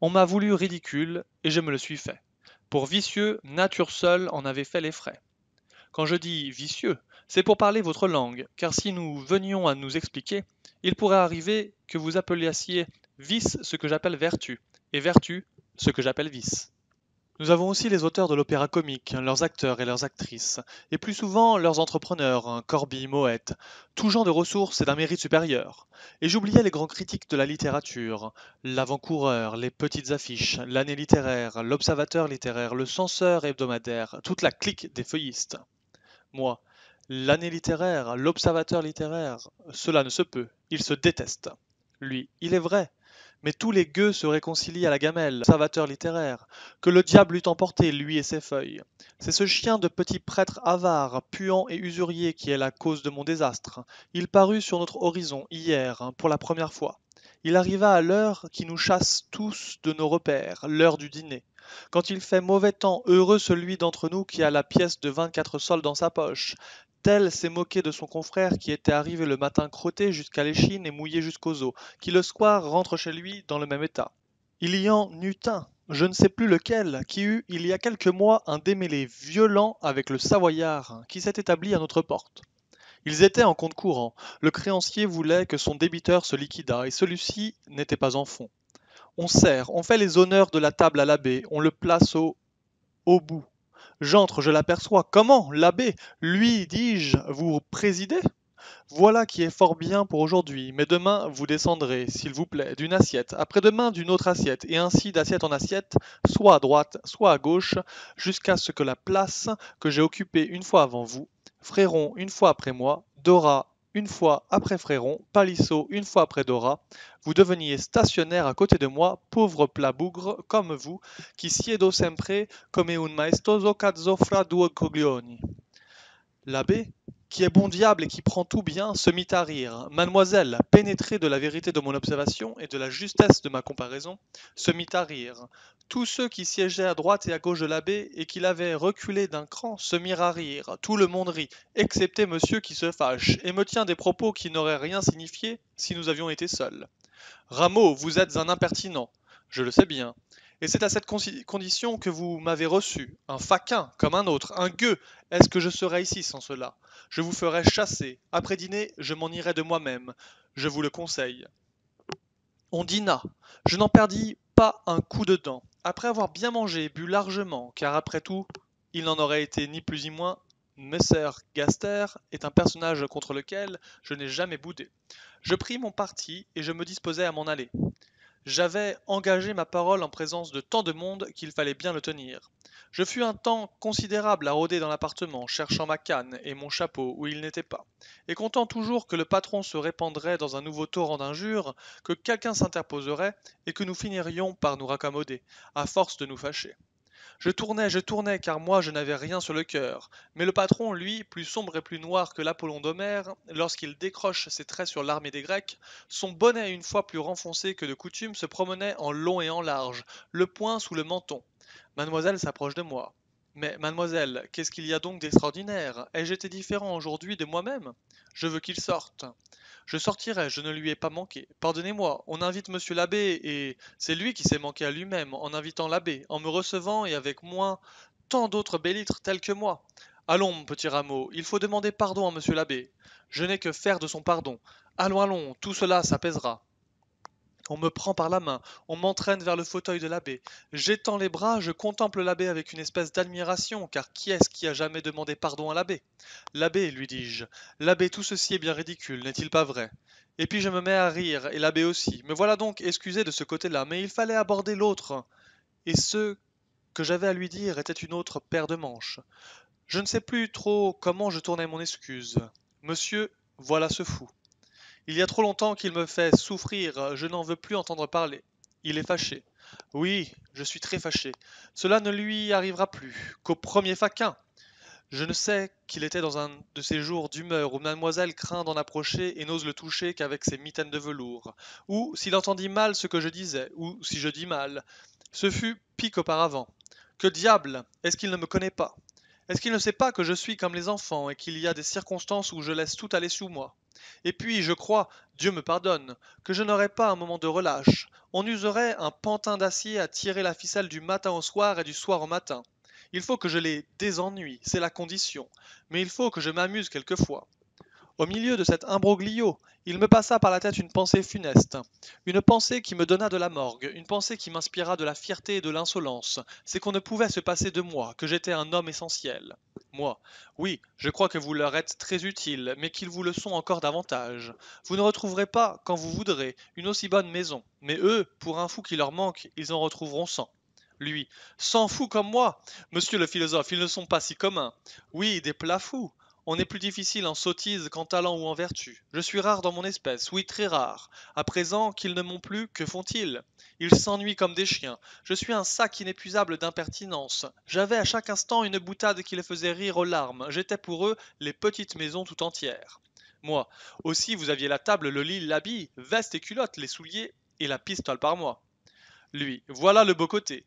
On m'a voulu ridicule, et je me le suis fait. Pour vicieux, nature seule en avait fait les frais. Quand je dis vicieux, c'est pour parler votre langue, car si nous venions à nous expliquer, il pourrait arriver que vous appelassiez vice ce que j'appelle vertu, et vertu ce que j'appelle vice. Nous avons aussi les auteurs de l'opéra comique, leurs acteurs et leurs actrices, et plus souvent leurs entrepreneurs, hein, Corby, Moët, tout genre de ressources et d'un mérite supérieur. Et j'oubliais les grands critiques de la littérature, l'avant-coureur, les petites affiches, l'année littéraire, l'observateur littéraire, le censeur hebdomadaire, toute la clique des feuillistes. Moi, l'année littéraire, l'observateur littéraire, cela ne se peut, il se déteste. Lui, il est vrai, mais tous les gueux se réconcilient à la gamelle, savateur littéraire. Que le diable eût emporté, lui et ses feuilles. C'est ce chien de petit prêtre avare, puant et usurier qui est la cause de mon désastre. Il parut sur notre horizon, hier, pour la première fois. Il arriva à l'heure qui nous chasse tous de nos repères, l'heure du dîner. Quand il fait mauvais temps, heureux celui d'entre nous qui a la pièce de vingt-quatre sols dans sa poche. Tel s'est moqué de son confrère qui était arrivé le matin crotté jusqu'à l'échine et mouillé jusqu'aux os, qui le soir rentre chez lui dans le même état. Il y en eut un, je ne sais plus lequel, qui eut il y a quelques mois un démêlé violent avec le Savoyard, qui s'est établi à notre porte. Ils étaient en compte courant. Le créancier voulait que son débiteur se liquidât, et celui-ci n'était pas en fond. On sert, on fait les honneurs de la table à l'abbé, on le place au, au bout. J'entre, je l'aperçois. Comment, l'abbé Lui, dis-je, vous présidez voilà qui est fort bien pour aujourd'hui, mais demain vous descendrez, s'il vous plaît, d'une assiette, après-demain d'une autre assiette, et ainsi d'assiette en assiette, soit à droite, soit à gauche, jusqu'à ce que la place que j'ai occupée une fois avant vous, Fréron une fois après moi, Dora une fois après Fréron, Palisso, une fois après Dora, vous deveniez stationnaire à côté de moi, pauvre plat bougre comme vous, qui siedo sempre comme un maestoso fra due coglioni. L'abbé, qui est bon diable et qui prend tout bien, se mit à rire. Mademoiselle, pénétrée de la vérité de mon observation et de la justesse de ma comparaison, se mit à rire. Tous ceux qui siégeaient à droite et à gauche de l'abbé et qui l'avaient reculé d'un cran se mirent à rire. Tout le monde rit, excepté monsieur qui se fâche et me tient des propos qui n'auraient rien signifié si nous avions été seuls. Rameau, vous êtes un impertinent. Je le sais bien. Et c'est à cette condition que vous m'avez reçu, un faquin comme un autre, un gueux. Est-ce que je serais ici sans cela Je vous ferai chasser. Après dîner, je m'en irai de moi-même. Je vous le conseille. On dîna. Je n'en perdis pas un coup de dent. Après avoir bien mangé et bu largement, car après tout, il n'en aurait été ni plus ni moins, Messer Gaster est un personnage contre lequel je n'ai jamais boudé. Je pris mon parti et je me disposais à m'en aller. J'avais engagé ma parole en présence de tant de monde qu'il fallait bien le tenir. Je fus un temps considérable à rôder dans l'appartement, cherchant ma canne et mon chapeau où ils n'étaient pas, et comptant toujours que le patron se répandrait dans un nouveau torrent d'injures, que quelqu'un s'interposerait, et que nous finirions par nous raccommoder, à force de nous fâcher. Je tournais, je tournais, car moi je n'avais rien sur le cœur. Mais le patron, lui, plus sombre et plus noir que l'Apollon d'Homère, lorsqu'il décroche ses traits sur l'armée des Grecs, son bonnet une fois plus renfoncé que de coutume se promenait en long et en large, le poing sous le menton. Mademoiselle s'approche de moi. Mais, mademoiselle, qu'est-ce qu'il y a donc d'extraordinaire Ai-je été différent aujourd'hui de moi-même Je veux qu'il sorte. Je sortirai, je ne lui ai pas manqué. Pardonnez-moi, on invite monsieur l'abbé et c'est lui qui s'est manqué à lui-même en invitant l'abbé, en me recevant et avec moi tant d'autres bélitres tels que moi. Allons, mon petit rameau, il faut demander pardon à monsieur l'abbé. Je n'ai que faire de son pardon. Allons, allons, tout cela s'apaisera. On me prend par la main, on m'entraîne vers le fauteuil de l'abbé. J'étends les bras, je contemple l'abbé avec une espèce d'admiration, car qui est-ce qui a jamais demandé pardon à l'abbé L'abbé, lui dis-je, l'abbé, tout ceci est bien ridicule, n'est-il pas vrai Et puis je me mets à rire, et l'abbé aussi. Me voilà donc excusé de ce côté-là, mais il fallait aborder l'autre. Et ce que j'avais à lui dire était une autre paire de manches. Je ne sais plus trop comment je tournais mon excuse. Monsieur, voilà ce fou. Il y a trop longtemps qu'il me fait souffrir, je n'en veux plus entendre parler. Il est fâché. Oui, je suis très fâché. Cela ne lui arrivera plus qu'au premier faquin. Je ne sais qu'il était dans un de ces jours d'humeur où mademoiselle craint d'en approcher et n'ose le toucher qu'avec ses mitaines de velours, ou s'il entendit mal ce que je disais, ou si je dis mal. Ce fut pique auparavant. Que diable Est-ce qu'il ne me connaît pas est-ce qu'il ne sait pas que je suis comme les enfants et qu'il y a des circonstances où je laisse tout aller sous moi Et puis, je crois, Dieu me pardonne, que je n'aurai pas un moment de relâche. On userait un pantin d'acier à tirer la ficelle du matin au soir et du soir au matin. Il faut que je les désennuie, c'est la condition, mais il faut que je m'amuse quelquefois. Au milieu de cet imbroglio, il me passa par la tête une pensée funeste, une pensée qui me donna de la morgue, une pensée qui m'inspira de la fierté et de l'insolence, c'est qu'on ne pouvait se passer de moi, que j'étais un homme essentiel. Moi, oui, je crois que vous leur êtes très utile, mais qu'ils vous le sont encore davantage. Vous ne retrouverez pas, quand vous voudrez, une aussi bonne maison, mais eux, pour un fou qui leur manque, ils en retrouveront cent lui. cent fous comme moi. Monsieur le philosophe, ils ne sont pas si communs. Oui, des plats fous. On est plus difficile en sottise qu'en talent ou en vertu. Je suis rare dans mon espèce, oui très rare. À présent qu'ils ne m'ont plus, que font-ils Ils s'ennuient comme des chiens. Je suis un sac inépuisable d'impertinence. J'avais à chaque instant une boutade qui les faisait rire aux larmes. J'étais pour eux les petites maisons tout entières. Moi, aussi vous aviez la table, le lit, l'habit, veste et culotte, les souliers et la pistole par moi. Lui, voilà le beau côté.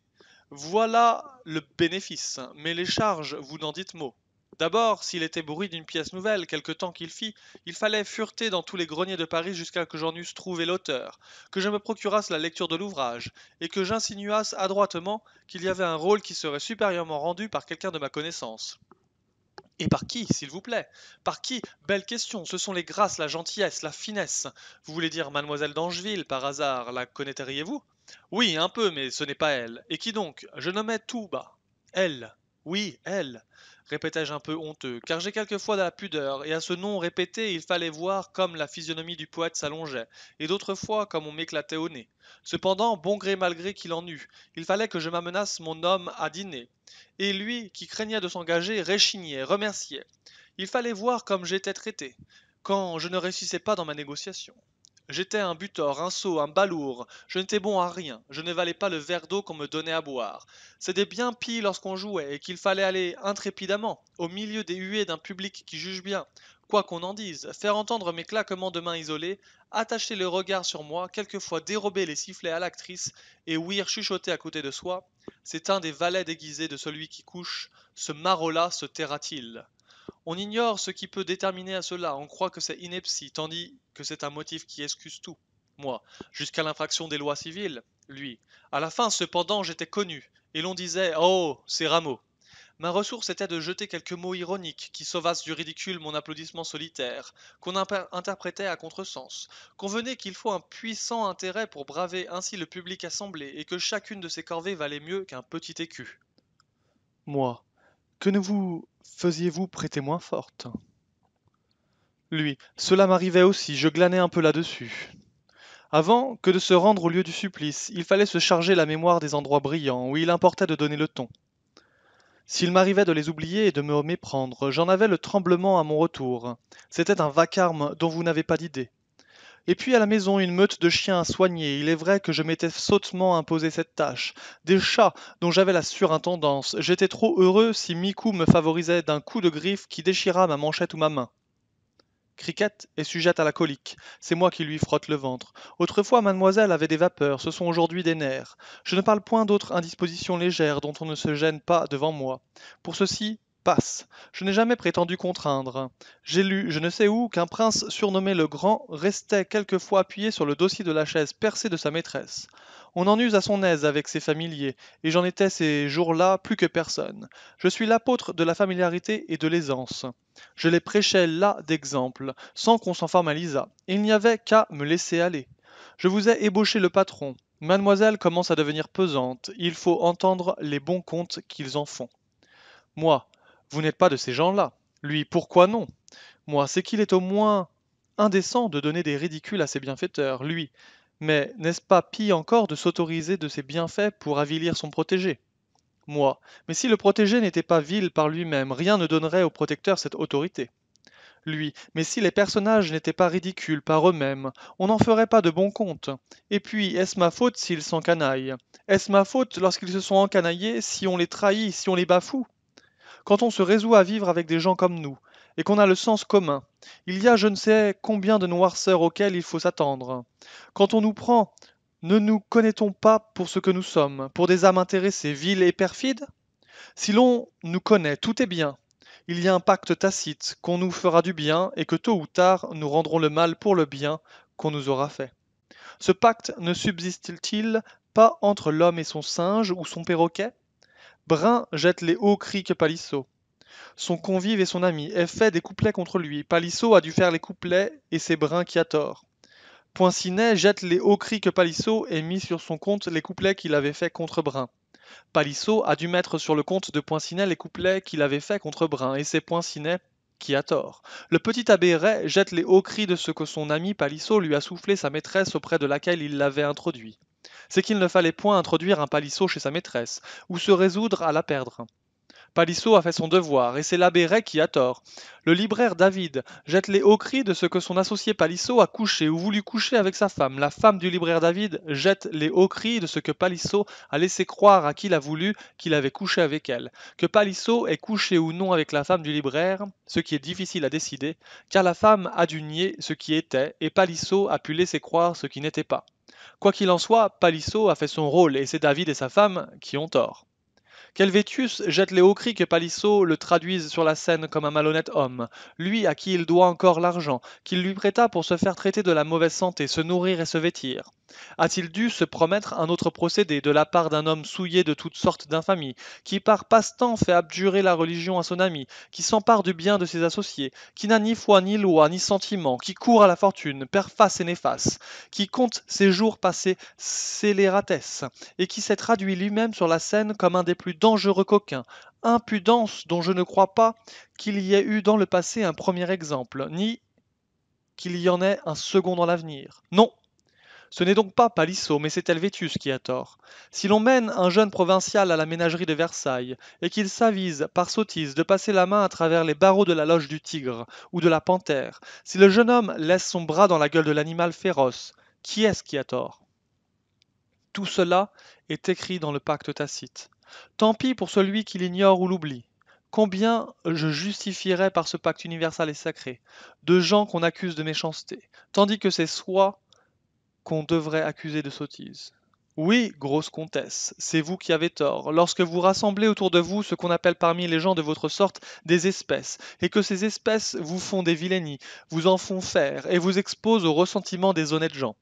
Voilà le bénéfice, mais les charges, vous n'en dites mot. D'abord, s'il était bruit d'une pièce nouvelle, quelque temps qu'il fit, il fallait fureter dans tous les greniers de Paris jusqu'à que j'en eusse trouvé l'auteur, que je me procurasse la lecture de l'ouvrage, et que j'insinuasse adroitement qu'il y avait un rôle qui serait supérieurement rendu par quelqu'un de ma connaissance. Et par qui, s'il vous plaît Par qui Belle question, ce sont les grâces, la gentillesse, la finesse. Vous voulez dire mademoiselle d'Angeville, par hasard, la connaîtriez-vous Oui, un peu, mais ce n'est pas elle. Et qui donc Je nommais tout bas. Elle. Oui, elle répétai-je un peu honteux, car j'ai quelquefois de la pudeur, et à ce nom répété il fallait voir comme la physionomie du poète s'allongeait, et d'autres fois comme on m'éclatait au nez. Cependant, bon gré mal qu'il en eût, il fallait que je m'amenasse mon homme à dîner. Et lui, qui craignait de s'engager, réchignait, remerciait. Il fallait voir comme j'étais traité, quand je ne réussissais pas dans ma négociation. J'étais un butor, un sot, un balourd. Je n'étais bon à rien. Je ne valais pas le verre d'eau qu'on me donnait à boire. C'était bien pis lorsqu'on jouait et qu'il fallait aller intrépidement, au milieu des huées d'un public qui juge bien. Quoi qu'on en dise, faire entendre mes claquements de mains isolés, attacher le regard sur moi, quelquefois dérober les sifflets à l'actrice et ouïr chuchoter à côté de soi, c'est un des valets déguisés de celui qui couche. Ce maraud-là se taira-t-il on ignore ce qui peut déterminer à cela, on croit que c'est ineptie, tandis que c'est un motif qui excuse tout. Moi, jusqu'à l'infraction des lois civiles, lui. À la fin, cependant, j'étais connu, et l'on disait Oh, c'est Rameau. Ma ressource était de jeter quelques mots ironiques qui sauvassent du ridicule mon applaudissement solitaire, qu'on interprétait à contresens. venait qu'il faut un puissant intérêt pour braver ainsi le public assemblé, et que chacune de ces corvées valait mieux qu'un petit écu. Moi, que ne vous faisiez-vous prêter moins forte Lui. Cela m'arrivait aussi, je glanais un peu là-dessus. Avant que de se rendre au lieu du supplice, il fallait se charger la mémoire des endroits brillants où il importait de donner le ton. S'il m'arrivait de les oublier et de me méprendre, j'en avais le tremblement à mon retour. C'était un vacarme dont vous n'avez pas d'idée. Et puis à la maison, une meute de chiens à soigner. Il est vrai que je m'étais sottement imposé cette tâche. Des chats, dont j'avais la surintendance. J'étais trop heureux si Miku me favorisait d'un coup de griffe qui déchira ma manchette ou ma main. Cricket est sujette à la colique. C'est moi qui lui frotte le ventre. Autrefois, mademoiselle avait des vapeurs, ce sont aujourd'hui des nerfs. Je ne parle point d'autres indispositions légères dont on ne se gêne pas devant moi. Pour ceci, passe. Je n'ai jamais prétendu contraindre. J'ai lu, je ne sais où, qu'un prince surnommé le Grand restait quelquefois appuyé sur le dossier de la chaise percée de sa maîtresse. On en use à son aise avec ses familiers, et j'en étais ces jours-là plus que personne. Je suis l'apôtre de la familiarité et de l'aisance. Je les prêchais là d'exemple, sans qu'on s'en formalisât. Il n'y avait qu'à me laisser aller. Je vous ai ébauché le patron. Mademoiselle commence à devenir pesante. Il faut entendre les bons contes qu'ils en font. Moi, vous n'êtes pas de ces gens-là. Lui, pourquoi non Moi, c'est qu'il est au moins indécent de donner des ridicules à ses bienfaiteurs, lui. Mais n'est-ce pas pis encore de s'autoriser de ses bienfaits pour avilir son protégé Moi. Mais si le protégé n'était pas vil par lui-même, rien ne donnerait au protecteur cette autorité. Lui. Mais si les personnages n'étaient pas ridicules par eux-mêmes, on n'en ferait pas de bon compte. Et puis, est-ce ma faute s'ils s'encanaillent Est-ce ma faute lorsqu'ils se sont encanaillés si on les trahit, si on les bafoue quand on se résout à vivre avec des gens comme nous, et qu'on a le sens commun, il y a je ne sais combien de noirceurs auxquelles il faut s'attendre. Quand on nous prend, ne nous connaît-on pas pour ce que nous sommes, pour des âmes intéressées, viles et perfides Si l'on nous connaît, tout est bien. Il y a un pacte tacite qu'on nous fera du bien et que tôt ou tard nous rendrons le mal pour le bien qu'on nous aura fait. Ce pacte ne subsiste-t-il pas entre l'homme et son singe ou son perroquet Brun jette les hauts cris que Palissot. Son convive et son ami aient fait des couplets contre lui. Palissot a dû faire les couplets et c'est Brun qui a tort. Poincinet jette les hauts cris que Palissot et mis sur son compte les couplets qu'il avait fait contre Brun. Palissot a dû mettre sur le compte de Poincinet les couplets qu'il avait fait contre Brun et c'est Poincinet qui a tort. Le petit abbé Ray jette les hauts cris de ce que son ami Palissot lui a soufflé sa maîtresse auprès de laquelle il l'avait introduit c'est qu'il ne fallait point introduire un palissot chez sa maîtresse, ou se résoudre à la perdre. Palissot a fait son devoir, et c'est l'abbé Ray qui a tort. Le libraire David jette les hauts cris de ce que son associé Palissot a couché ou voulu coucher avec sa femme. La femme du libraire David jette les hauts cris de ce que Palissot a laissé croire à qui l'a voulu qu'il avait couché avec elle. Que Palissot ait couché ou non avec la femme du libraire, ce qui est difficile à décider, car la femme a dû nier ce qui était, et Palissot a pu laisser croire ce qui n'était pas. Quoi qu'il en soit, Palissot a fait son rôle et c'est David et sa femme qui ont tort. Vétus jette les hauts cris que Palissot le traduise sur la scène comme un malhonnête homme, lui à qui il doit encore l'argent, qu'il lui prêta pour se faire traiter de la mauvaise santé, se nourrir et se vêtir. A-t-il dû se promettre un autre procédé de la part d'un homme souillé de toutes sortes d'infamies, qui par passe-temps fait abjurer la religion à son ami, qui s'empare du bien de ses associés, qui n'a ni foi, ni loi, ni sentiment, qui court à la fortune, perd face et néfaste, qui compte ses jours passés scélératesse, et qui s'est traduit lui-même sur la scène comme un des plus dangereux coquin, impudence dont je ne crois pas qu'il y ait eu dans le passé un premier exemple, ni qu'il y en ait un second dans l'avenir. Non, ce n'est donc pas Palissot, mais c'est Helvétius qui a tort. Si l'on mène un jeune provincial à la ménagerie de Versailles, et qu'il s'avise, par sottise, de passer la main à travers les barreaux de la loge du tigre ou de la panthère, si le jeune homme laisse son bras dans la gueule de l'animal féroce, qui est-ce qui a tort Tout cela est écrit dans le pacte tacite. Tant pis pour celui qui l'ignore ou l'oublie. Combien je justifierais par ce pacte universel et sacré de gens qu'on accuse de méchanceté, tandis que c'est soi qu'on devrait accuser de sottise. Oui, grosse comtesse, c'est vous qui avez tort, lorsque vous rassemblez autour de vous ce qu'on appelle parmi les gens de votre sorte des espèces, et que ces espèces vous font des vilainies, vous en font faire, et vous exposent au ressentiment des honnêtes gens.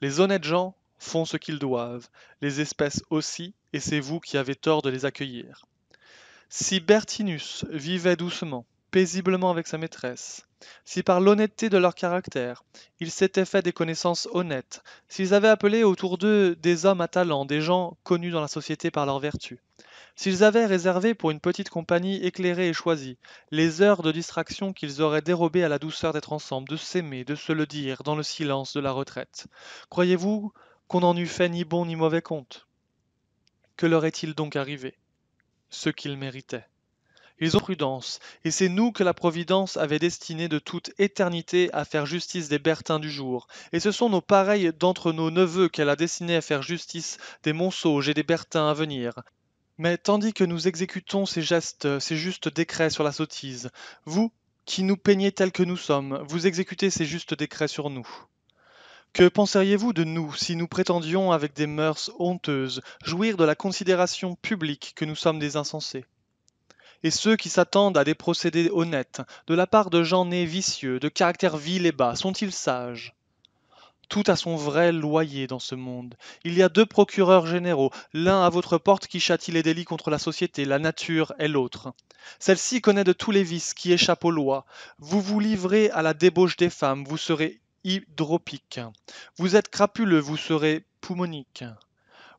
Les honnêtes gens font ce qu'ils doivent, les espèces aussi, et c'est vous qui avez tort de les accueillir. Si Bertinus vivait doucement, paisiblement avec sa maîtresse, si par l'honnêteté de leur caractère, ils s'étaient fait des connaissances honnêtes, s'ils avaient appelé autour d'eux des hommes à talent, des gens connus dans la société par leur vertu, s'ils avaient réservé pour une petite compagnie éclairée et choisie les heures de distraction qu'ils auraient dérobées à la douceur d'être ensemble, de s'aimer, de se le dire dans le silence de la retraite, croyez-vous qu'on en eût fait ni bon ni mauvais compte que leur est-il donc arrivé Ce qu'ils méritaient. Ils ont prudence, et c'est nous que la Providence avait destiné de toute éternité à faire justice des Bertins du jour, et ce sont nos pareils d'entre nos neveux qu'elle a destinés à faire justice des Monsauges et des Bertins à venir. Mais tandis que nous exécutons ces gestes, ces justes décrets sur la sottise, vous, qui nous peignez tels que nous sommes, vous exécutez ces justes décrets sur nous. Que penseriez-vous de nous si nous prétendions avec des mœurs honteuses jouir de la considération publique que nous sommes des insensés et ceux qui s'attendent à des procédés honnêtes, de la part de gens nés vicieux, de caractère vil et bas, sont-ils sages Tout a son vrai loyer dans ce monde. Il y a deux procureurs généraux, l'un à votre porte qui châtie les délits contre la société, la nature, et l'autre. Celle-ci connaît de tous les vices qui échappent aux lois. Vous vous livrez à la débauche des femmes, vous serez hydropique. Vous êtes crapuleux, vous serez poumonique.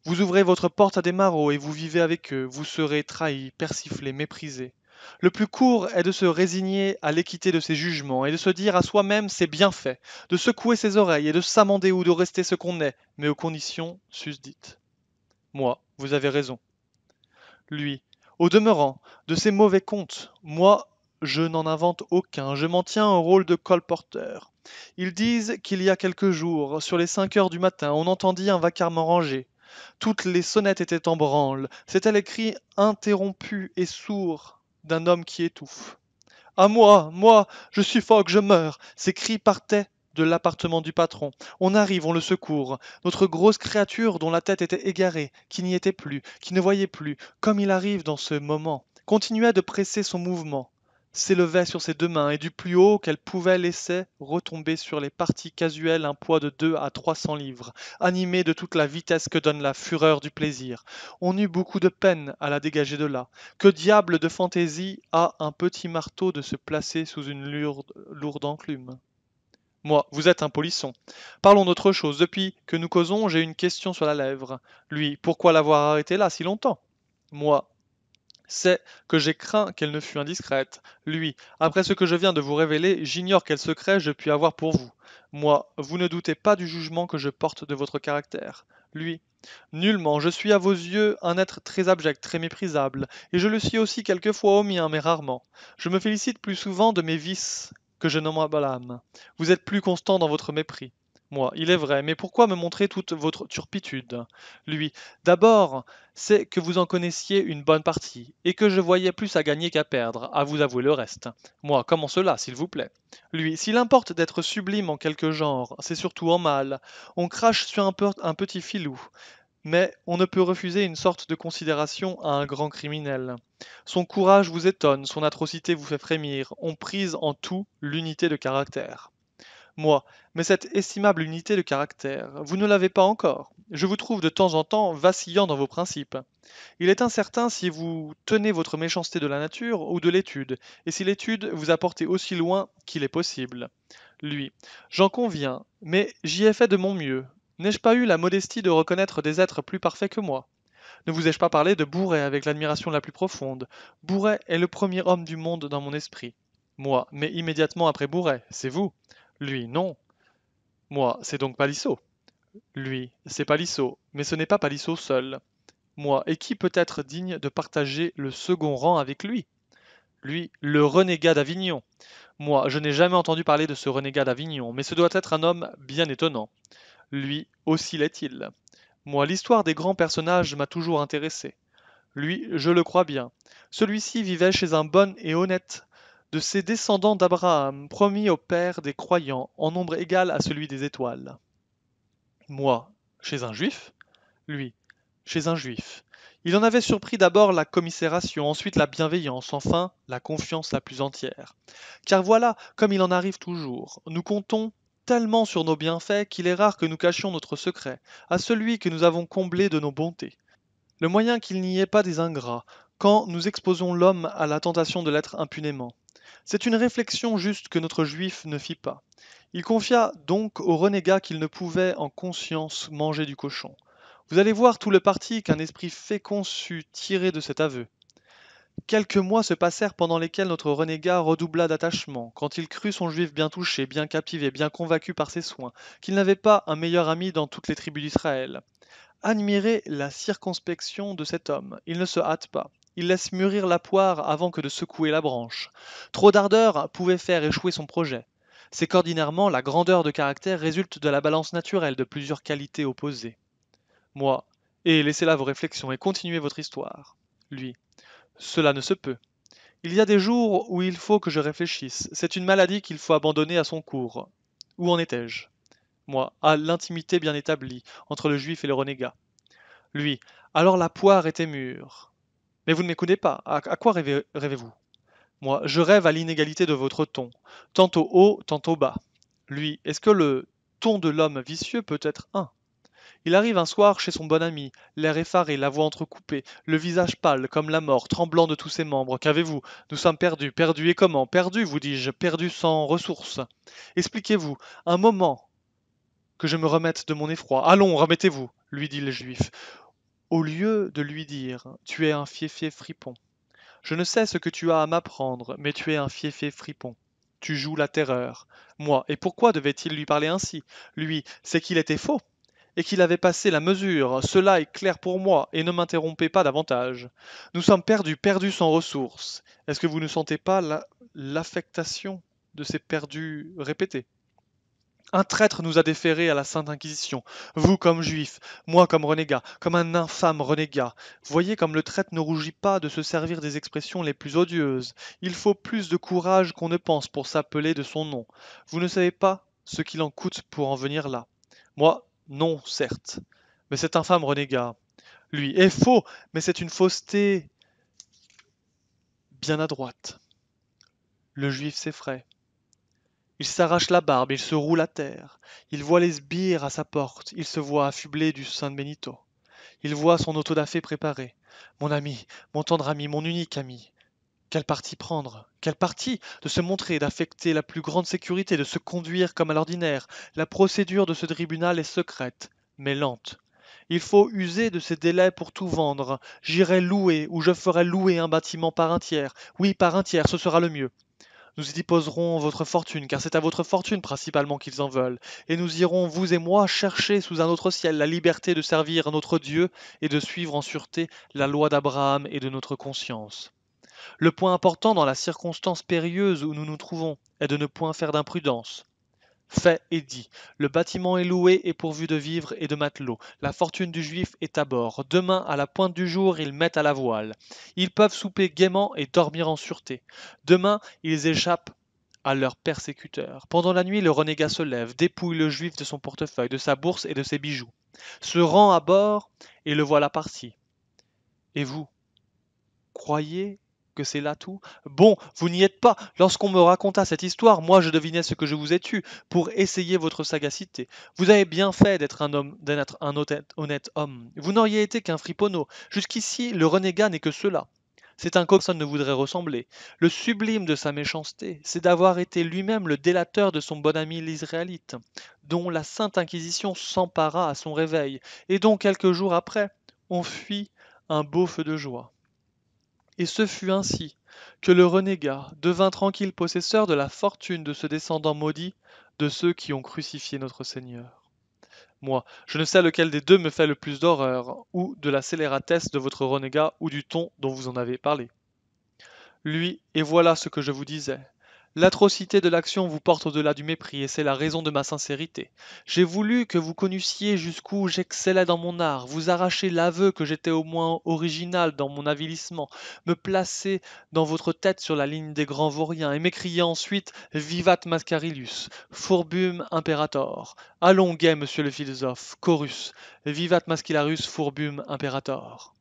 Vous ouvrez votre porte à des marauds et vous vivez avec eux, vous serez trahi, persiflé, méprisé. Le plus court est de se résigner à l'équité de ses jugements et de se dire à soi-même ses bienfaits, de secouer ses oreilles et de s'amender ou de rester ce qu'on est, mais aux conditions susdites. Moi, vous avez raison. Lui, au demeurant, de ses mauvais comptes, moi, je n'en invente aucun, je m'en tiens au rôle de colporteur. Ils disent qu'il y a quelques jours, sur les cinq heures du matin, on entendit un vacarme rangé. Toutes les sonnettes étaient en branle. C'était les cris interrompus et sourds d'un homme qui étouffe. À moi, moi, je suffoque, je meurs. Ces cris partaient de l'appartement du patron. On arrive, on le secourt. Notre grosse créature dont la tête était égarée, qui n'y était plus, qui ne voyait plus, comme il arrive dans ce moment, continuait de presser son mouvement s'élevait sur ses deux mains et du plus haut qu'elle pouvait laisser retomber sur les parties casuelles un poids de deux à trois cents livres, animé de toute la vitesse que donne la fureur du plaisir. On eut beaucoup de peine à la dégager de là. Que diable de fantaisie a un petit marteau de se placer sous une lourde, lourde enclume moi, vous êtes un polisson. Parlons d'autre chose. Depuis que nous causons, j'ai une question sur la lèvre. Lui, pourquoi l'avoir arrêté là si longtemps Moi, c'est que j'ai craint qu'elle ne fût indiscrète. Lui, après ce que je viens de vous révéler, j'ignore quel secret je puis avoir pour vous. Moi, vous ne doutez pas du jugement que je porte de votre caractère. Lui, nullement, je suis à vos yeux un être très abject, très méprisable, et je le suis aussi quelquefois au mien, mais rarement. Je me félicite plus souvent de mes vices que je nomme à Balaam. Vous êtes plus constant dans votre mépris. Moi, il est vrai, mais pourquoi me montrer toute votre turpitude Lui, d'abord, c'est que vous en connaissiez une bonne partie, et que je voyais plus à gagner qu'à perdre, à vous avouer le reste. Moi, comment cela, s'il vous plaît Lui, s'il importe d'être sublime en quelque genre, c'est surtout en mal. On crache sur un, un petit filou mais on ne peut refuser une sorte de considération à un grand criminel. Son courage vous étonne, son atrocité vous fait frémir, on prise en tout l'unité de caractère moi, mais cette estimable unité de caractère, vous ne l'avez pas encore. Je vous trouve de temps en temps vacillant dans vos principes. Il est incertain si vous tenez votre méchanceté de la nature ou de l'étude, et si l'étude vous a porté aussi loin qu'il est possible. Lui. J'en conviens, mais j'y ai fait de mon mieux. N'ai-je pas eu la modestie de reconnaître des êtres plus parfaits que moi ne vous ai-je pas parlé de Bourret avec l'admiration la plus profonde Bourret est le premier homme du monde dans mon esprit. Moi, mais immédiatement après Bourret, c'est vous. Lui, non. Moi, c'est donc Palissot. Lui, c'est Palissot, mais ce n'est pas Palissot seul. Moi, et qui peut être digne de partager le second rang avec lui Lui, le renégat d'Avignon. Moi, je n'ai jamais entendu parler de ce renégat d'Avignon, mais ce doit être un homme bien étonnant. Lui, aussi l'est-il. Moi, l'histoire des grands personnages m'a toujours intéressé. Lui, je le crois bien. Celui-ci vivait chez un bon et honnête de ses descendants d'Abraham promis au Père des croyants en nombre égal à celui des étoiles. Moi, chez un juif, lui, chez un juif. Il en avait surpris d'abord la commisération, ensuite la bienveillance, enfin la confiance la plus entière. Car voilà, comme il en arrive toujours, nous comptons tellement sur nos bienfaits qu'il est rare que nous cachions notre secret à celui que nous avons comblé de nos bontés. Le moyen qu'il n'y ait pas des ingrats, quand nous exposons l'homme à la tentation de l'être impunément. C'est une réflexion juste que notre juif ne fit pas. Il confia donc au renégat qu'il ne pouvait en conscience manger du cochon. Vous allez voir tout le parti qu'un esprit fécond sut tirer de cet aveu. Quelques mois se passèrent pendant lesquels notre renégat redoubla d'attachement, quand il crut son juif bien touché, bien captivé, bien convaincu par ses soins, qu'il n'avait pas un meilleur ami dans toutes les tribus d'Israël. Admirez la circonspection de cet homme, il ne se hâte pas il laisse mûrir la poire avant que de secouer la branche. Trop d'ardeur pouvait faire échouer son projet. C'est qu'ordinairement, la grandeur de caractère résulte de la balance naturelle de plusieurs qualités opposées. Moi, et laissez là vos réflexions et continuez votre histoire. Lui, cela ne se peut. Il y a des jours où il faut que je réfléchisse. C'est une maladie qu'il faut abandonner à son cours. Où en étais-je Moi, à l'intimité bien établie entre le juif et le renégat. Lui, alors la poire était mûre. Mais vous ne m'écoutez pas. À, quoi rêvez, vous Moi, je rêve à l'inégalité de votre ton, tantôt haut, tantôt bas. Lui, est-ce que le ton de l'homme vicieux peut être un il arrive un soir chez son bon ami, l'air effaré, la voix entrecoupée, le visage pâle comme la mort, tremblant de tous ses membres. Qu'avez-vous Nous sommes perdus, perdus et comment Perdus, vous dis-je, perdus sans ressources. Expliquez-vous, un moment que je me remette de mon effroi. Allons, remettez-vous, lui dit le juif. Au lieu de lui dire Tu es un fiefé fripon. Je ne sais ce que tu as à m'apprendre, mais tu es un fiefé fripon. Tu joues la terreur. Moi, et pourquoi devait-il lui parler ainsi Lui, c'est qu'il était faux et qu'il avait passé la mesure. Cela est clair pour moi, et ne m'interrompez pas davantage. Nous sommes perdus, perdus sans ressources. Est-ce que vous ne sentez pas l'affectation de ces perdus répétés un traître nous a déférés à la Sainte Inquisition, vous comme juif, moi comme renégat, comme un infâme renégat. Voyez comme le traître ne rougit pas de se servir des expressions les plus odieuses. Il faut plus de courage qu'on ne pense pour s'appeler de son nom. Vous ne savez pas ce qu'il en coûte pour en venir là. Moi, non, certes. Mais cet infâme renégat, lui, est faux, mais c'est une fausseté bien à droite, Le juif s'effraie. Il s'arrache la barbe, il se roule à terre. Il voit les sbires à sa porte, il se voit affublé du Saint Benito. Il voit son auto da préparé. Mon ami, mon tendre ami, mon unique ami. Quel parti prendre Quel parti De se montrer, d'affecter la plus grande sécurité, de se conduire comme à l'ordinaire. La procédure de ce tribunal est secrète, mais lente. Il faut user de ces délais pour tout vendre. J'irai louer, ou je ferai louer un bâtiment par un tiers. Oui, par un tiers, ce sera le mieux. Nous y déposerons votre fortune, car c'est à votre fortune principalement qu'ils en veulent, et nous irons, vous et moi, chercher sous un autre ciel la liberté de servir notre Dieu et de suivre en sûreté la loi d'Abraham et de notre conscience. Le point important dans la circonstance périlleuse où nous nous trouvons est de ne point faire d'imprudence. Fait et dit. Le bâtiment est loué et pourvu de vivres et de matelots. La fortune du juif est à bord. Demain, à la pointe du jour, ils mettent à la voile. Ils peuvent souper gaiement et dormir en sûreté. Demain, ils échappent à leurs persécuteurs. Pendant la nuit, le renégat se lève, dépouille le juif de son portefeuille, de sa bourse et de ses bijoux, se rend à bord et le voilà parti. Et vous, croyez que c'est là tout Bon, vous n'y êtes pas. Lorsqu'on me raconta cette histoire, moi je devinais ce que je vous ai tué, pour essayer votre sagacité. Vous avez bien fait d'être un homme, d'être un honnête homme. Vous n'auriez été qu'un friponneau. Jusqu'ici, le renégat n'est que cela. C'est un ça ne voudrait ressembler. Le sublime de sa méchanceté, c'est d'avoir été lui-même le délateur de son bon ami l'Israélite, dont la Sainte Inquisition s'empara à son réveil, et dont quelques jours après, on fuit un beau feu de joie. Et ce fut ainsi que le renégat devint tranquille possesseur de la fortune de ce descendant maudit, de ceux qui ont crucifié notre Seigneur. Moi, je ne sais lequel des deux me fait le plus d'horreur, ou de la scélératesse de votre renégat, ou du ton dont vous en avez parlé. Lui, et voilà ce que je vous disais, L'atrocité de l'action vous porte au-delà du mépris et c'est la raison de ma sincérité. J'ai voulu que vous connussiez jusqu'où j'excellais dans mon art, vous arracher l'aveu que j'étais au moins original dans mon avilissement, me placer dans votre tête sur la ligne des grands vauriens et m'écrier ensuite Vivat Mascarillus, furbum Imperator. Allons monsieur le philosophe, chorus, Vivat Mascarillus, furbum Imperator.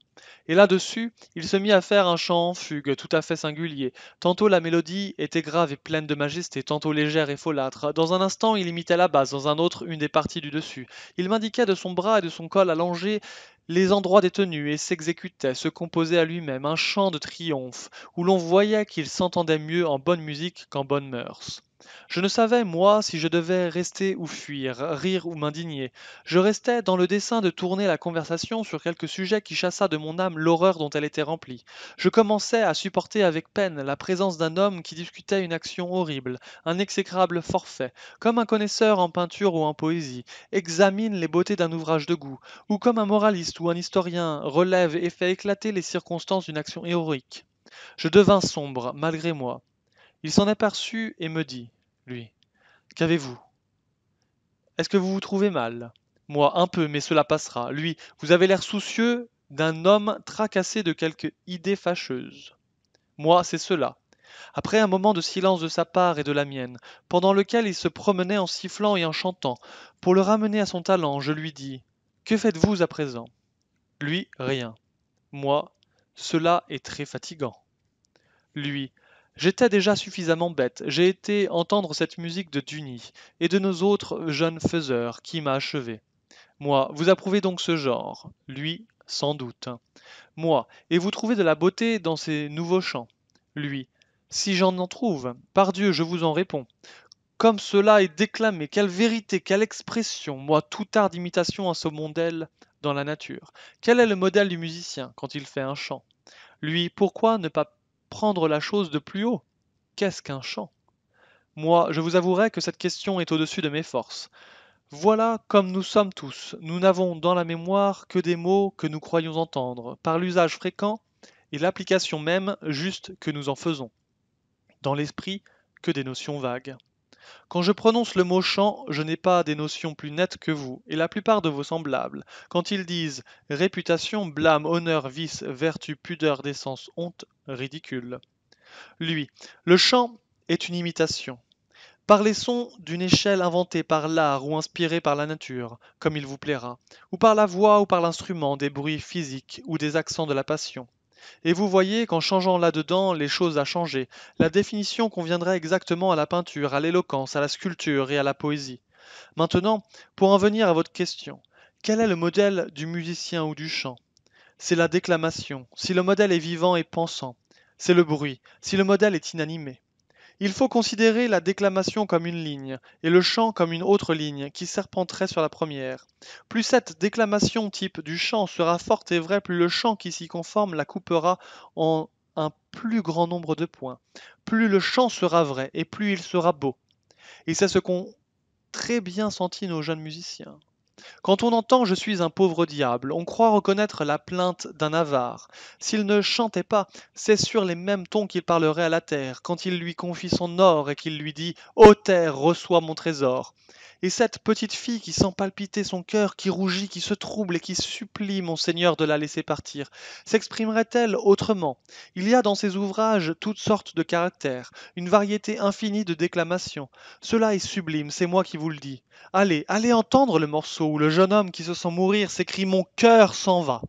Et là-dessus, il se mit à faire un chant en fugue tout à fait singulier. Tantôt la mélodie était grave et pleine de majesté, tantôt légère et folâtre. Dans un instant, il imitait la basse, dans un autre, une des parties du dessus. Il m'indiquait de son bras et de son col allongé les endroits tenues et s'exécutait, se composait à lui-même un chant de triomphe, où l'on voyait qu'il s'entendait mieux en bonne musique qu'en bonne mœurs. Je ne savais, moi, si je devais rester ou fuir, rire ou m'indigner. Je restais dans le dessein de tourner la conversation sur quelque sujet qui chassa de mon âme l'horreur dont elle était remplie. Je commençais à supporter avec peine la présence d'un homme qui discutait une action horrible, un exécrable forfait, comme un connaisseur en peinture ou en poésie, examine les beautés d'un ouvrage de goût, ou comme un moraliste ou un historien relève et fait éclater les circonstances d'une action héroïque. Je devins sombre, malgré moi. Il s'en aperçut et me dit, lui, Qu'avez-vous Est-ce que vous vous trouvez mal Moi, un peu, mais cela passera. Lui, vous avez l'air soucieux d'un homme tracassé de quelque idée fâcheuse. Moi, c'est cela. Après un moment de silence de sa part et de la mienne, pendant lequel il se promenait en sifflant et en chantant, pour le ramener à son talent, je lui dis Que faites-vous à présent Lui, rien. Moi, cela est très fatigant. Lui, J'étais déjà suffisamment bête, j'ai été entendre cette musique de Duny et de nos autres jeunes faiseurs qui m'a achevé. Moi, vous approuvez donc ce genre, lui, sans doute. Moi, et vous trouvez de la beauté dans ces nouveaux chants, lui. Si j'en en trouve, par Dieu, je vous en réponds. Comme cela est déclamé, quelle vérité, quelle expression, moi, tout art d'imitation à ce mondel dans la nature. Quel est le modèle du musicien quand il fait un chant Lui, pourquoi ne pas prendre la chose de plus haut. Qu'est-ce qu'un chant Moi, je vous avouerai que cette question est au-dessus de mes forces. Voilà comme nous sommes tous, nous n'avons dans la mémoire que des mots que nous croyons entendre, par l'usage fréquent et l'application même juste que nous en faisons. Dans l'esprit, que des notions vagues. Quand je prononce le mot chant », je n'ai pas des notions plus nettes que vous, et la plupart de vos semblables. Quand ils disent réputation, blâme, honneur, vice, vertu, pudeur, décence, honte, ridicule. Lui, le chant est une imitation. parlez les sons d'une échelle inventée par l'art ou inspirée par la nature, comme il vous plaira, ou par la voix ou par l'instrument, des bruits physiques ou des accents de la passion. Et vous voyez qu'en changeant là-dedans, les choses à changer, La définition conviendrait exactement à la peinture, à l'éloquence, à la sculpture et à la poésie. Maintenant, pour en venir à votre question, quel est le modèle du musicien ou du chant C'est la déclamation, si le modèle est vivant et pensant. C'est le bruit, si le modèle est inanimé. Il faut considérer la déclamation comme une ligne, et le chant comme une autre ligne, qui serpenterait sur la première. Plus cette déclamation type du chant sera forte et vraie, plus le chant qui s'y conforme la coupera en un plus grand nombre de points. Plus le chant sera vrai, et plus il sera beau. Et c'est ce qu'ont très bien senti nos jeunes musiciens. Quand on entend Je suis un pauvre diable, on croit reconnaître la plainte d'un avare. S'il ne chantait pas, c'est sur les mêmes tons qu'il parlerait à la terre, quand il lui confie son or et qu'il lui dit Ô terre, reçois mon trésor. Et cette petite fille qui sent palpiter son cœur, qui rougit, qui se trouble et qui supplie mon Seigneur de la laisser partir, s'exprimerait-elle autrement Il y a dans ses ouvrages toutes sortes de caractères, une variété infinie de déclamations. Cela est sublime, c'est moi qui vous le dis. Allez, allez entendre le morceau où le jeune homme qui se sent mourir s'écrie Mon cœur s'en va.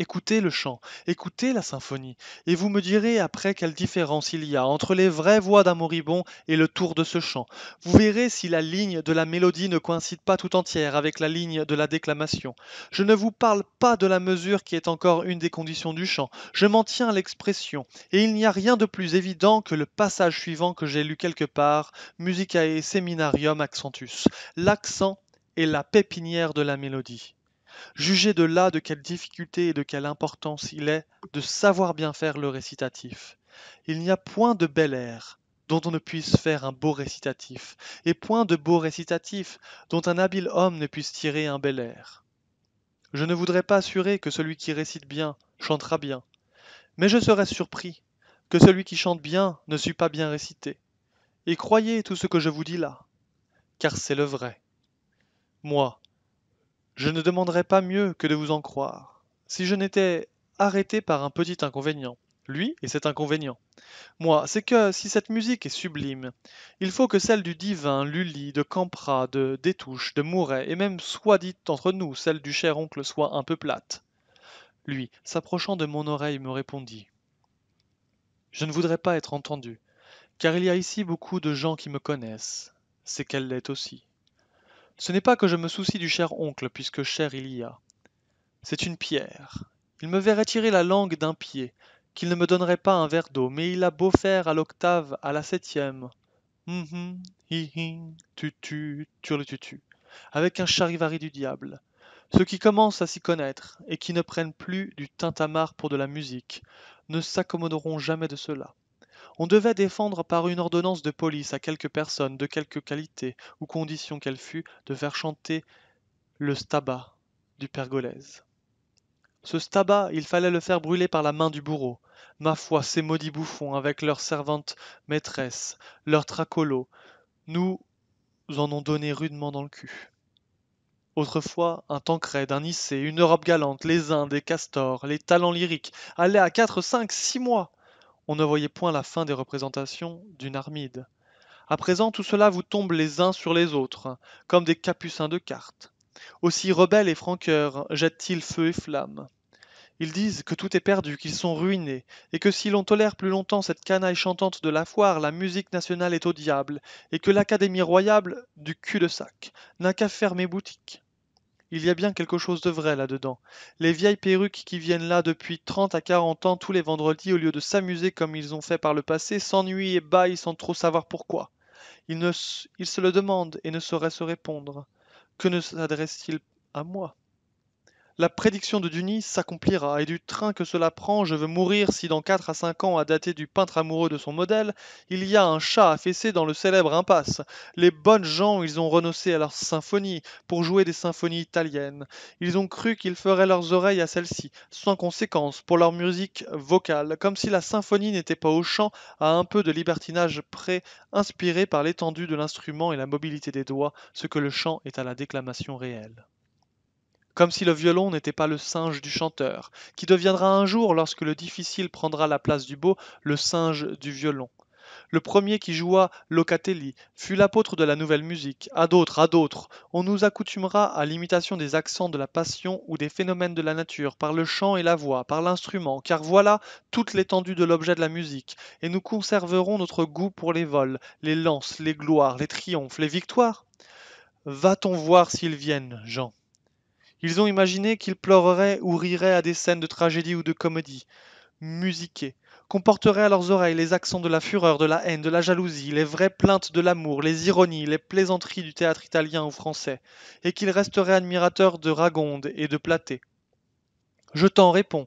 Écoutez le chant, écoutez la symphonie, et vous me direz après quelle différence il y a entre les vraies voix d'un moribond et le tour de ce chant. Vous verrez si la ligne de la mélodie ne coïncide pas tout entière avec la ligne de la déclamation. Je ne vous parle pas de la mesure qui est encore une des conditions du chant, je m'en tiens à l'expression, et il n'y a rien de plus évident que le passage suivant que j'ai lu quelque part, Musicae Seminarium Accentus, l'accent est la pépinière de la mélodie. Jugez de là de quelle difficulté et de quelle importance il est de savoir bien faire le récitatif. Il n'y a point de bel air dont on ne puisse faire un beau récitatif, et point de beau récitatif dont un habile homme ne puisse tirer un bel air. Je ne voudrais pas assurer que celui qui récite bien chantera bien, mais je serais surpris que celui qui chante bien ne sût pas bien réciter. Et croyez tout ce que je vous dis là, car c'est le vrai. Moi, je ne demanderais pas mieux que de vous en croire. Si je n'étais arrêté par un petit inconvénient, lui et cet inconvénient. Moi, c'est que si cette musique est sublime, il faut que celle du divin Lully, de Campra, de Détouche, de Mouret, et même soit dite entre nous, celle du cher oncle, soit un peu plate. Lui, s'approchant de mon oreille, me répondit. Je ne voudrais pas être entendu, car il y a ici beaucoup de gens qui me connaissent, c'est qu'elle l'est aussi. Ce n'est pas que je me soucie du cher oncle, puisque cher il y a. C'est une pierre. Il me verrait tirer la langue d'un pied, qu'il ne me donnerait pas un verre d'eau, mais il a beau faire à l'octave, à la septième. Hum hum, hi hi, tutu, tu, avec un charivari du diable. Ceux qui commencent à s'y connaître, et qui ne prennent plus du tintamarre pour de la musique, ne s'accommoderont jamais de cela. On devait défendre par une ordonnance de police à quelques personnes de quelque qualité ou condition qu'elle fût, de faire chanter le stabat du pergolèse. Ce stabat, il fallait le faire brûler par la main du bourreau. Ma foi, ces maudits bouffons, avec leurs servantes maîtresses, leurs tracolos, nous en ont donné rudement dans le cul. Autrefois, un Tancred, un Nicée, une Europe galante, les Indes, des castors, les talents lyriques, allaient à quatre, cinq, six mois on ne voyait point la fin des représentations d'une Armide. À présent, tout cela vous tombe les uns sur les autres, comme des capucins de cartes. Aussi rebelles et franqueurs jettent-ils feu et flamme. Ils disent que tout est perdu, qu'ils sont ruinés, et que si l'on tolère plus longtemps cette canaille chantante de la foire, la musique nationale est au diable, et que l'Académie royale du cul-de-sac n'a qu'à fermer boutique. Il y a bien quelque chose de vrai là-dedans. Les vieilles perruques qui viennent là depuis trente à quarante ans tous les vendredis, au lieu de s'amuser comme ils ont fait par le passé, s'ennuient et baillent sans trop savoir pourquoi. Ils, ne ils se le demandent et ne sauraient se répondre. Que ne s'adresse-t-il à moi la prédiction de Duny s'accomplira, et du train que cela prend, je veux mourir si dans quatre à cinq ans, à dater du peintre amoureux de son modèle, il y a un chat affaissé dans le célèbre impasse. Les bonnes gens, ils ont renoncé à leur symphonie pour jouer des symphonies italiennes. Ils ont cru qu'ils feraient leurs oreilles à celle ci sans conséquence, pour leur musique vocale, comme si la symphonie n'était pas au chant, à un peu de libertinage près, inspiré par l'étendue de l'instrument et la mobilité des doigts, ce que le chant est à la déclamation réelle comme si le violon n'était pas le singe du chanteur, qui deviendra un jour, lorsque le difficile prendra la place du beau, le singe du violon. Le premier qui joua Locatelli fut l'apôtre de la nouvelle musique. À d'autres, à d'autres, on nous accoutumera à l'imitation des accents de la passion ou des phénomènes de la nature, par le chant et la voix, par l'instrument, car voilà toute l'étendue de l'objet de la musique, et nous conserverons notre goût pour les vols, les lances, les gloires, les triomphes, les victoires. Va-t-on voir s'ils viennent, Jean ils ont imaginé qu'ils pleureraient ou riraient à des scènes de tragédie ou de comédie, musiquées, porterait à leurs oreilles les accents de la fureur, de la haine, de la jalousie, les vraies plaintes de l'amour, les ironies, les plaisanteries du théâtre italien ou français, et qu'ils resteraient admirateurs de Ragonde et de Platé. Je t'en réponds.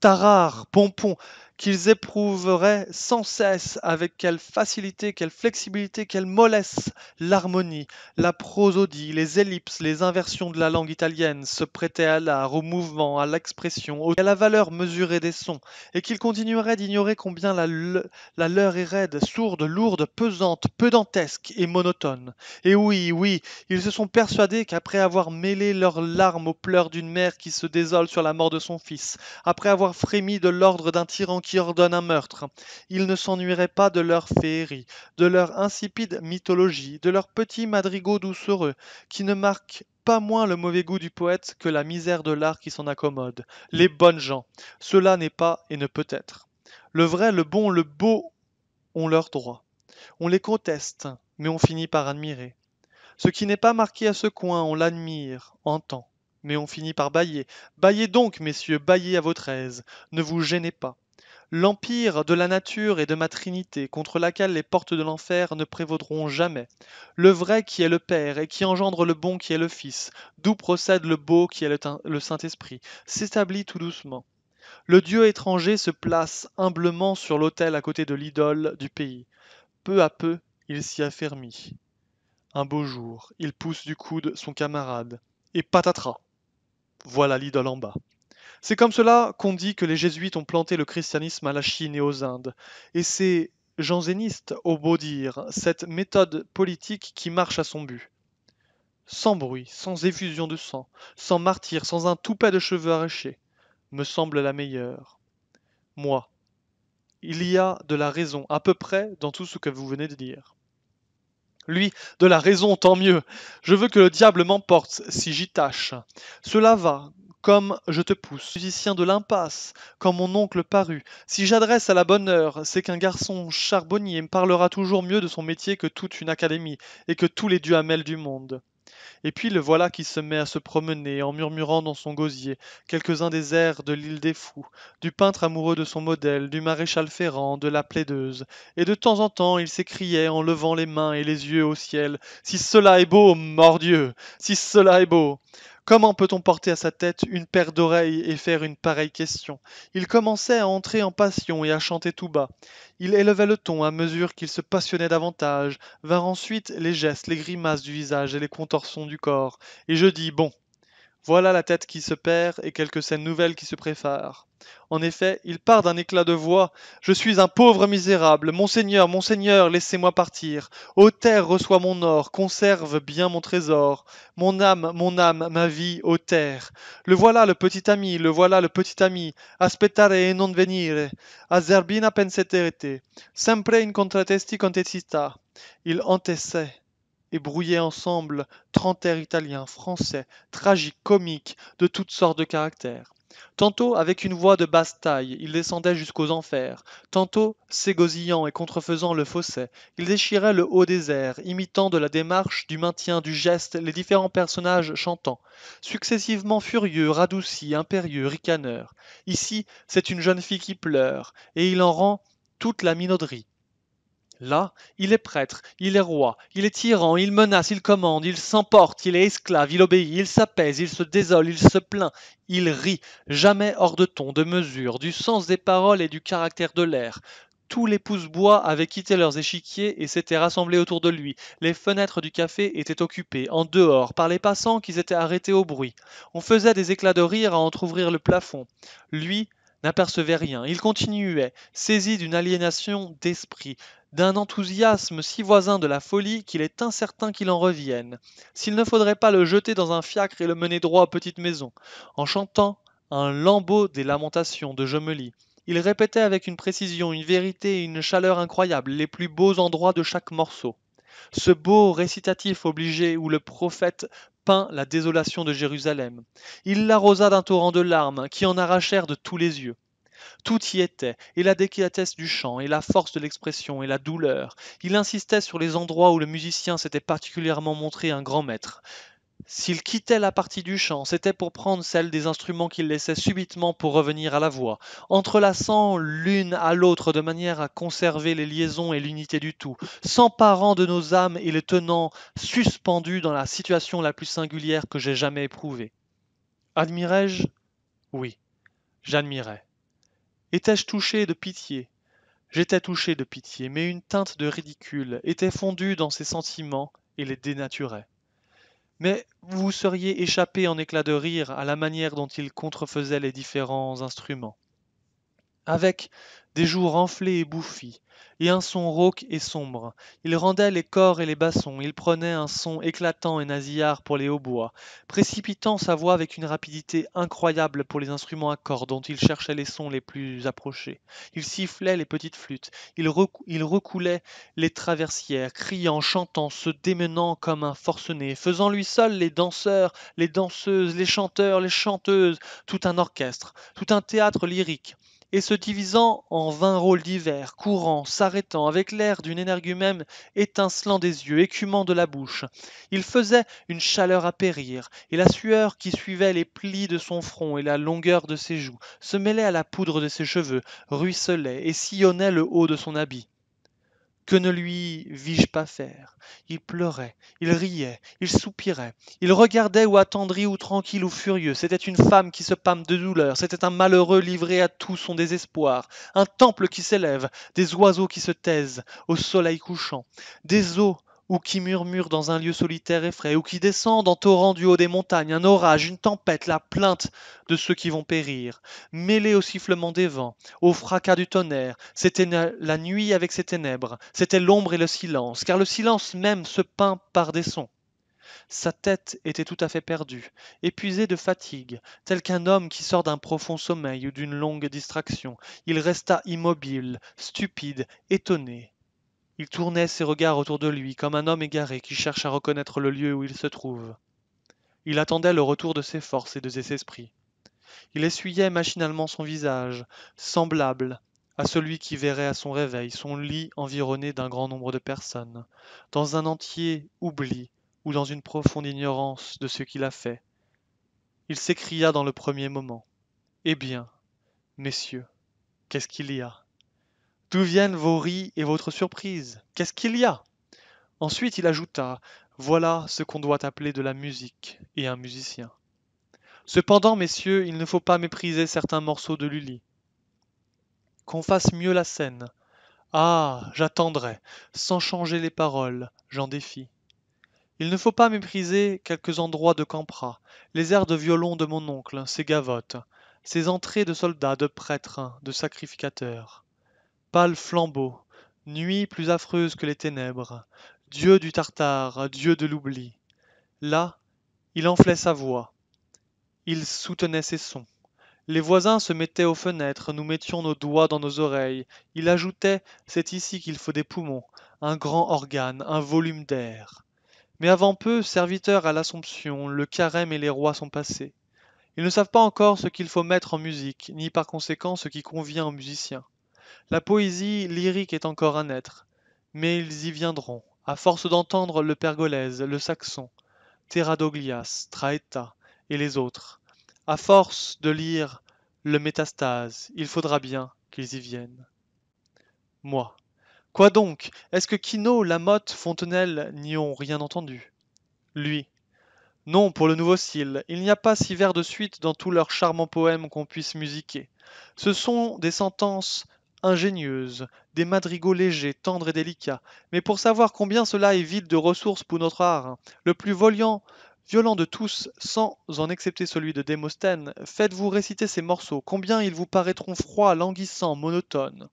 Tarare, Pompon, qu'ils éprouveraient sans cesse avec quelle facilité, quelle flexibilité, quelle mollesse l'harmonie, la prosodie, les ellipses, les inversions de la langue italienne se prêtaient à l'art, au mouvement, à l'expression, à la valeur mesurée des sons, et qu'ils continueraient d'ignorer combien la, la leur est raide, sourde, lourde, pesante, pedantesque et monotone. Et oui, oui, ils se sont persuadés qu'après avoir mêlé leurs larmes aux pleurs d'une mère qui se désole sur la mort de son fils, après avoir frémi de l'ordre d'un tyran qui ordonne un meurtre. Ils ne s'ennuieraient pas de leurs féeries, de leur insipide mythologie, de leurs petits madrigaux doucereux, qui ne marquent pas moins le mauvais goût du poète que la misère de l'art qui s'en accommode. Les bonnes gens. Cela n'est pas et ne peut être. Le vrai, le bon, le beau ont leurs droits. On les conteste, mais on finit par admirer. Ce qui n'est pas marqué à ce coin, on l'admire, entend, mais on finit par bailler. Baillez donc, messieurs, baillez à votre aise, ne vous gênez pas l'empire de la nature et de ma Trinité, contre laquelle les portes de l'enfer ne prévaudront jamais, le vrai qui est le Père, et qui engendre le bon qui est le Fils, d'où procède le beau qui est le, Saint-Esprit, s'établit tout doucement. Le Dieu étranger se place humblement sur l'autel à côté de l'idole du pays. Peu à peu, il s'y affermit. Un beau jour, il pousse du coude son camarade, et patatras. Voilà l'idole en bas. C'est comme cela qu'on dit que les jésuites ont planté le christianisme à la Chine et aux Indes, et c'est janséniste, au beau dire, cette méthode politique qui marche à son but. Sans bruit, sans effusion de sang, sans martyr, sans un toupet de cheveux arrachés, me semble la meilleure. Moi, il y a de la raison à peu près dans tout ce que vous venez de dire. Lui, de la raison, tant mieux. Je veux que le diable m'emporte si j'y tâche. Cela va, comme je te pousse, musicien de l'impasse, quand mon oncle parut. Si j'adresse à la bonne heure, c'est qu'un garçon charbonnier me parlera toujours mieux de son métier que toute une académie et que tous les duhamels du monde. Et puis le voilà qui se met à se promener en murmurant dans son gosier quelques-uns des airs de l'île des fous, du peintre amoureux de son modèle, du maréchal Ferrand, de la plaideuse, et de temps en temps il s'écriait en levant les mains et les yeux au ciel Si cela est beau, mordieu Si cela est beau Comment peut-on porter à sa tête une paire d'oreilles et faire une pareille question Il commençait à entrer en passion et à chanter tout bas. Il élevait le ton à mesure qu'il se passionnait davantage, vinrent ensuite les gestes, les grimaces du visage et les contorsions du corps. Et je dis, bon, voilà la tête qui se perd et quelques scènes nouvelles qui se préfèrent. En effet, il part d'un éclat de voix. Je suis un pauvre misérable. Monseigneur, monseigneur, laissez-moi partir. Ô terre, reçois mon or, conserve bien mon trésor. Mon âme, mon âme, ma vie, ô terre. Le voilà le petit ami, le voilà le petit ami. Aspettare et non venire. Azerbina s'est penseterete. Sempre contratesti contestita. Il entessait et brouillaient ensemble trentaires italiens, français, tragiques, comiques, de toutes sortes de caractères. Tantôt, avec une voix de basse taille, il descendait jusqu'aux enfers. Tantôt, s'égosillant et contrefaisant le fossé, il déchirait le haut des airs, imitant de la démarche, du maintien, du geste, les différents personnages chantant, Successivement furieux, radouci, impérieux, ricaneur. Ici, c'est une jeune fille qui pleure, et il en rend toute la minauderie. Là, il est prêtre, il est roi, il est tyran, il menace, il commande, il s'emporte, il est esclave, il obéit, il s'apaise, il se désole, il se plaint, il rit, jamais hors de ton, de mesure, du sens des paroles et du caractère de l'air. Tous les pousse-bois avaient quitté leurs échiquiers et s'étaient rassemblés autour de lui. Les fenêtres du café étaient occupées, en dehors, par les passants qui s'étaient arrêtés au bruit. On faisait des éclats de rire à entr'ouvrir le plafond. Lui n'apercevait rien. Il continuait, saisi d'une aliénation d'esprit, d'un enthousiasme si voisin de la folie qu'il est incertain qu'il en revienne. S'il ne faudrait pas le jeter dans un fiacre et le mener droit aux petites maisons, en chantant un lambeau des lamentations de Jomely, Il répétait avec une précision, une vérité et une chaleur incroyables les plus beaux endroits de chaque morceau. Ce beau récitatif obligé où le prophète peint la désolation de Jérusalem. Il l'arrosa d'un torrent de larmes qui en arrachèrent de tous les yeux. Tout y était, et la délicatesse du chant, et la force de l'expression, et la douleur. Il insistait sur les endroits où le musicien s'était particulièrement montré un grand maître. S'il quittait la partie du chant, c'était pour prendre celle des instruments qu'il laissait subitement pour revenir à la voix, entrelaçant l'une à l'autre de manière à conserver les liaisons et l'unité du tout, s'emparant de nos âmes et les tenant suspendus dans la situation la plus singulière que j'ai jamais éprouvée. Admirais-je Oui, j'admirais. Étais-je touché de pitié J'étais touché de pitié, mais une teinte de ridicule était fondue dans ces sentiments et les dénaturait mais vous seriez échappé en éclats de rire à la manière dont il contrefaisait les différents instruments. Avec des joues renflées et bouffies, et un son rauque et sombre. Il rendait les corps et les bassons, il prenait un son éclatant et nasillard pour les hautbois, précipitant sa voix avec une rapidité incroyable pour les instruments à cordes dont il cherchait les sons les plus approchés. Il sifflait les petites flûtes, il, il recoulait les traversières, criant, chantant, se démenant comme un forcené, faisant lui seul les danseurs, les danseuses, les chanteurs, les chanteuses, tout un orchestre, tout un théâtre lyrique et se divisant en vingt rôles divers, courant, s'arrêtant, avec l'air d'une même, étincelant des yeux, écumant de la bouche. Il faisait une chaleur à périr, et la sueur qui suivait les plis de son front et la longueur de ses joues se mêlait à la poudre de ses cheveux, ruisselait et sillonnait le haut de son habit. Que ne lui vis-je pas faire Il pleurait, il riait, il soupirait, il regardait ou attendri ou tranquille ou furieux. C'était une femme qui se pâme de douleur, c'était un malheureux livré à tout son désespoir, un temple qui s'élève, des oiseaux qui se taisent au soleil couchant, des eaux ou qui murmure dans un lieu solitaire et frais, ou qui descendent en torrent du haut des montagnes, un orage, une tempête, la plainte de ceux qui vont périr, mêlée au sifflement des vents, au fracas du tonnerre, c'était la nuit avec ses ténèbres, c'était l'ombre et le silence, car le silence même se peint par des sons. Sa tête était tout à fait perdue, épuisée de fatigue, tel qu'un homme qui sort d'un profond sommeil ou d'une longue distraction. Il resta immobile, stupide, étonné, il tournait ses regards autour de lui comme un homme égaré qui cherche à reconnaître le lieu où il se trouve. Il attendait le retour de ses forces et de ses esprits. Il essuyait machinalement son visage, semblable à celui qui verrait à son réveil son lit environné d'un grand nombre de personnes, dans un entier oubli ou dans une profonde ignorance de ce qu'il a fait. Il s'écria dans le premier moment. Eh bien, messieurs, qu'est-ce qu'il y a D'où viennent vos ris et votre surprise Qu'est-ce qu'il y a Ensuite il ajouta Voilà ce qu'on doit appeler de la musique et un musicien. Cependant, messieurs, il ne faut pas mépriser certains morceaux de Lully. Qu'on fasse mieux la scène. Ah, j'attendrai, sans changer les paroles, j'en défie. Il ne faut pas mépriser quelques endroits de Campra, les airs de violon de mon oncle, ses gavottes, ses entrées de soldats, de prêtres, de sacrificateurs pâle flambeau, nuit plus affreuse que les ténèbres, dieu du Tartare, dieu de l'oubli. Là, il enflait sa voix. Il soutenait ses sons. Les voisins se mettaient aux fenêtres, nous mettions nos doigts dans nos oreilles. Il ajoutait C'est ici qu'il faut des poumons, un grand organe, un volume d'air. Mais avant peu, serviteurs à l'Assomption, le carême et les rois sont passés. Ils ne savent pas encore ce qu'il faut mettre en musique, ni par conséquent ce qui convient aux musiciens. La poésie lyrique est encore un être, mais ils y viendront, à force d'entendre le Pergolèse, le Saxon, Doglias, Traeta et les autres. À force de lire le Métastase, il faudra bien qu'ils y viennent. Moi. Quoi donc Est-ce que Quino, Lamotte, Fontenelle n'y ont rien entendu Lui. Non, pour le nouveau style, il n'y a pas six vers de suite dans tous leurs charmants poèmes qu'on puisse musiquer. Ce sont des sentences Ingénieuses, des madrigaux légers, tendres et délicats. Mais pour savoir combien cela est vide de ressources pour notre art, le plus volant, violent de tous, sans en excepter celui de Démosthène, faites-vous réciter ces morceaux, combien ils vous paraîtront froids, languissants, monotones.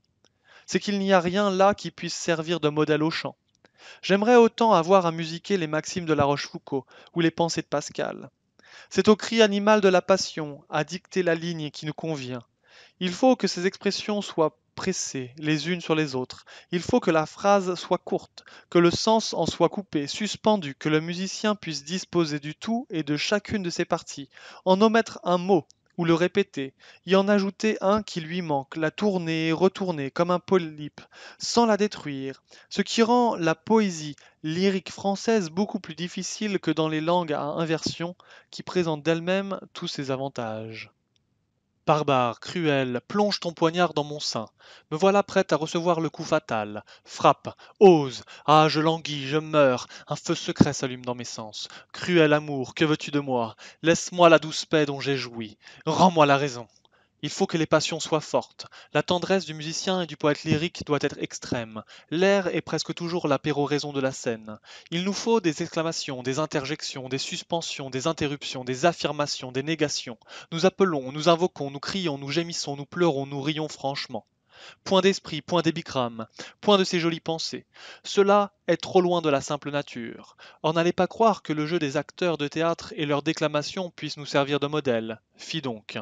C'est qu'il n'y a rien là qui puisse servir de modèle au chant. J'aimerais autant avoir à musiquer les maximes de La Rochefoucauld ou les pensées de Pascal. C'est au cri animal de la passion à dicter la ligne qui nous convient. Il faut que ces expressions soient pressées les unes sur les autres. Il faut que la phrase soit courte, que le sens en soit coupé, suspendu, que le musicien puisse disposer du tout et de chacune de ses parties, en omettre un mot ou le répéter, y en ajouter un qui lui manque, la tourner et retourner comme un polype, sans la détruire, ce qui rend la poésie lyrique française beaucoup plus difficile que dans les langues à inversion, qui présentent d'elles-mêmes tous ses avantages. Barbare, cruel, plonge ton poignard dans mon sein. Me voilà prête à recevoir le coup fatal. Frappe, ose. Ah, je languis, je meurs. Un feu secret s'allume dans mes sens. Cruel amour, que veux-tu de moi Laisse-moi la douce paix dont j'ai joui. Rends-moi la raison. Il faut que les passions soient fortes. La tendresse du musicien et du poète lyrique doit être extrême. L'air est presque toujours la péroraison de la scène. Il nous faut des exclamations, des interjections, des suspensions, des interruptions, des affirmations, des négations. Nous appelons, nous invoquons, nous crions, nous gémissons, nous pleurons, nous rions franchement. Point d'esprit, point d'ébicrame, point de ces jolies pensées. Cela est trop loin de la simple nature. Or n'allez pas croire que le jeu des acteurs de théâtre et leurs déclamations puissent nous servir de modèle. Fi donc.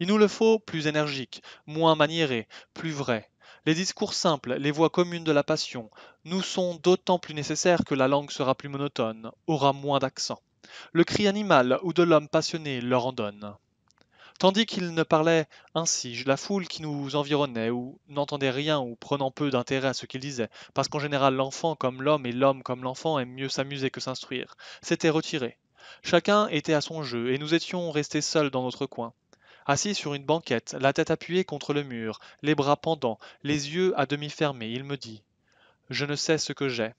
Il nous le faut plus énergique, moins maniéré, plus vrai. Les discours simples, les voix communes de la passion, nous sont d'autant plus nécessaires que la langue sera plus monotone, aura moins d'accent. Le cri animal ou de l'homme passionné leur en donne. Tandis qu'il ne parlait ainsi, la foule qui nous environnait ou n'entendait rien ou prenant peu d'intérêt à ce qu'il disait, parce qu'en général l'enfant comme l'homme et l'homme comme l'enfant aiment mieux s'amuser que s'instruire, s'était retirée. Chacun était à son jeu et nous étions restés seuls dans notre coin. Assis sur une banquette, la tête appuyée contre le mur, les bras pendants, les yeux à demi fermés, il me dit Je ne sais ce que j'ai.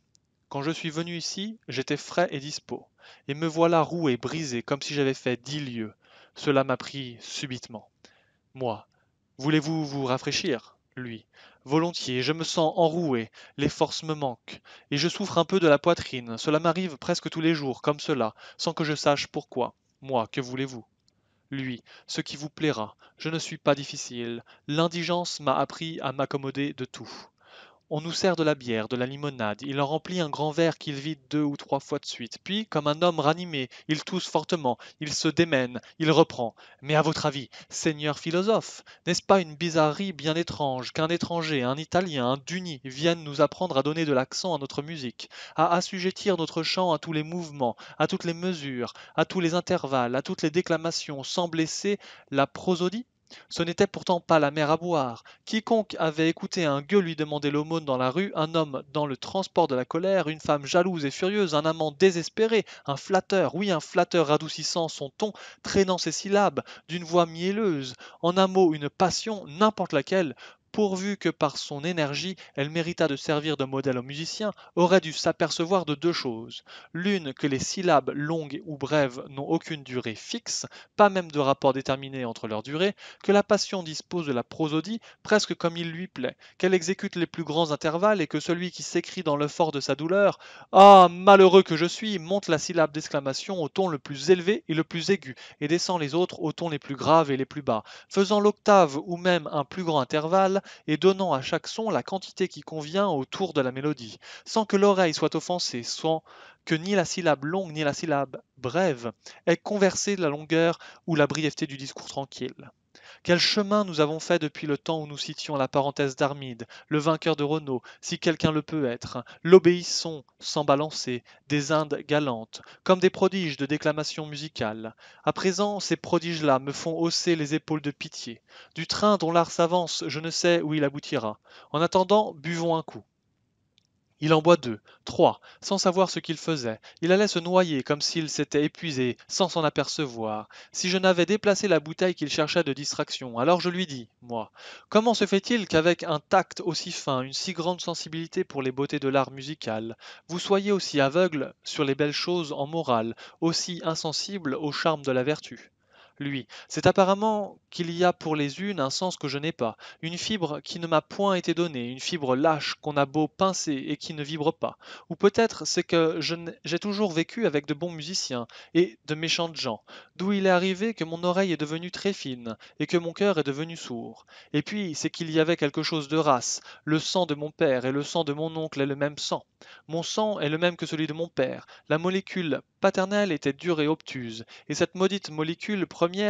Quand je suis venu ici, j'étais frais et dispos, et me voilà roué, brisé, comme si j'avais fait dix lieues. Cela m'a pris subitement. Moi, voulez-vous vous rafraîchir lui. Volontiers, je me sens enroué, les forces me manquent, et je souffre un peu de la poitrine. Cela m'arrive presque tous les jours, comme cela, sans que je sache pourquoi. Moi, que voulez-vous lui, ce qui vous plaira. Je ne suis pas difficile. L'indigence m'a appris à m'accommoder de tout. On nous sert de la bière, de la limonade, il en remplit un grand verre qu'il vide deux ou trois fois de suite, puis, comme un homme ranimé, il tousse fortement, il se démène, il reprend. Mais à votre avis, seigneur philosophe, n'est-ce pas une bizarrerie bien étrange qu'un étranger, un Italien, un Duni viennent nous apprendre à donner de l'accent à notre musique, à assujettir notre chant à tous les mouvements, à toutes les mesures, à tous les intervalles, à toutes les déclamations, sans blesser la prosodie ce n'était pourtant pas la mer à boire. Quiconque avait écouté un gueux lui demander l'aumône dans la rue, un homme dans le transport de la colère, une femme jalouse et furieuse, un amant désespéré, un flatteur, oui, un flatteur radoucissant son ton, traînant ses syllabes, d'une voix mielleuse, en un mot une passion, n'importe laquelle, pourvu que par son énergie elle méritât de servir de modèle aux musiciens, aurait dû s'apercevoir de deux choses. L'une, que les syllabes longues ou brèves n'ont aucune durée fixe, pas même de rapport déterminé entre leur durée, que la passion dispose de la prosodie presque comme il lui plaît, qu'elle exécute les plus grands intervalles et que celui qui s'écrit dans le fort de sa douleur Ah, malheureux que je suis monte la syllabe d'exclamation au ton le plus élevé et le plus aigu, et descend les autres au ton les plus graves et les plus bas, faisant l'octave ou même un plus grand intervalle et donnant à chaque son la quantité qui convient autour de la mélodie, sans que l'oreille soit offensée, sans que ni la syllabe longue ni la syllabe brève aient conversé la longueur ou la brièveté du discours tranquille. Quel chemin nous avons fait depuis le temps où nous citions la parenthèse d'Armide, le vainqueur de Renault, si quelqu'un le peut être, l'obéissons sans balancer, des Indes galantes, comme des prodiges de déclamation musicale. À présent, ces prodiges-là me font hausser les épaules de pitié. Du train dont l'art s'avance, je ne sais où il aboutira. En attendant, buvons un coup. Il en boit deux, trois, sans savoir ce qu'il faisait. Il allait se noyer comme s'il s'était épuisé, sans s'en apercevoir. Si je n'avais déplacé la bouteille qu'il cherchait de distraction, alors je lui dis, moi, comment se fait-il qu'avec un tact aussi fin, une si grande sensibilité pour les beautés de l'art musical, vous soyez aussi aveugle sur les belles choses en morale, aussi insensible au charme de la vertu lui. C'est apparemment qu'il y a pour les unes un sens que je n'ai pas, une fibre qui ne m'a point été donnée, une fibre lâche qu'on a beau pincer et qui ne vibre pas. Ou peut-être c'est que j'ai toujours vécu avec de bons musiciens et de méchantes gens, d'où il est arrivé que mon oreille est devenue très fine et que mon cœur est devenu sourd. Et puis c'est qu'il y avait quelque chose de race, le sang de mon père et le sang de mon oncle est le même sang. Mon sang est le même que celui de mon père. La molécule paternelle était dure et obtuse, et cette maudite molécule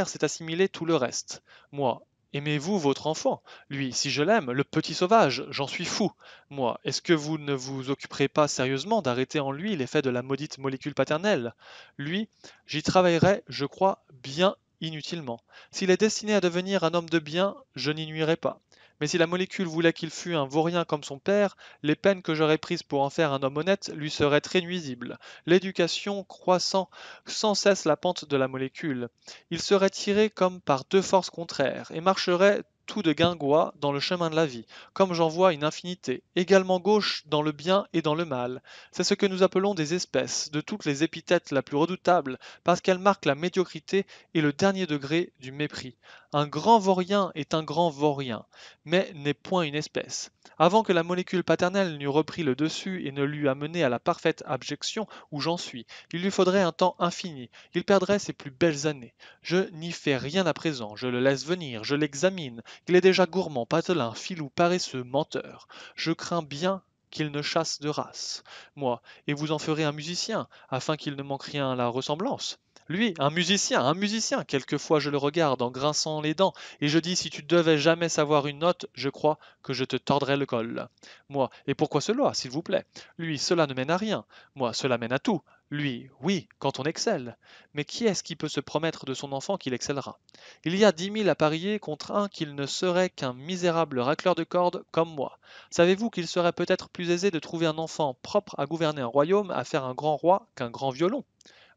c'est assimiler tout le reste. Moi, Aimez-vous votre enfant Lui, si je l'aime, le petit sauvage, j'en suis fou. Moi, est-ce que vous ne vous occuperez pas sérieusement d'arrêter en lui l'effet de la maudite molécule paternelle Lui, j'y travaillerai, je crois, bien inutilement. S'il est destiné à devenir un homme de bien, je n'y nuirai pas. Mais si la molécule voulait qu'il fût un vaurien comme son père, les peines que j'aurais prises pour en faire un homme honnête lui seraient très nuisibles, l'éducation croissant sans cesse la pente de la molécule. Il serait tiré comme par deux forces contraires, et marcherait tout de guingois dans le chemin de la vie, comme j'en vois une infinité, également gauche dans le bien et dans le mal. C'est ce que nous appelons des espèces, de toutes les épithètes la plus redoutable, parce qu'elles marquent la médiocrité et le dernier degré du mépris. Un grand vaurien est un grand vaurien, mais n'est point une espèce. Avant que la molécule paternelle n'eût repris le dessus et ne l'eût amené à la parfaite abjection où j'en suis, il lui faudrait un temps infini, il perdrait ses plus belles années. Je n'y fais rien à présent, je le laisse venir, je l'examine, il est déjà gourmand, patelin, filou, paresseux, menteur. Je crains bien qu'il ne chasse de race, moi, et vous en ferez un musicien, afin qu'il ne manque rien à la ressemblance. Lui, un musicien, un musicien, quelquefois je le regarde en grinçant les dents, et je dis si tu devais jamais savoir une note, je crois que je te tordrais le col. Moi, et pourquoi cela, s'il vous plaît Lui, cela ne mène à rien. Moi, cela mène à tout. Lui, oui, quand on excelle. Mais qui est-ce qui peut se promettre de son enfant qu'il excellera Il y a dix mille à parier contre un qu'il ne serait qu'un misérable racleur de cordes comme moi. Savez-vous qu'il serait peut-être plus aisé de trouver un enfant propre à gouverner un royaume, à faire un grand roi, qu'un grand violon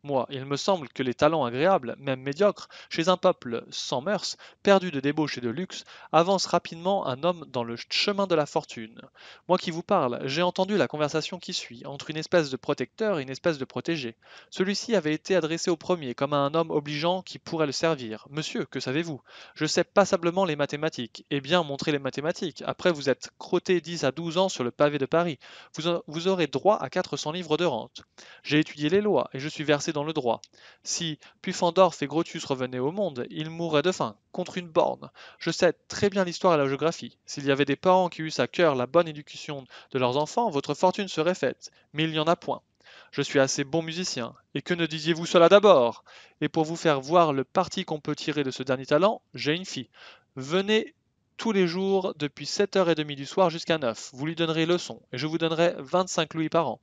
moi, il me semble que les talents agréables, même médiocres, chez un peuple sans mœurs, perdu de débauche et de luxe, avancent rapidement un homme dans le chemin de la fortune. Moi qui vous parle, j'ai entendu la conversation qui suit, entre une espèce de protecteur et une espèce de protégé. Celui-ci avait été adressé au premier comme à un homme obligeant qui pourrait le servir. Monsieur, que savez-vous Je sais passablement les mathématiques. Eh bien, montrez les mathématiques. Après, vous êtes crotté 10 à 12 ans sur le pavé de Paris. Vous, vous aurez droit à 400 livres de rente. J'ai étudié les lois et je suis versé dans le droit. Si Pufendorf et Grotius revenaient au monde, ils mourraient de faim, contre une borne. Je sais très bien l'histoire et la géographie. S'il y avait des parents qui eussent à cœur la bonne éducation de leurs enfants, votre fortune serait faite, mais il n'y en a point. Je suis assez bon musicien, et que ne disiez-vous cela d'abord Et pour vous faire voir le parti qu'on peut tirer de ce dernier talent, j'ai une fille. Venez tous les jours depuis 7h30 du soir jusqu'à 9. Vous lui donnerez leçon et je vous donnerai 25 louis par an.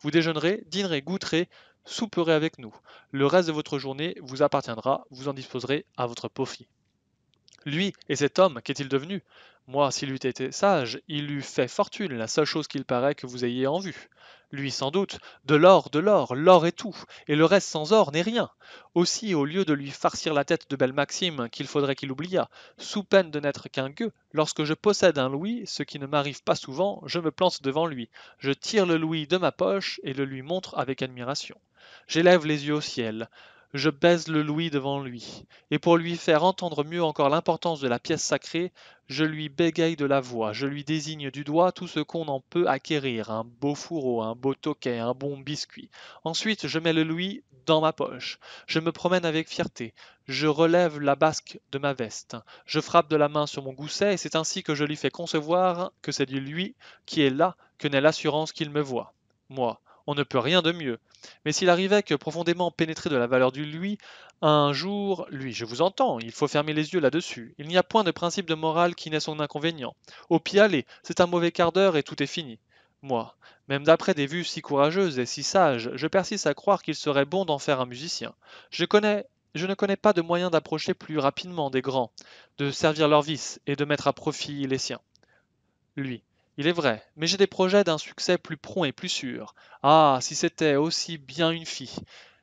Vous déjeunerez, dînerez, goûterez, souperez avec nous. Le reste de votre journée vous appartiendra, vous en disposerez à votre profit. Lui et cet homme, qu'est-il devenu Moi, s'il eût été sage, il eût fait fortune, la seule chose qu'il paraît que vous ayez en vue. Lui, sans doute, de l'or, de l'or, l'or est tout, et le reste sans or n'est rien. Aussi, au lieu de lui farcir la tête de belles maximes qu'il faudrait qu'il oubliât, sous peine de n'être qu'un gueux, lorsque je possède un louis, ce qui ne m'arrive pas souvent, je me plante devant lui, je tire le louis de ma poche et le lui montre avec admiration j'élève les yeux au ciel, je baise le louis devant lui, et pour lui faire entendre mieux encore l'importance de la pièce sacrée, je lui bégaye de la voix, je lui désigne du doigt tout ce qu'on en peut acquérir, un beau fourreau, un beau toquet, un bon biscuit. Ensuite, je mets le louis dans ma poche, je me promène avec fierté, je relève la basque de ma veste, je frappe de la main sur mon gousset, et c'est ainsi que je lui fais concevoir que c'est de lui qui est là que naît l'assurance qu'il me voit. Moi, on ne peut rien de mieux. Mais s'il arrivait que, profondément pénétré de la valeur du lui, un jour, lui, je vous entends, il faut fermer les yeux là-dessus. Il n'y a point de principe de morale qui n'ait son inconvénient. Au pire, allez, c'est un mauvais quart d'heure et tout est fini. Moi, même d'après des vues si courageuses et si sages, je persiste à croire qu'il serait bon d'en faire un musicien. Je connais je ne connais pas de moyen d'approcher plus rapidement des grands, de servir leurs vices et de mettre à profit les siens. Lui, il est vrai, mais j'ai des projets d'un succès plus prompt et plus sûr. Ah, si c'était aussi bien une fille.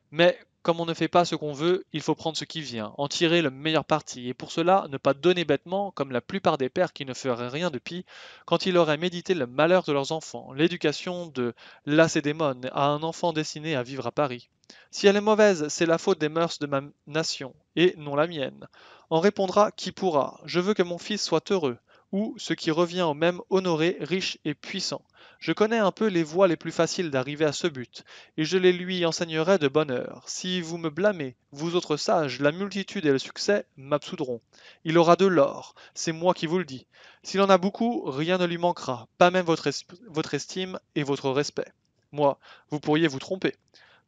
Mais comme on ne fait pas ce qu'on veut, il faut prendre ce qui vient, en tirer le meilleur parti, et pour cela ne pas donner bêtement, comme la plupart des pères qui ne feraient rien de pis, quand ils auraient médité le malheur de leurs enfants, l'éducation de Lacédémone à un enfant destiné à vivre à Paris. Si elle est mauvaise, c'est la faute des mœurs de ma nation, et non la mienne. En répondra qui pourra. Je veux que mon fils soit heureux ou ce qui revient au même honoré, riche et puissant. Je connais un peu les voies les plus faciles d'arriver à ce but, et je les lui enseignerai de bonne heure. Si vous me blâmez, vous autres sages, la multitude et le succès m'absoudront. Il aura de l'or, c'est moi qui vous le dis. S'il en a beaucoup, rien ne lui manquera, pas même votre, votre estime et votre respect. Moi, vous pourriez vous tromper.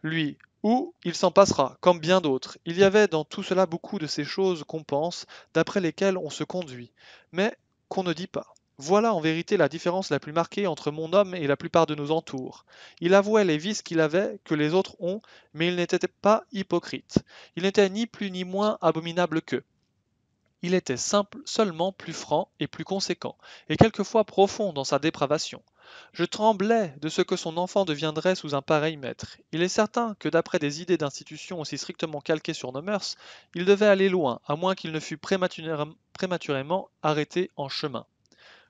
Lui, ou il s'en passera, comme bien d'autres. Il y avait dans tout cela beaucoup de ces choses qu'on pense, d'après lesquelles on se conduit. Mais qu'on ne dit pas. Voilà en vérité la différence la plus marquée entre mon homme et la plupart de nos entours. Il avouait les vices qu'il avait, que les autres ont, mais il n'était pas hypocrite. Il n'était ni plus ni moins abominable qu'eux. Il était simple, seulement plus franc et plus conséquent, et quelquefois profond dans sa dépravation. Je tremblais de ce que son enfant deviendrait sous un pareil maître. Il est certain que d'après des idées d'institution aussi strictement calquées sur nos mœurs, il devait aller loin, à moins qu'il ne fût prématurément arrêté en chemin.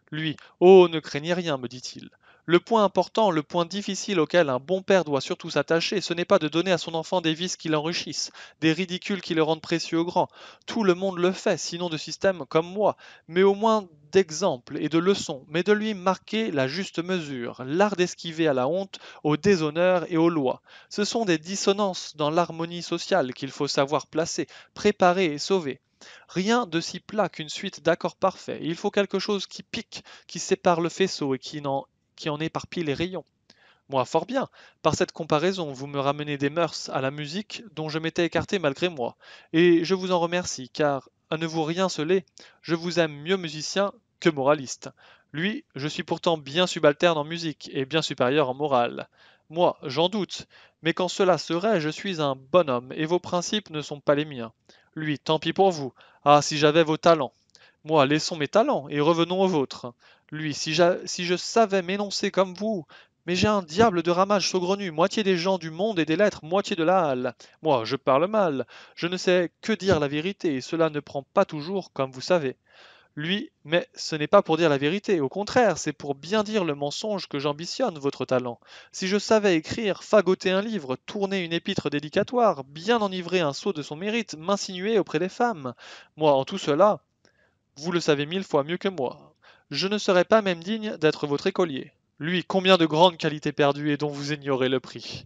Lui, oh, ne craignez rien, me dit-il. Le point important, le point difficile auquel un bon père doit surtout s'attacher, ce n'est pas de donner à son enfant des vices qui l'enrichissent, des ridicules qui le rendent précieux au grand. Tout le monde le fait, sinon de système comme moi, mais au moins d'exemples et de leçons, mais de lui marquer la juste mesure, l'art d'esquiver à la honte, au déshonneur et aux lois. Ce sont des dissonances dans l'harmonie sociale qu'il faut savoir placer, préparer et sauver. Rien de si plat qu'une suite d'accords parfaits. Il faut quelque chose qui pique, qui sépare le faisceau et qui n'en qui en éparpille les rayons. Moi, fort bien. Par cette comparaison, vous me ramenez des mœurs à la musique dont je m'étais écarté malgré moi, et je vous en remercie, car, à ne vous rien celer, je vous aime mieux musicien que moraliste. Lui, je suis pourtant bien subalterne en musique et bien supérieur en morale. Moi, j'en doute, mais quand cela serait, je suis un bon homme et vos principes ne sont pas les miens. Lui, tant pis pour vous. Ah, si j'avais vos talents. Moi, laissons mes talents, et revenons aux vôtres. Lui, si, si je savais m'énoncer comme vous, mais j'ai un diable de ramage saugrenu, moitié des gens du monde et des lettres, moitié de la halle. Moi, je parle mal, je ne sais que dire la vérité, et cela ne prend pas toujours, comme vous savez. Lui, mais ce n'est pas pour dire la vérité, au contraire, c'est pour bien dire le mensonge que j'ambitionne, votre talent. Si je savais écrire, fagoter un livre, tourner une épître dédicatoire, bien enivrer un seau de son mérite, m'insinuer auprès des femmes, moi, en tout cela, vous le savez mille fois mieux que moi. Je ne serais pas même digne d'être votre écolier. Lui, combien de grandes qualités perdues et dont vous ignorez le prix.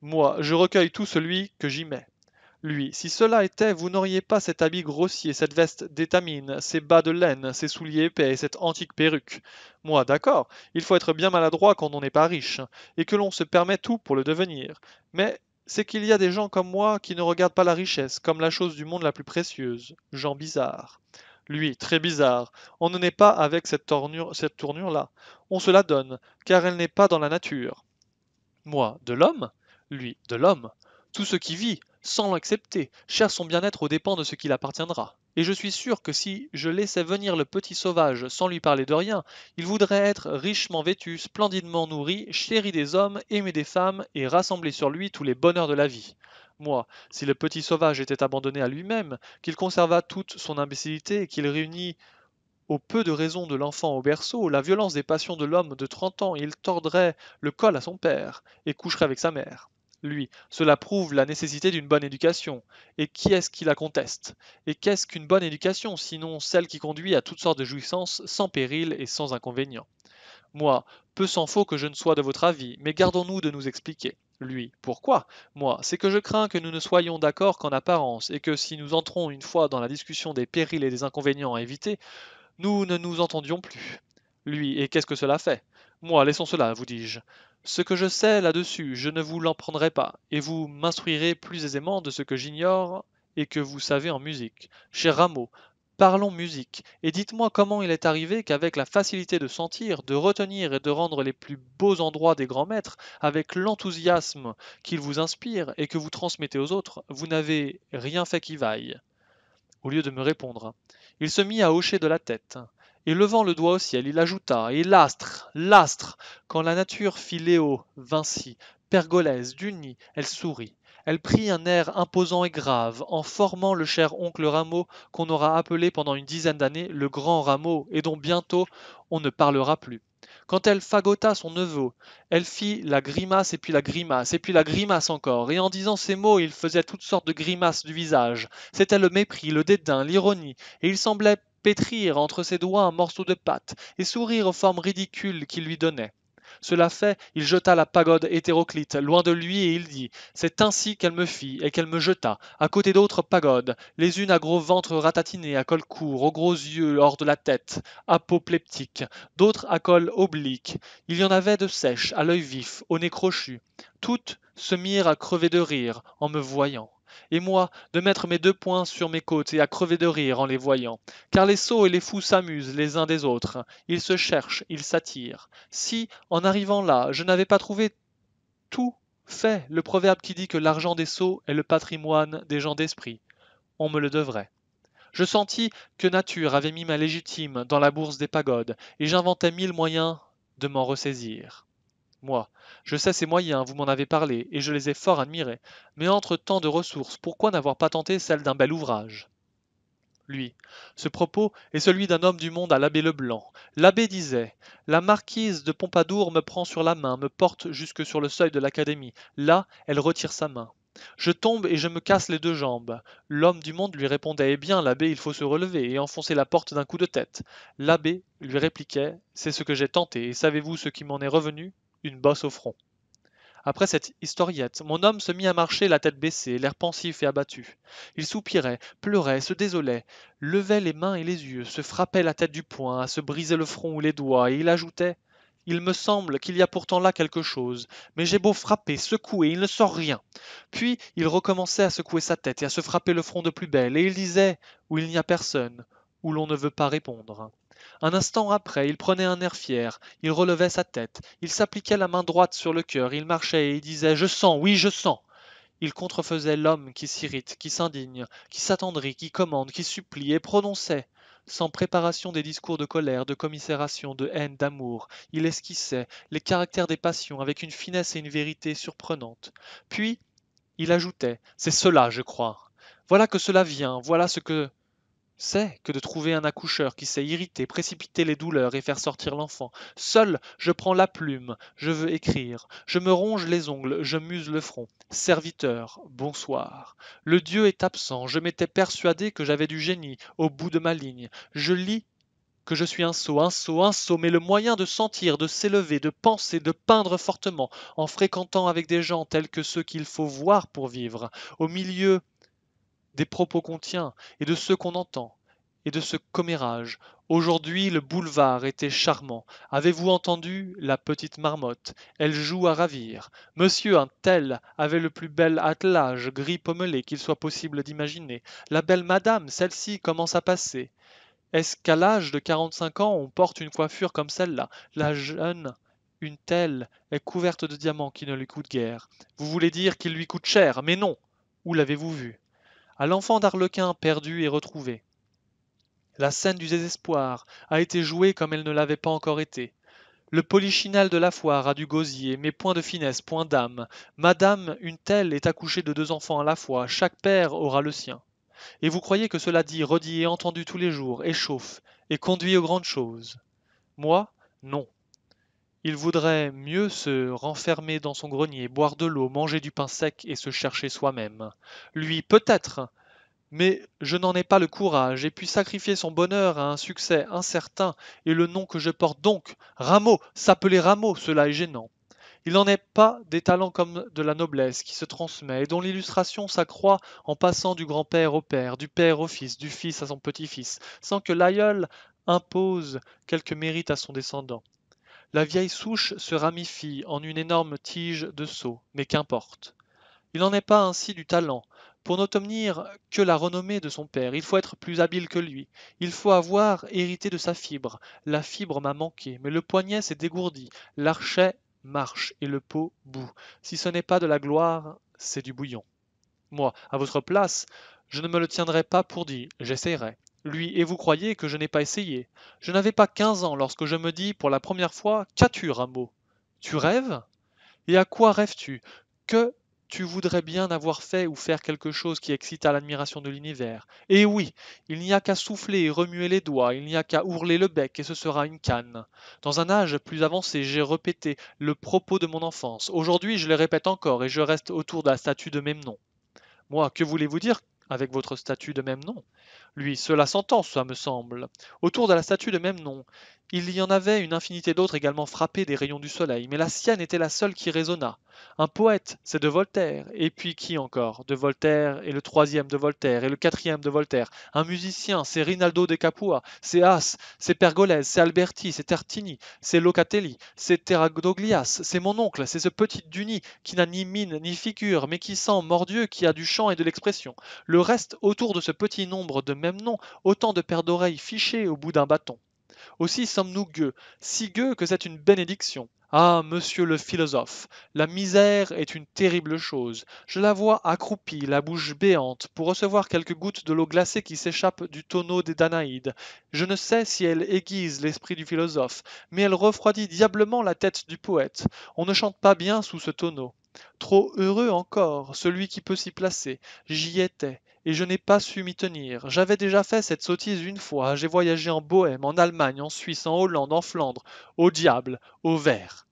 Moi, je recueille tout celui que j'y mets. Lui, si cela était, vous n'auriez pas cet habit grossier, cette veste d'étamine, ces bas de laine, ces souliers épais et cette antique perruque. Moi, d'accord, il faut être bien maladroit quand on n'est pas riche, et que l'on se permet tout pour le devenir. Mais c'est qu'il y a des gens comme moi qui ne regardent pas la richesse comme la chose du monde la plus précieuse. Jean Bizarre lui, très bizarre. On ne naît pas avec cette tournure-là. on se la donne, car elle n'est pas dans la nature. Moi, de l'homme Lui, de l'homme. Tout ce qui vit, sans l'accepter, cherche son bien-être aux dépens de ce qu'il appartiendra. Et je suis sûr que si je laissais venir le petit sauvage sans lui parler de rien, il voudrait être richement vêtu, splendidement nourri, chéri des hommes, aimé des femmes, et rassembler sur lui tous les bonheurs de la vie. Moi, si le petit sauvage était abandonné à lui-même, qu'il conservât toute son imbécillité et qu'il réunît au peu de raison de l'enfant au berceau, la violence des passions de l'homme de trente ans, il tordrait le col à son père et coucherait avec sa mère. Lui, cela prouve la nécessité d'une bonne éducation. Et qui est-ce qui la conteste Et qu'est-ce qu'une bonne éducation, sinon celle qui conduit à toutes sortes de jouissances sans péril et sans inconvénient moi, peu s'en faut que je ne sois de votre avis, mais gardons-nous de nous expliquer. Lui, pourquoi Moi, c'est que je crains que nous ne soyons d'accord qu'en apparence, et que si nous entrons une fois dans la discussion des périls et des inconvénients à éviter, nous ne nous entendions plus. Lui, et qu'est-ce que cela fait Moi, laissons cela, vous dis-je. Ce que je sais là-dessus, je ne vous l'en prendrai pas, et vous m'instruirez plus aisément de ce que j'ignore et que vous savez en musique. Cher Rameau, Parlons musique, et dites-moi comment il est arrivé qu'avec la facilité de sentir, de retenir et de rendre les plus beaux endroits des grands maîtres, avec l'enthousiasme qu'ils vous inspirent et que vous transmettez aux autres, vous n'avez rien fait qui vaille. Au lieu de me répondre, il se mit à hocher de la tête, et levant le doigt au ciel, il ajouta, et l'astre, l'astre, quand la nature fit Léo, Vinci, Pergolèse, Duny, elle sourit. Elle prit un air imposant et grave, en formant le cher oncle Rameau qu'on aura appelé pendant une dizaine d'années le grand Rameau, et dont bientôt on ne parlera plus. Quand elle fagota son neveu, elle fit la grimace et puis la grimace et puis la grimace encore, et en disant ces mots, il faisait toutes sortes de grimaces du visage. C'était le mépris, le dédain, l'ironie, et il semblait pétrir entre ses doigts un morceau de pâte et sourire aux formes ridicules qu'il lui donnait. Cela fait, il jeta la pagode hétéroclite loin de lui et il dit C'est ainsi qu'elle me fit et qu'elle me jeta, à côté d'autres pagodes, les unes à gros ventre ratatiné, à col court, aux gros yeux hors de la tête, apopleptiques, d'autres à col oblique. Il y en avait de sèches, à l'œil vif, au nez crochu. Toutes se mirent à crever de rire en me voyant et moi de mettre mes deux poings sur mes côtes et à crever de rire en les voyant. Car les sots et les fous s'amusent les uns des autres, ils se cherchent, ils s'attirent. Si, en arrivant là, je n'avais pas trouvé tout fait le proverbe qui dit que l'argent des sots est le patrimoine des gens d'esprit, on me le devrait. Je sentis que nature avait mis ma légitime dans la bourse des pagodes, et j'inventai mille moyens de m'en ressaisir. Moi. Je sais ces moyens, vous m'en avez parlé, et je les ai fort admirés. Mais entre tant de ressources, pourquoi n'avoir pas tenté celle d'un bel ouvrage lui. Ce propos est celui d'un homme du monde à l'abbé Leblanc. L'abbé disait La marquise de Pompadour me prend sur la main, me porte jusque sur le seuil de l'académie. Là, elle retire sa main. Je tombe et je me casse les deux jambes. L'homme du monde lui répondait Eh bien, l'abbé, il faut se relever et enfoncer la porte d'un coup de tête. L'abbé lui répliquait C'est ce que j'ai tenté, et savez-vous ce qui m'en est revenu une bosse au front. Après cette historiette, mon homme se mit à marcher la tête baissée, l'air pensif et abattu. Il soupirait, pleurait, se désolait, levait les mains et les yeux, se frappait la tête du poing, se brisait le front ou les doigts, et il ajoutait il me semble qu'il y a pourtant là quelque chose, mais j'ai beau frapper, secouer, il ne sort rien. Puis il recommençait à secouer sa tête et à se frapper le front de plus belle, et il disait Où il n'y a personne, où l'on ne veut pas répondre. Un instant après, il prenait un air fier, il relevait sa tête, il s'appliquait la main droite sur le cœur, il marchait et il disait Je sens, oui, je sens. Il contrefaisait l'homme qui s'irrite, qui s'indigne, qui s'attendrit, qui commande, qui supplie et prononçait. Sans préparation des discours de colère, de commisération, de haine, d'amour, il esquissait les caractères des passions avec une finesse et une vérité surprenantes. Puis, il ajoutait C'est cela, je crois. Voilà que cela vient, voilà ce que c'est que de trouver un accoucheur qui sait irriter, précipiter les douleurs et faire sortir l'enfant. Seul, je prends la plume, je veux écrire, je me ronge les ongles, je muse le front. Serviteur, bonsoir. Le Dieu est absent, je m'étais persuadé que j'avais du génie, au bout de ma ligne. Je lis que je suis un sot, un sot, un sot, mais le moyen de sentir, de s'élever, de penser, de peindre fortement, en fréquentant avec des gens tels que ceux qu'il faut voir pour vivre, au milieu des propos qu'on tient et de ce qu'on entend et de ce commérage. Aujourd'hui, le boulevard était charmant. Avez-vous entendu la petite marmotte Elle joue à ravir. Monsieur, un tel avait le plus bel attelage gris pommelé qu'il soit possible d'imaginer. La belle madame, celle-ci, commence à passer. Est-ce qu'à l'âge de 45 ans, on porte une coiffure comme celle-là La jeune, une telle, est couverte de diamants qui ne lui coûtent guère. Vous voulez dire qu'il lui coûte cher, mais non Où l'avez-vous vu à l'enfant d'Arlequin perdu et retrouvé. La scène du désespoir a été jouée comme elle ne l'avait pas encore été. Le polychinal de la foire a du gosier, mais point de finesse, point d'âme. Madame, une telle, est accouchée de deux enfants à la fois, chaque père aura le sien. Et vous croyez que cela dit, redit et entendu tous les jours, échauffe, et conduit aux grandes choses. Moi, non, il voudrait mieux se renfermer dans son grenier, boire de l'eau, manger du pain sec et se chercher soi-même. Lui, peut-être, mais je n'en ai pas le courage, et puis sacrifier son bonheur à un succès incertain, et le nom que je porte donc, Rameau, s'appeler Rameau, cela est gênant. Il n'en est pas des talents comme de la noblesse qui se transmet et dont l'illustration s'accroît en passant du grand-père au père, du père au fils, du fils à son petit-fils, sans que l'aïeul impose quelque mérite à son descendant. La vieille souche se ramifie en une énorme tige de seau, mais qu'importe. Il n'en est pas ainsi du talent. Pour n'obtenir que la renommée de son père, il faut être plus habile que lui. Il faut avoir hérité de sa fibre. La fibre m'a manqué, mais le poignet s'est dégourdi, l'archet marche et le pot bout. Si ce n'est pas de la gloire, c'est du bouillon. Moi, à votre place, je ne me le tiendrai pas pour dit, j'essayerai. Lui, et vous croyez que je n'ai pas essayé. Je n'avais pas 15 ans lorsque je me dis pour la première fois Qu'as-tu, Rameau Tu rêves Et à quoi rêves-tu Que tu voudrais bien avoir fait ou faire quelque chose qui excite à l'admiration de l'univers. Et oui, il n'y a qu'à souffler et remuer les doigts, il n'y a qu'à ourler le bec et ce sera une canne. Dans un âge plus avancé, j'ai répété le propos de mon enfance. Aujourd'hui, je le répète encore et je reste autour de la statue de même nom. Moi, que voulez-vous dire avec votre statue de même nom lui, cela s'entend, ça me semble, autour de la statue de même nom. Il y en avait une infinité d'autres également frappées des rayons du soleil, mais la sienne était la seule qui résonna. Un poète, c'est de Voltaire, et puis qui encore De Voltaire, et le troisième de Voltaire, et le quatrième de Voltaire. Un musicien, c'est Rinaldo de Capua, c'est As, c'est Pergolèse, c'est Alberti, c'est Tartini, c'est Locatelli, c'est Teragdoglias, c'est mon oncle, c'est ce petit Duny qui n'a ni mine ni figure, mais qui sent, mordieux, qui a du chant et de l'expression. Le reste autour de ce petit nombre de même nom, autant de paires d'oreilles fichées au bout d'un bâton. Aussi sommes-nous gueux, si gueux que c'est une bénédiction. Ah, monsieur le philosophe, la misère est une terrible chose. Je la vois accroupie, la bouche béante, pour recevoir quelques gouttes de l'eau glacée qui s'échappe du tonneau des Danaïdes. Je ne sais si elle aiguise l'esprit du philosophe, mais elle refroidit diablement la tête du poète. On ne chante pas bien sous ce tonneau. Trop heureux encore, celui qui peut s'y placer. J'y étais, et je n'ai pas su m'y tenir. J'avais déjà fait cette sottise une fois, j'ai voyagé en Bohême, en Allemagne, en Suisse, en Hollande, en Flandre, au diable, au vert.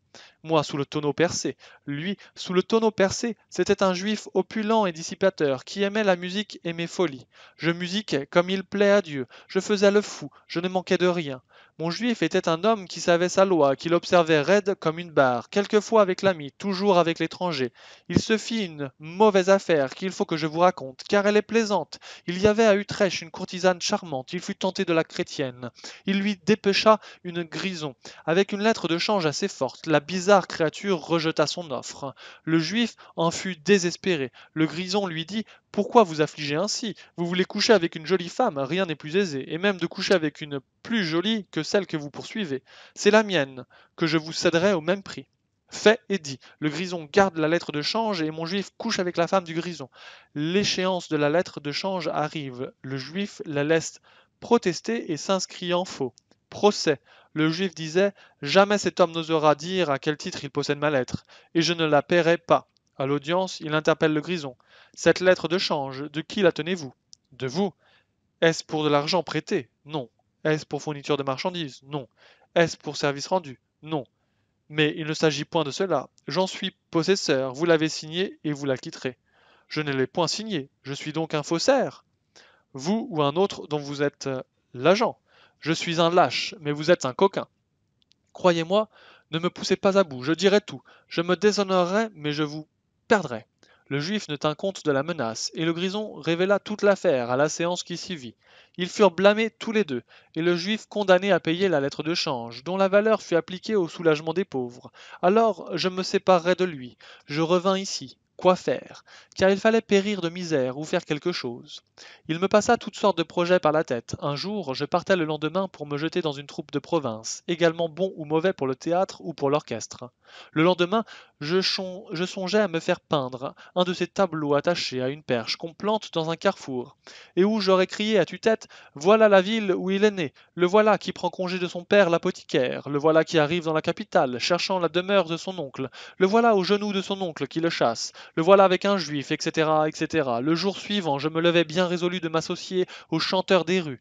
Moi sous le tonneau percé, lui sous le tonneau percé, c'était un juif opulent et dissipateur, qui aimait la musique et mes folies. Je musiquais comme il plaît à Dieu, je faisais le fou, je ne manquais de rien. Mon juif était un homme qui savait sa loi, qui l'observait raide comme une barre, quelquefois avec l'ami, toujours avec l'étranger. Il se fit une mauvaise affaire qu'il faut que je vous raconte, car elle est plaisante. Il y avait à Utrecht une courtisane charmante, il fut tenté de la chrétienne. Il lui dépêcha une grison. Avec une lettre de change assez forte, la bizarre créature rejeta son offre. Le juif en fut désespéré. Le grison lui dit pourquoi vous affligez ainsi Vous voulez coucher avec une jolie femme, rien n'est plus aisé, et même de coucher avec une plus jolie que celle que vous poursuivez, c'est la mienne, que je vous céderai au même prix. Fait et dit. Le grison garde la lettre de change et mon juif couche avec la femme du grison. L'échéance de la lettre de change arrive. Le juif la laisse protester et s'inscrit en faux. Procès. Le juif disait Jamais cet homme n'osera dire à quel titre il possède ma lettre, et je ne la paierai pas. À l'audience, il interpelle le grison. Cette lettre de change, de qui la tenez-vous De vous. Est-ce pour de l'argent prêté Non. Est-ce pour fourniture de marchandises Non. Est-ce pour service rendu Non. Mais il ne s'agit point de cela. J'en suis possesseur, vous l'avez signé et vous la quitterez. Je ne l'ai point signé, je suis donc un faussaire. Vous ou un autre dont vous êtes euh, l'agent. Je suis un lâche, mais vous êtes un coquin. Croyez-moi, ne me poussez pas à bout, je dirai tout. Je me déshonorerai, mais je vous perdrai. Le juif ne tint compte de la menace, et le grison révéla toute l'affaire à la séance qui suivit. Ils furent blâmés tous les deux, et le juif condamné à payer la lettre de change, dont la valeur fut appliquée au soulagement des pauvres. Alors je me séparerai de lui, je revins ici, quoi faire, car il fallait périr de misère ou faire quelque chose. Il me passa toutes sortes de projets par la tête. Un jour, je partais le lendemain pour me jeter dans une troupe de province, également bon ou mauvais pour le théâtre ou pour l'orchestre. Le lendemain, je, songeais à me faire peindre un de ces tableaux attachés à une perche qu'on plante dans un carrefour, et où j'aurais crié à tue-tête Voilà la ville où il est né, le voilà qui prend congé de son père l'apothicaire, le voilà qui arrive dans la capitale, cherchant la demeure de son oncle, le voilà aux genoux de son oncle qui le chasse, le voilà avec un juif, etc. etc. Le jour suivant, je me levais bien résolu de m'associer aux chanteurs des rues,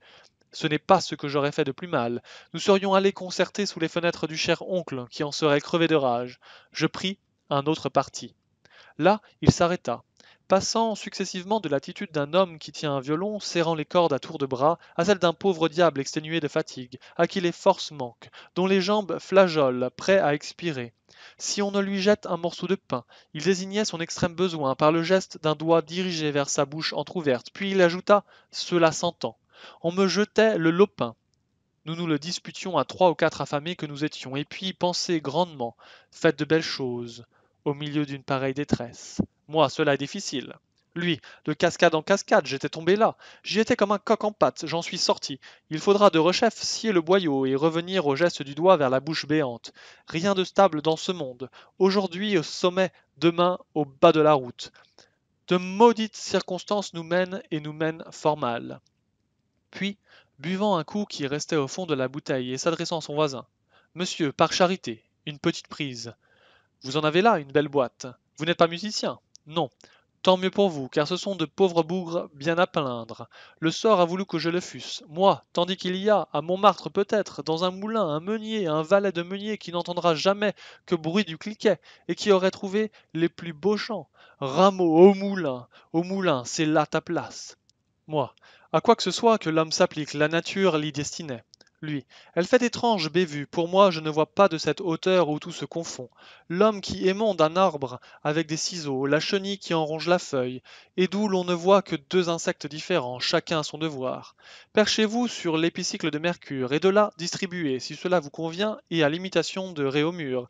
ce n'est pas ce que j'aurais fait de plus mal. Nous serions allés concerter sous les fenêtres du cher oncle, qui en serait crevé de rage. Je prie un autre parti. Là, il s'arrêta, passant successivement de l'attitude d'un homme qui tient un violon, serrant les cordes à tour de bras, à celle d'un pauvre diable exténué de fatigue, à qui les forces manquent, dont les jambes flageolent, prêts à expirer. Si on ne lui jette un morceau de pain, il désignait son extrême besoin par le geste d'un doigt dirigé vers sa bouche entr'ouverte, puis il ajouta Cela s'entend. On me jetait le lopin. Nous nous le disputions à trois ou quatre affamés que nous étions, et puis pensez grandement, faites de belles choses au milieu d'une pareille détresse. Moi, cela est difficile. Lui, de cascade en cascade, j'étais tombé là. J'y étais comme un coq en pâte, j'en suis sorti. Il faudra de rechef scier le boyau et revenir au geste du doigt vers la bouche béante. Rien de stable dans ce monde. Aujourd'hui au sommet, demain au bas de la route. De maudites circonstances nous mènent et nous mènent fort mal. Puis, buvant un coup qui restait au fond de la bouteille et s'adressant à son voisin. Monsieur, par charité, une petite prise. Vous en avez là une belle boîte. Vous n'êtes pas musicien Non. Tant mieux pour vous, car ce sont de pauvres bougres bien à plaindre. Le sort a voulu que je le fusse. Moi, tandis qu'il y a, à Montmartre peut-être, dans un moulin, un meunier, un valet de meunier qui n'entendra jamais que bruit du cliquet, et qui aurait trouvé les plus beaux chants. Rameau, au moulin, au moulin, c'est là ta place. Moi, à quoi que ce soit que l'homme s'applique, la nature l'y destinait. Lui. Elle fait étrange, bévue. Pour moi, je ne vois pas de cette hauteur où tout se confond. L'homme qui émonde un arbre avec des ciseaux, la chenille qui en ronge la feuille, et d'où l'on ne voit que deux insectes différents, chacun à son devoir. Perchez-vous sur l'épicycle de Mercure, et de là, distribuez, si cela vous convient, et à l'imitation de Réaumur,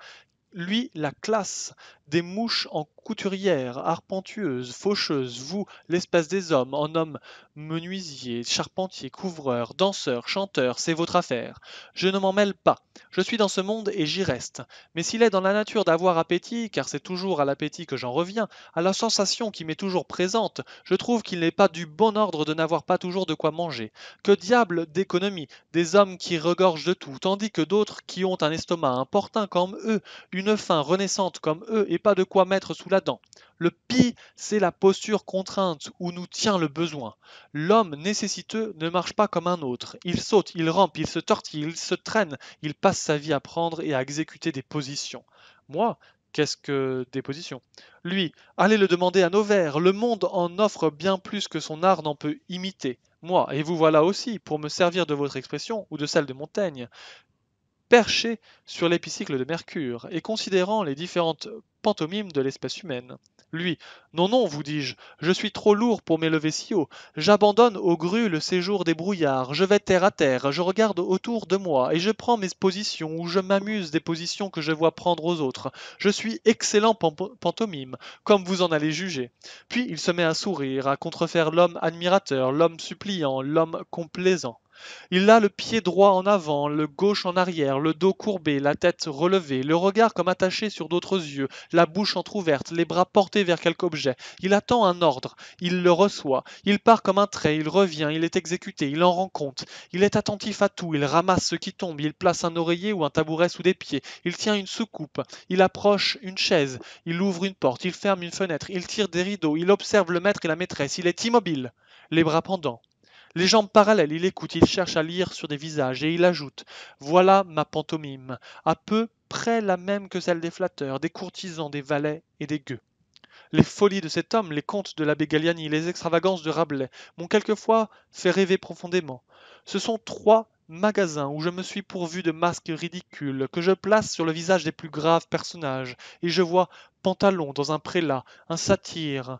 lui la classe des mouches en couturières, arpentueuse, faucheuses, vous, l'espèce des hommes, en hommes, menuisier, charpentier, couvreur, danseur, chanteur, c'est votre affaire. Je ne m'en mêle pas. Je suis dans ce monde et j'y reste. Mais s'il est dans la nature d'avoir appétit, car c'est toujours à l'appétit que j'en reviens, à la sensation qui m'est toujours présente, je trouve qu'il n'est pas du bon ordre de n'avoir pas toujours de quoi manger. Que diable d'économie, des hommes qui regorgent de tout, tandis que d'autres qui ont un estomac importun comme eux, une faim renaissante comme eux, et pas de quoi mettre sous la dent. Le pi, c'est la posture contrainte où nous tient le besoin. L'homme nécessiteux ne marche pas comme un autre. Il saute, il rampe, il se tortille, il se traîne, il passe sa vie à prendre et à exécuter des positions. Moi, qu'est-ce que des positions Lui, allez le demander à nos vers. Le monde en offre bien plus que son art n'en peut imiter. Moi, et vous voilà aussi, pour me servir de votre expression ou de celle de Montaigne perché sur l'épicycle de Mercure et considérant les différentes pantomimes de l'espèce humaine. Lui, non, non, vous dis-je, je suis trop lourd pour m'élever si haut. J'abandonne aux grues le séjour des brouillards, je vais terre à terre, je regarde autour de moi et je prends mes positions ou je m'amuse des positions que je vois prendre aux autres. Je suis excellent pantomime, comme vous en allez juger. Puis il se met à sourire, à contrefaire l'homme admirateur, l'homme suppliant, l'homme complaisant. Il a le pied droit en avant, le gauche en arrière, le dos courbé, la tête relevée, le regard comme attaché sur d'autres yeux, la bouche entr'ouverte, les bras portés vers quelque objet. Il attend un ordre, il le reçoit, il part comme un trait, il revient, il est exécuté, il en rend compte. Il est attentif à tout, il ramasse ce qui tombe, il place un oreiller ou un tabouret sous des pieds, il tient une soucoupe, il approche une chaise, il ouvre une porte, il ferme une fenêtre, il tire des rideaux, il observe le maître et la maîtresse, il est immobile, les bras pendants. Les jambes parallèles, il écoute, il cherche à lire sur des visages et il ajoute Voilà ma pantomime, à peu près la même que celle des flatteurs, des courtisans, des valets et des gueux. Les folies de cet homme, les contes de l'abbé Galliani, les extravagances de Rabelais m'ont quelquefois fait rêver profondément. Ce sont trois magasins où je me suis pourvu de masques ridicules que je place sur le visage des plus graves personnages, et je vois Pantalon dans un prélat, un satyre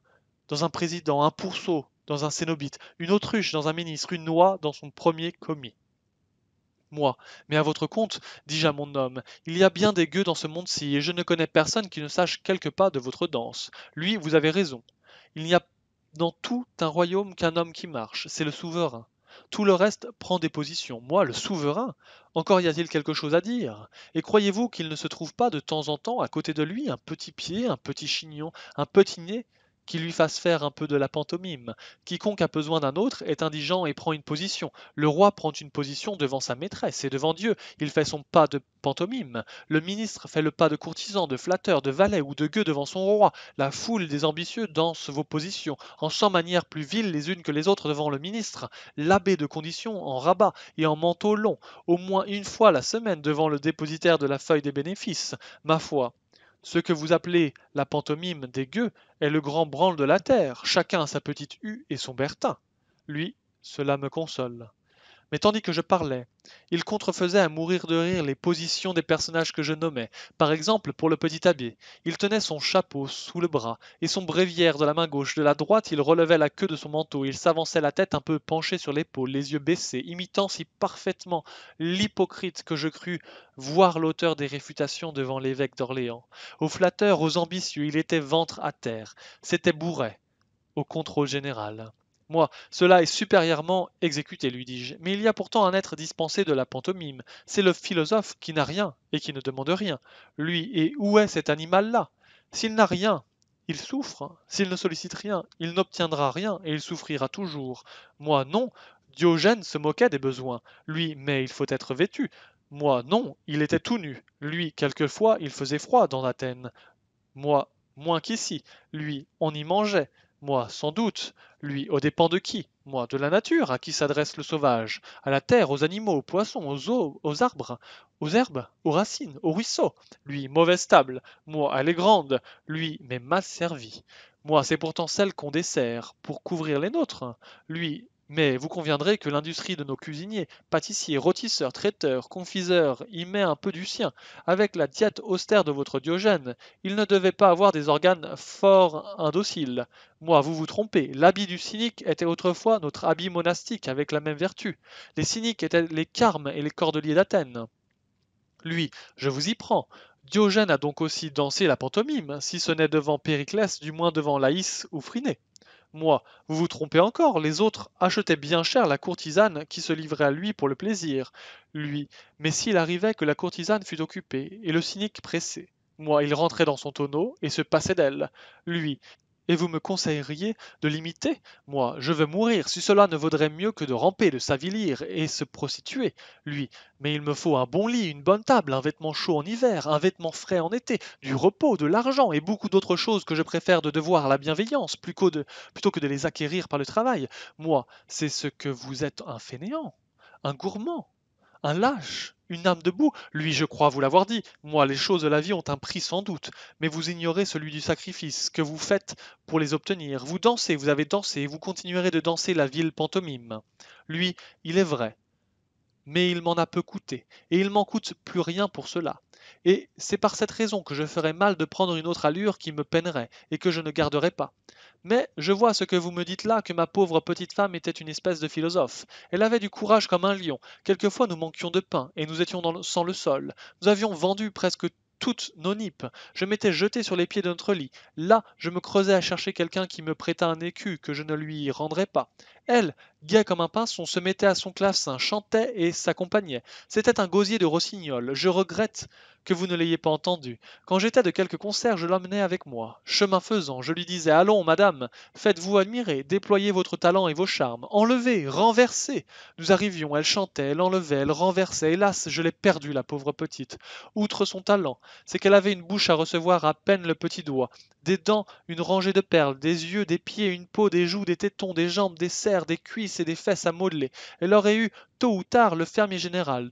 dans un président, un pourceau dans un cénobite, une autruche dans un ministre, une noix dans son premier commis. Moi, mais à votre compte, dis-je à mon homme, il y a bien des gueux dans ce monde-ci, et je ne connais personne qui ne sache quelque pas de votre danse. Lui, vous avez raison. Il n'y a dans tout un royaume qu'un homme qui marche, c'est le souverain. Tout le reste prend des positions. Moi, le souverain Encore y a-t-il quelque chose à dire Et croyez-vous qu'il ne se trouve pas de temps en temps à côté de lui un petit pied, un petit chignon, un petit nez qui lui fasse faire un peu de la pantomime. Quiconque a besoin d'un autre est indigent et prend une position. Le roi prend une position devant sa maîtresse et devant Dieu. Il fait son pas de pantomime. Le ministre fait le pas de courtisan, de flatteur, de valet ou de gueux devant son roi. La foule des ambitieux danse vos positions, en cent manières plus viles les unes que les autres devant le ministre. L'abbé de condition en rabat et en manteau long, au moins une fois la semaine devant le dépositaire de la feuille des bénéfices. Ma foi, ce que vous appelez la pantomime des gueux est le grand branle de la terre, chacun sa petite U et son bertin. Lui, cela me console. Mais tandis que je parlais, il contrefaisait à mourir de rire les positions des personnages que je nommais. Par exemple, pour le petit abbé, il tenait son chapeau sous le bras et son bréviaire de la main gauche. De la droite, il relevait la queue de son manteau, il s'avançait la tête un peu penchée sur l'épaule, les yeux baissés, imitant si parfaitement l'hypocrite que je crus voir l'auteur des réfutations devant l'évêque d'Orléans. Aux flatteurs, aux ambitieux, il était ventre à terre. C'était bourret, au contrôle général. Moi, cela est supérieurement exécuté, lui dis-je. Mais il y a pourtant un être dispensé de la pantomime. C'est le philosophe qui n'a rien et qui ne demande rien. Lui, et où est cet animal-là S'il n'a rien, il souffre. S'il ne sollicite rien, il n'obtiendra rien et il souffrira toujours. Moi, non. Diogène se moquait des besoins. Lui, mais il faut être vêtu. Moi, non, il était tout nu. Lui, quelquefois, il faisait froid dans Athènes. Moi, moins qu'ici. Lui, on y mangeait. Moi, sans doute. Lui, aux dépens de qui Moi, de la nature, à qui s'adresse le sauvage À la terre, aux animaux, aux poissons, aux eaux, aux arbres, aux herbes, aux racines, aux ruisseaux. Lui, mauvaise table. Moi, elle est grande. Lui, mais mal servie. Moi, c'est pourtant celle qu'on dessert pour couvrir les nôtres. Lui, mais vous conviendrez que l'industrie de nos cuisiniers, pâtissiers, rôtisseurs, traiteurs, confiseurs y met un peu du sien. Avec la diète austère de votre Diogène, il ne devait pas avoir des organes fort indociles. Moi, vous vous trompez. L'habit du cynique était autrefois notre habit monastique avec la même vertu. Les cyniques étaient les carmes et les cordeliers d'Athènes. Lui, je vous y prends. Diogène a donc aussi dansé la pantomime, si ce n'est devant Périclès, du moins devant Laïs ou Phryné. Moi, vous vous trompez encore, les autres achetaient bien cher la courtisane qui se livrait à lui pour le plaisir, lui, mais s'il arrivait que la courtisane fût occupée, et le cynique pressé. Moi, il rentrait dans son tonneau et se passait d'elle, lui, et vous me conseilleriez de l'imiter Moi, je veux mourir, si cela ne vaudrait mieux que de ramper, de s'avilir et se prostituer, lui. Mais il me faut un bon lit, une bonne table, un vêtement chaud en hiver, un vêtement frais en été, du repos, de l'argent et beaucoup d'autres choses que je préfère de devoir à la bienveillance de, plutôt que de les acquérir par le travail. Moi, c'est ce que vous êtes un fainéant, un gourmand. Un lâche Une âme debout Lui, je crois vous l'avoir dit. Moi, les choses de la vie ont un prix sans doute, mais vous ignorez celui du sacrifice que vous faites pour les obtenir. Vous dansez, vous avez dansé, vous continuerez de danser la ville pantomime. Lui, il est vrai. Mais il m'en a peu coûté, et il m'en coûte plus rien pour cela. Et c'est par cette raison que je ferais mal de prendre une autre allure qui me peinerait, et que je ne garderai pas. Mais je vois ce que vous me dites là que ma pauvre petite femme était une espèce de philosophe. Elle avait du courage comme un lion. Quelquefois nous manquions de pain, et nous étions sans le sol. Nous avions vendu presque toutes nos nippes. Je m'étais jeté sur les pieds de notre lit. Là, je me creusais à chercher quelqu'un qui me prêta un écu que je ne lui rendrais pas. Elle, gaie comme un pinson, se mettait à son clavecin, chantait et s'accompagnait. C'était un gosier de rossignol. Je regrette que vous ne l'ayez pas entendu. Quand j'étais de quelques concerts, je l'emmenais avec moi. Chemin faisant, je lui disais Allons, madame, faites-vous admirer, déployez votre talent et vos charmes, enlevez, renversez. Nous arrivions, elle chantait, elle enlevait, elle renversait. Hélas, je l'ai perdue, la pauvre petite. Outre son talent, c'est qu'elle avait une bouche à recevoir à peine le petit doigt, des dents, une rangée de perles, des yeux, des pieds, une peau, des joues, des tétons, des jambes, des serres, des cuisses et des fesses à modeler. Elle aurait eu, tôt ou tard, le fermier général,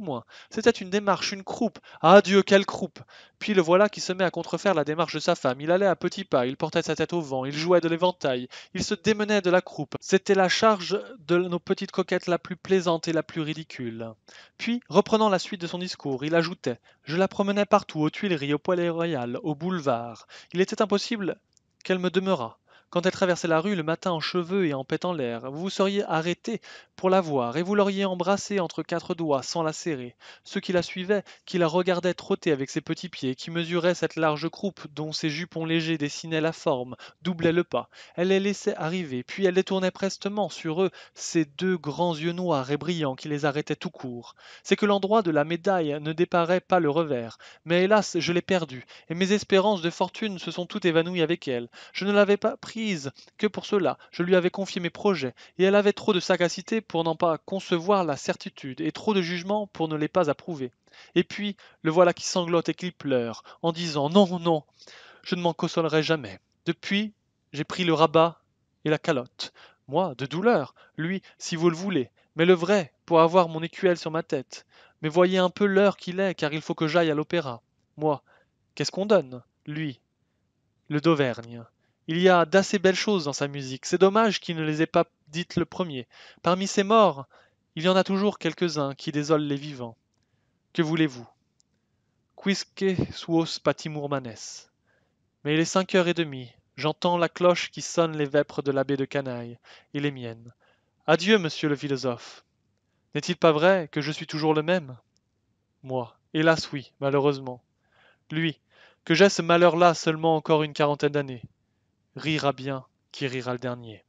moins. C'était une démarche, une croupe. Ah Dieu, quelle croupe Puis le voilà qui se met à contrefaire la démarche de sa femme. Il allait à petits pas, il portait sa tête au vent, il jouait de l'éventail, il se démenait de la croupe. C'était la charge de nos petites coquettes la plus plaisante et la plus ridicule. Puis, reprenant la suite de son discours, il ajoutait Je la promenais partout, aux Tuileries, au Palais Royal, au boulevard. Il était impossible qu'elle me demeurât. Quand elle traversait la rue le matin en cheveux et en pétant l'air, vous vous seriez arrêté pour la voir et vous l'auriez embrassée entre quatre doigts sans la serrer. Ceux qui la suivaient, qui la regardaient trotter avec ses petits pieds, qui mesuraient cette large croupe dont ses jupons légers dessinaient la forme, doublaient le pas. Elle les laissait arriver, puis elle détournait prestement sur eux ses deux grands yeux noirs et brillants qui les arrêtaient tout court. C'est que l'endroit de la médaille ne déparait pas le revers. Mais hélas, je l'ai perdue, et mes espérances de fortune se sont toutes évanouies avec elle. Je ne l'avais pas pris que pour cela. Je lui avais confié mes projets, et elle avait trop de sagacité pour n'en pas concevoir la certitude, et trop de jugement pour ne les pas approuver. Et puis, le voilà qui sanglote et qui pleure, en disant Non, non, je ne m'en consolerai jamais. Depuis, j'ai pris le rabat et la calotte. Moi, de douleur, lui, si vous le voulez, mais le vrai, pour avoir mon écuelle sur ma tête. Mais voyez un peu l'heure qu'il est, car il faut que j'aille à l'opéra. Moi, qu'est-ce qu'on donne Lui, le d'Auvergne. Il y a d'assez belles choses dans sa musique, c'est dommage qu'il ne les ait pas dites le premier. Parmi ces morts, il y en a toujours quelques-uns qui désolent les vivants. Que voulez-vous Quisque suos patimur manes. Mais il est cinq heures et demie, j'entends la cloche qui sonne les vêpres de l'abbé de Canaille, et les miennes. Adieu, monsieur le philosophe. N'est-il pas vrai que je suis toujours le même Moi, hélas oui, malheureusement. Lui, que j'ai ce malheur-là seulement encore une quarantaine d'années rira bien qui rira le dernier.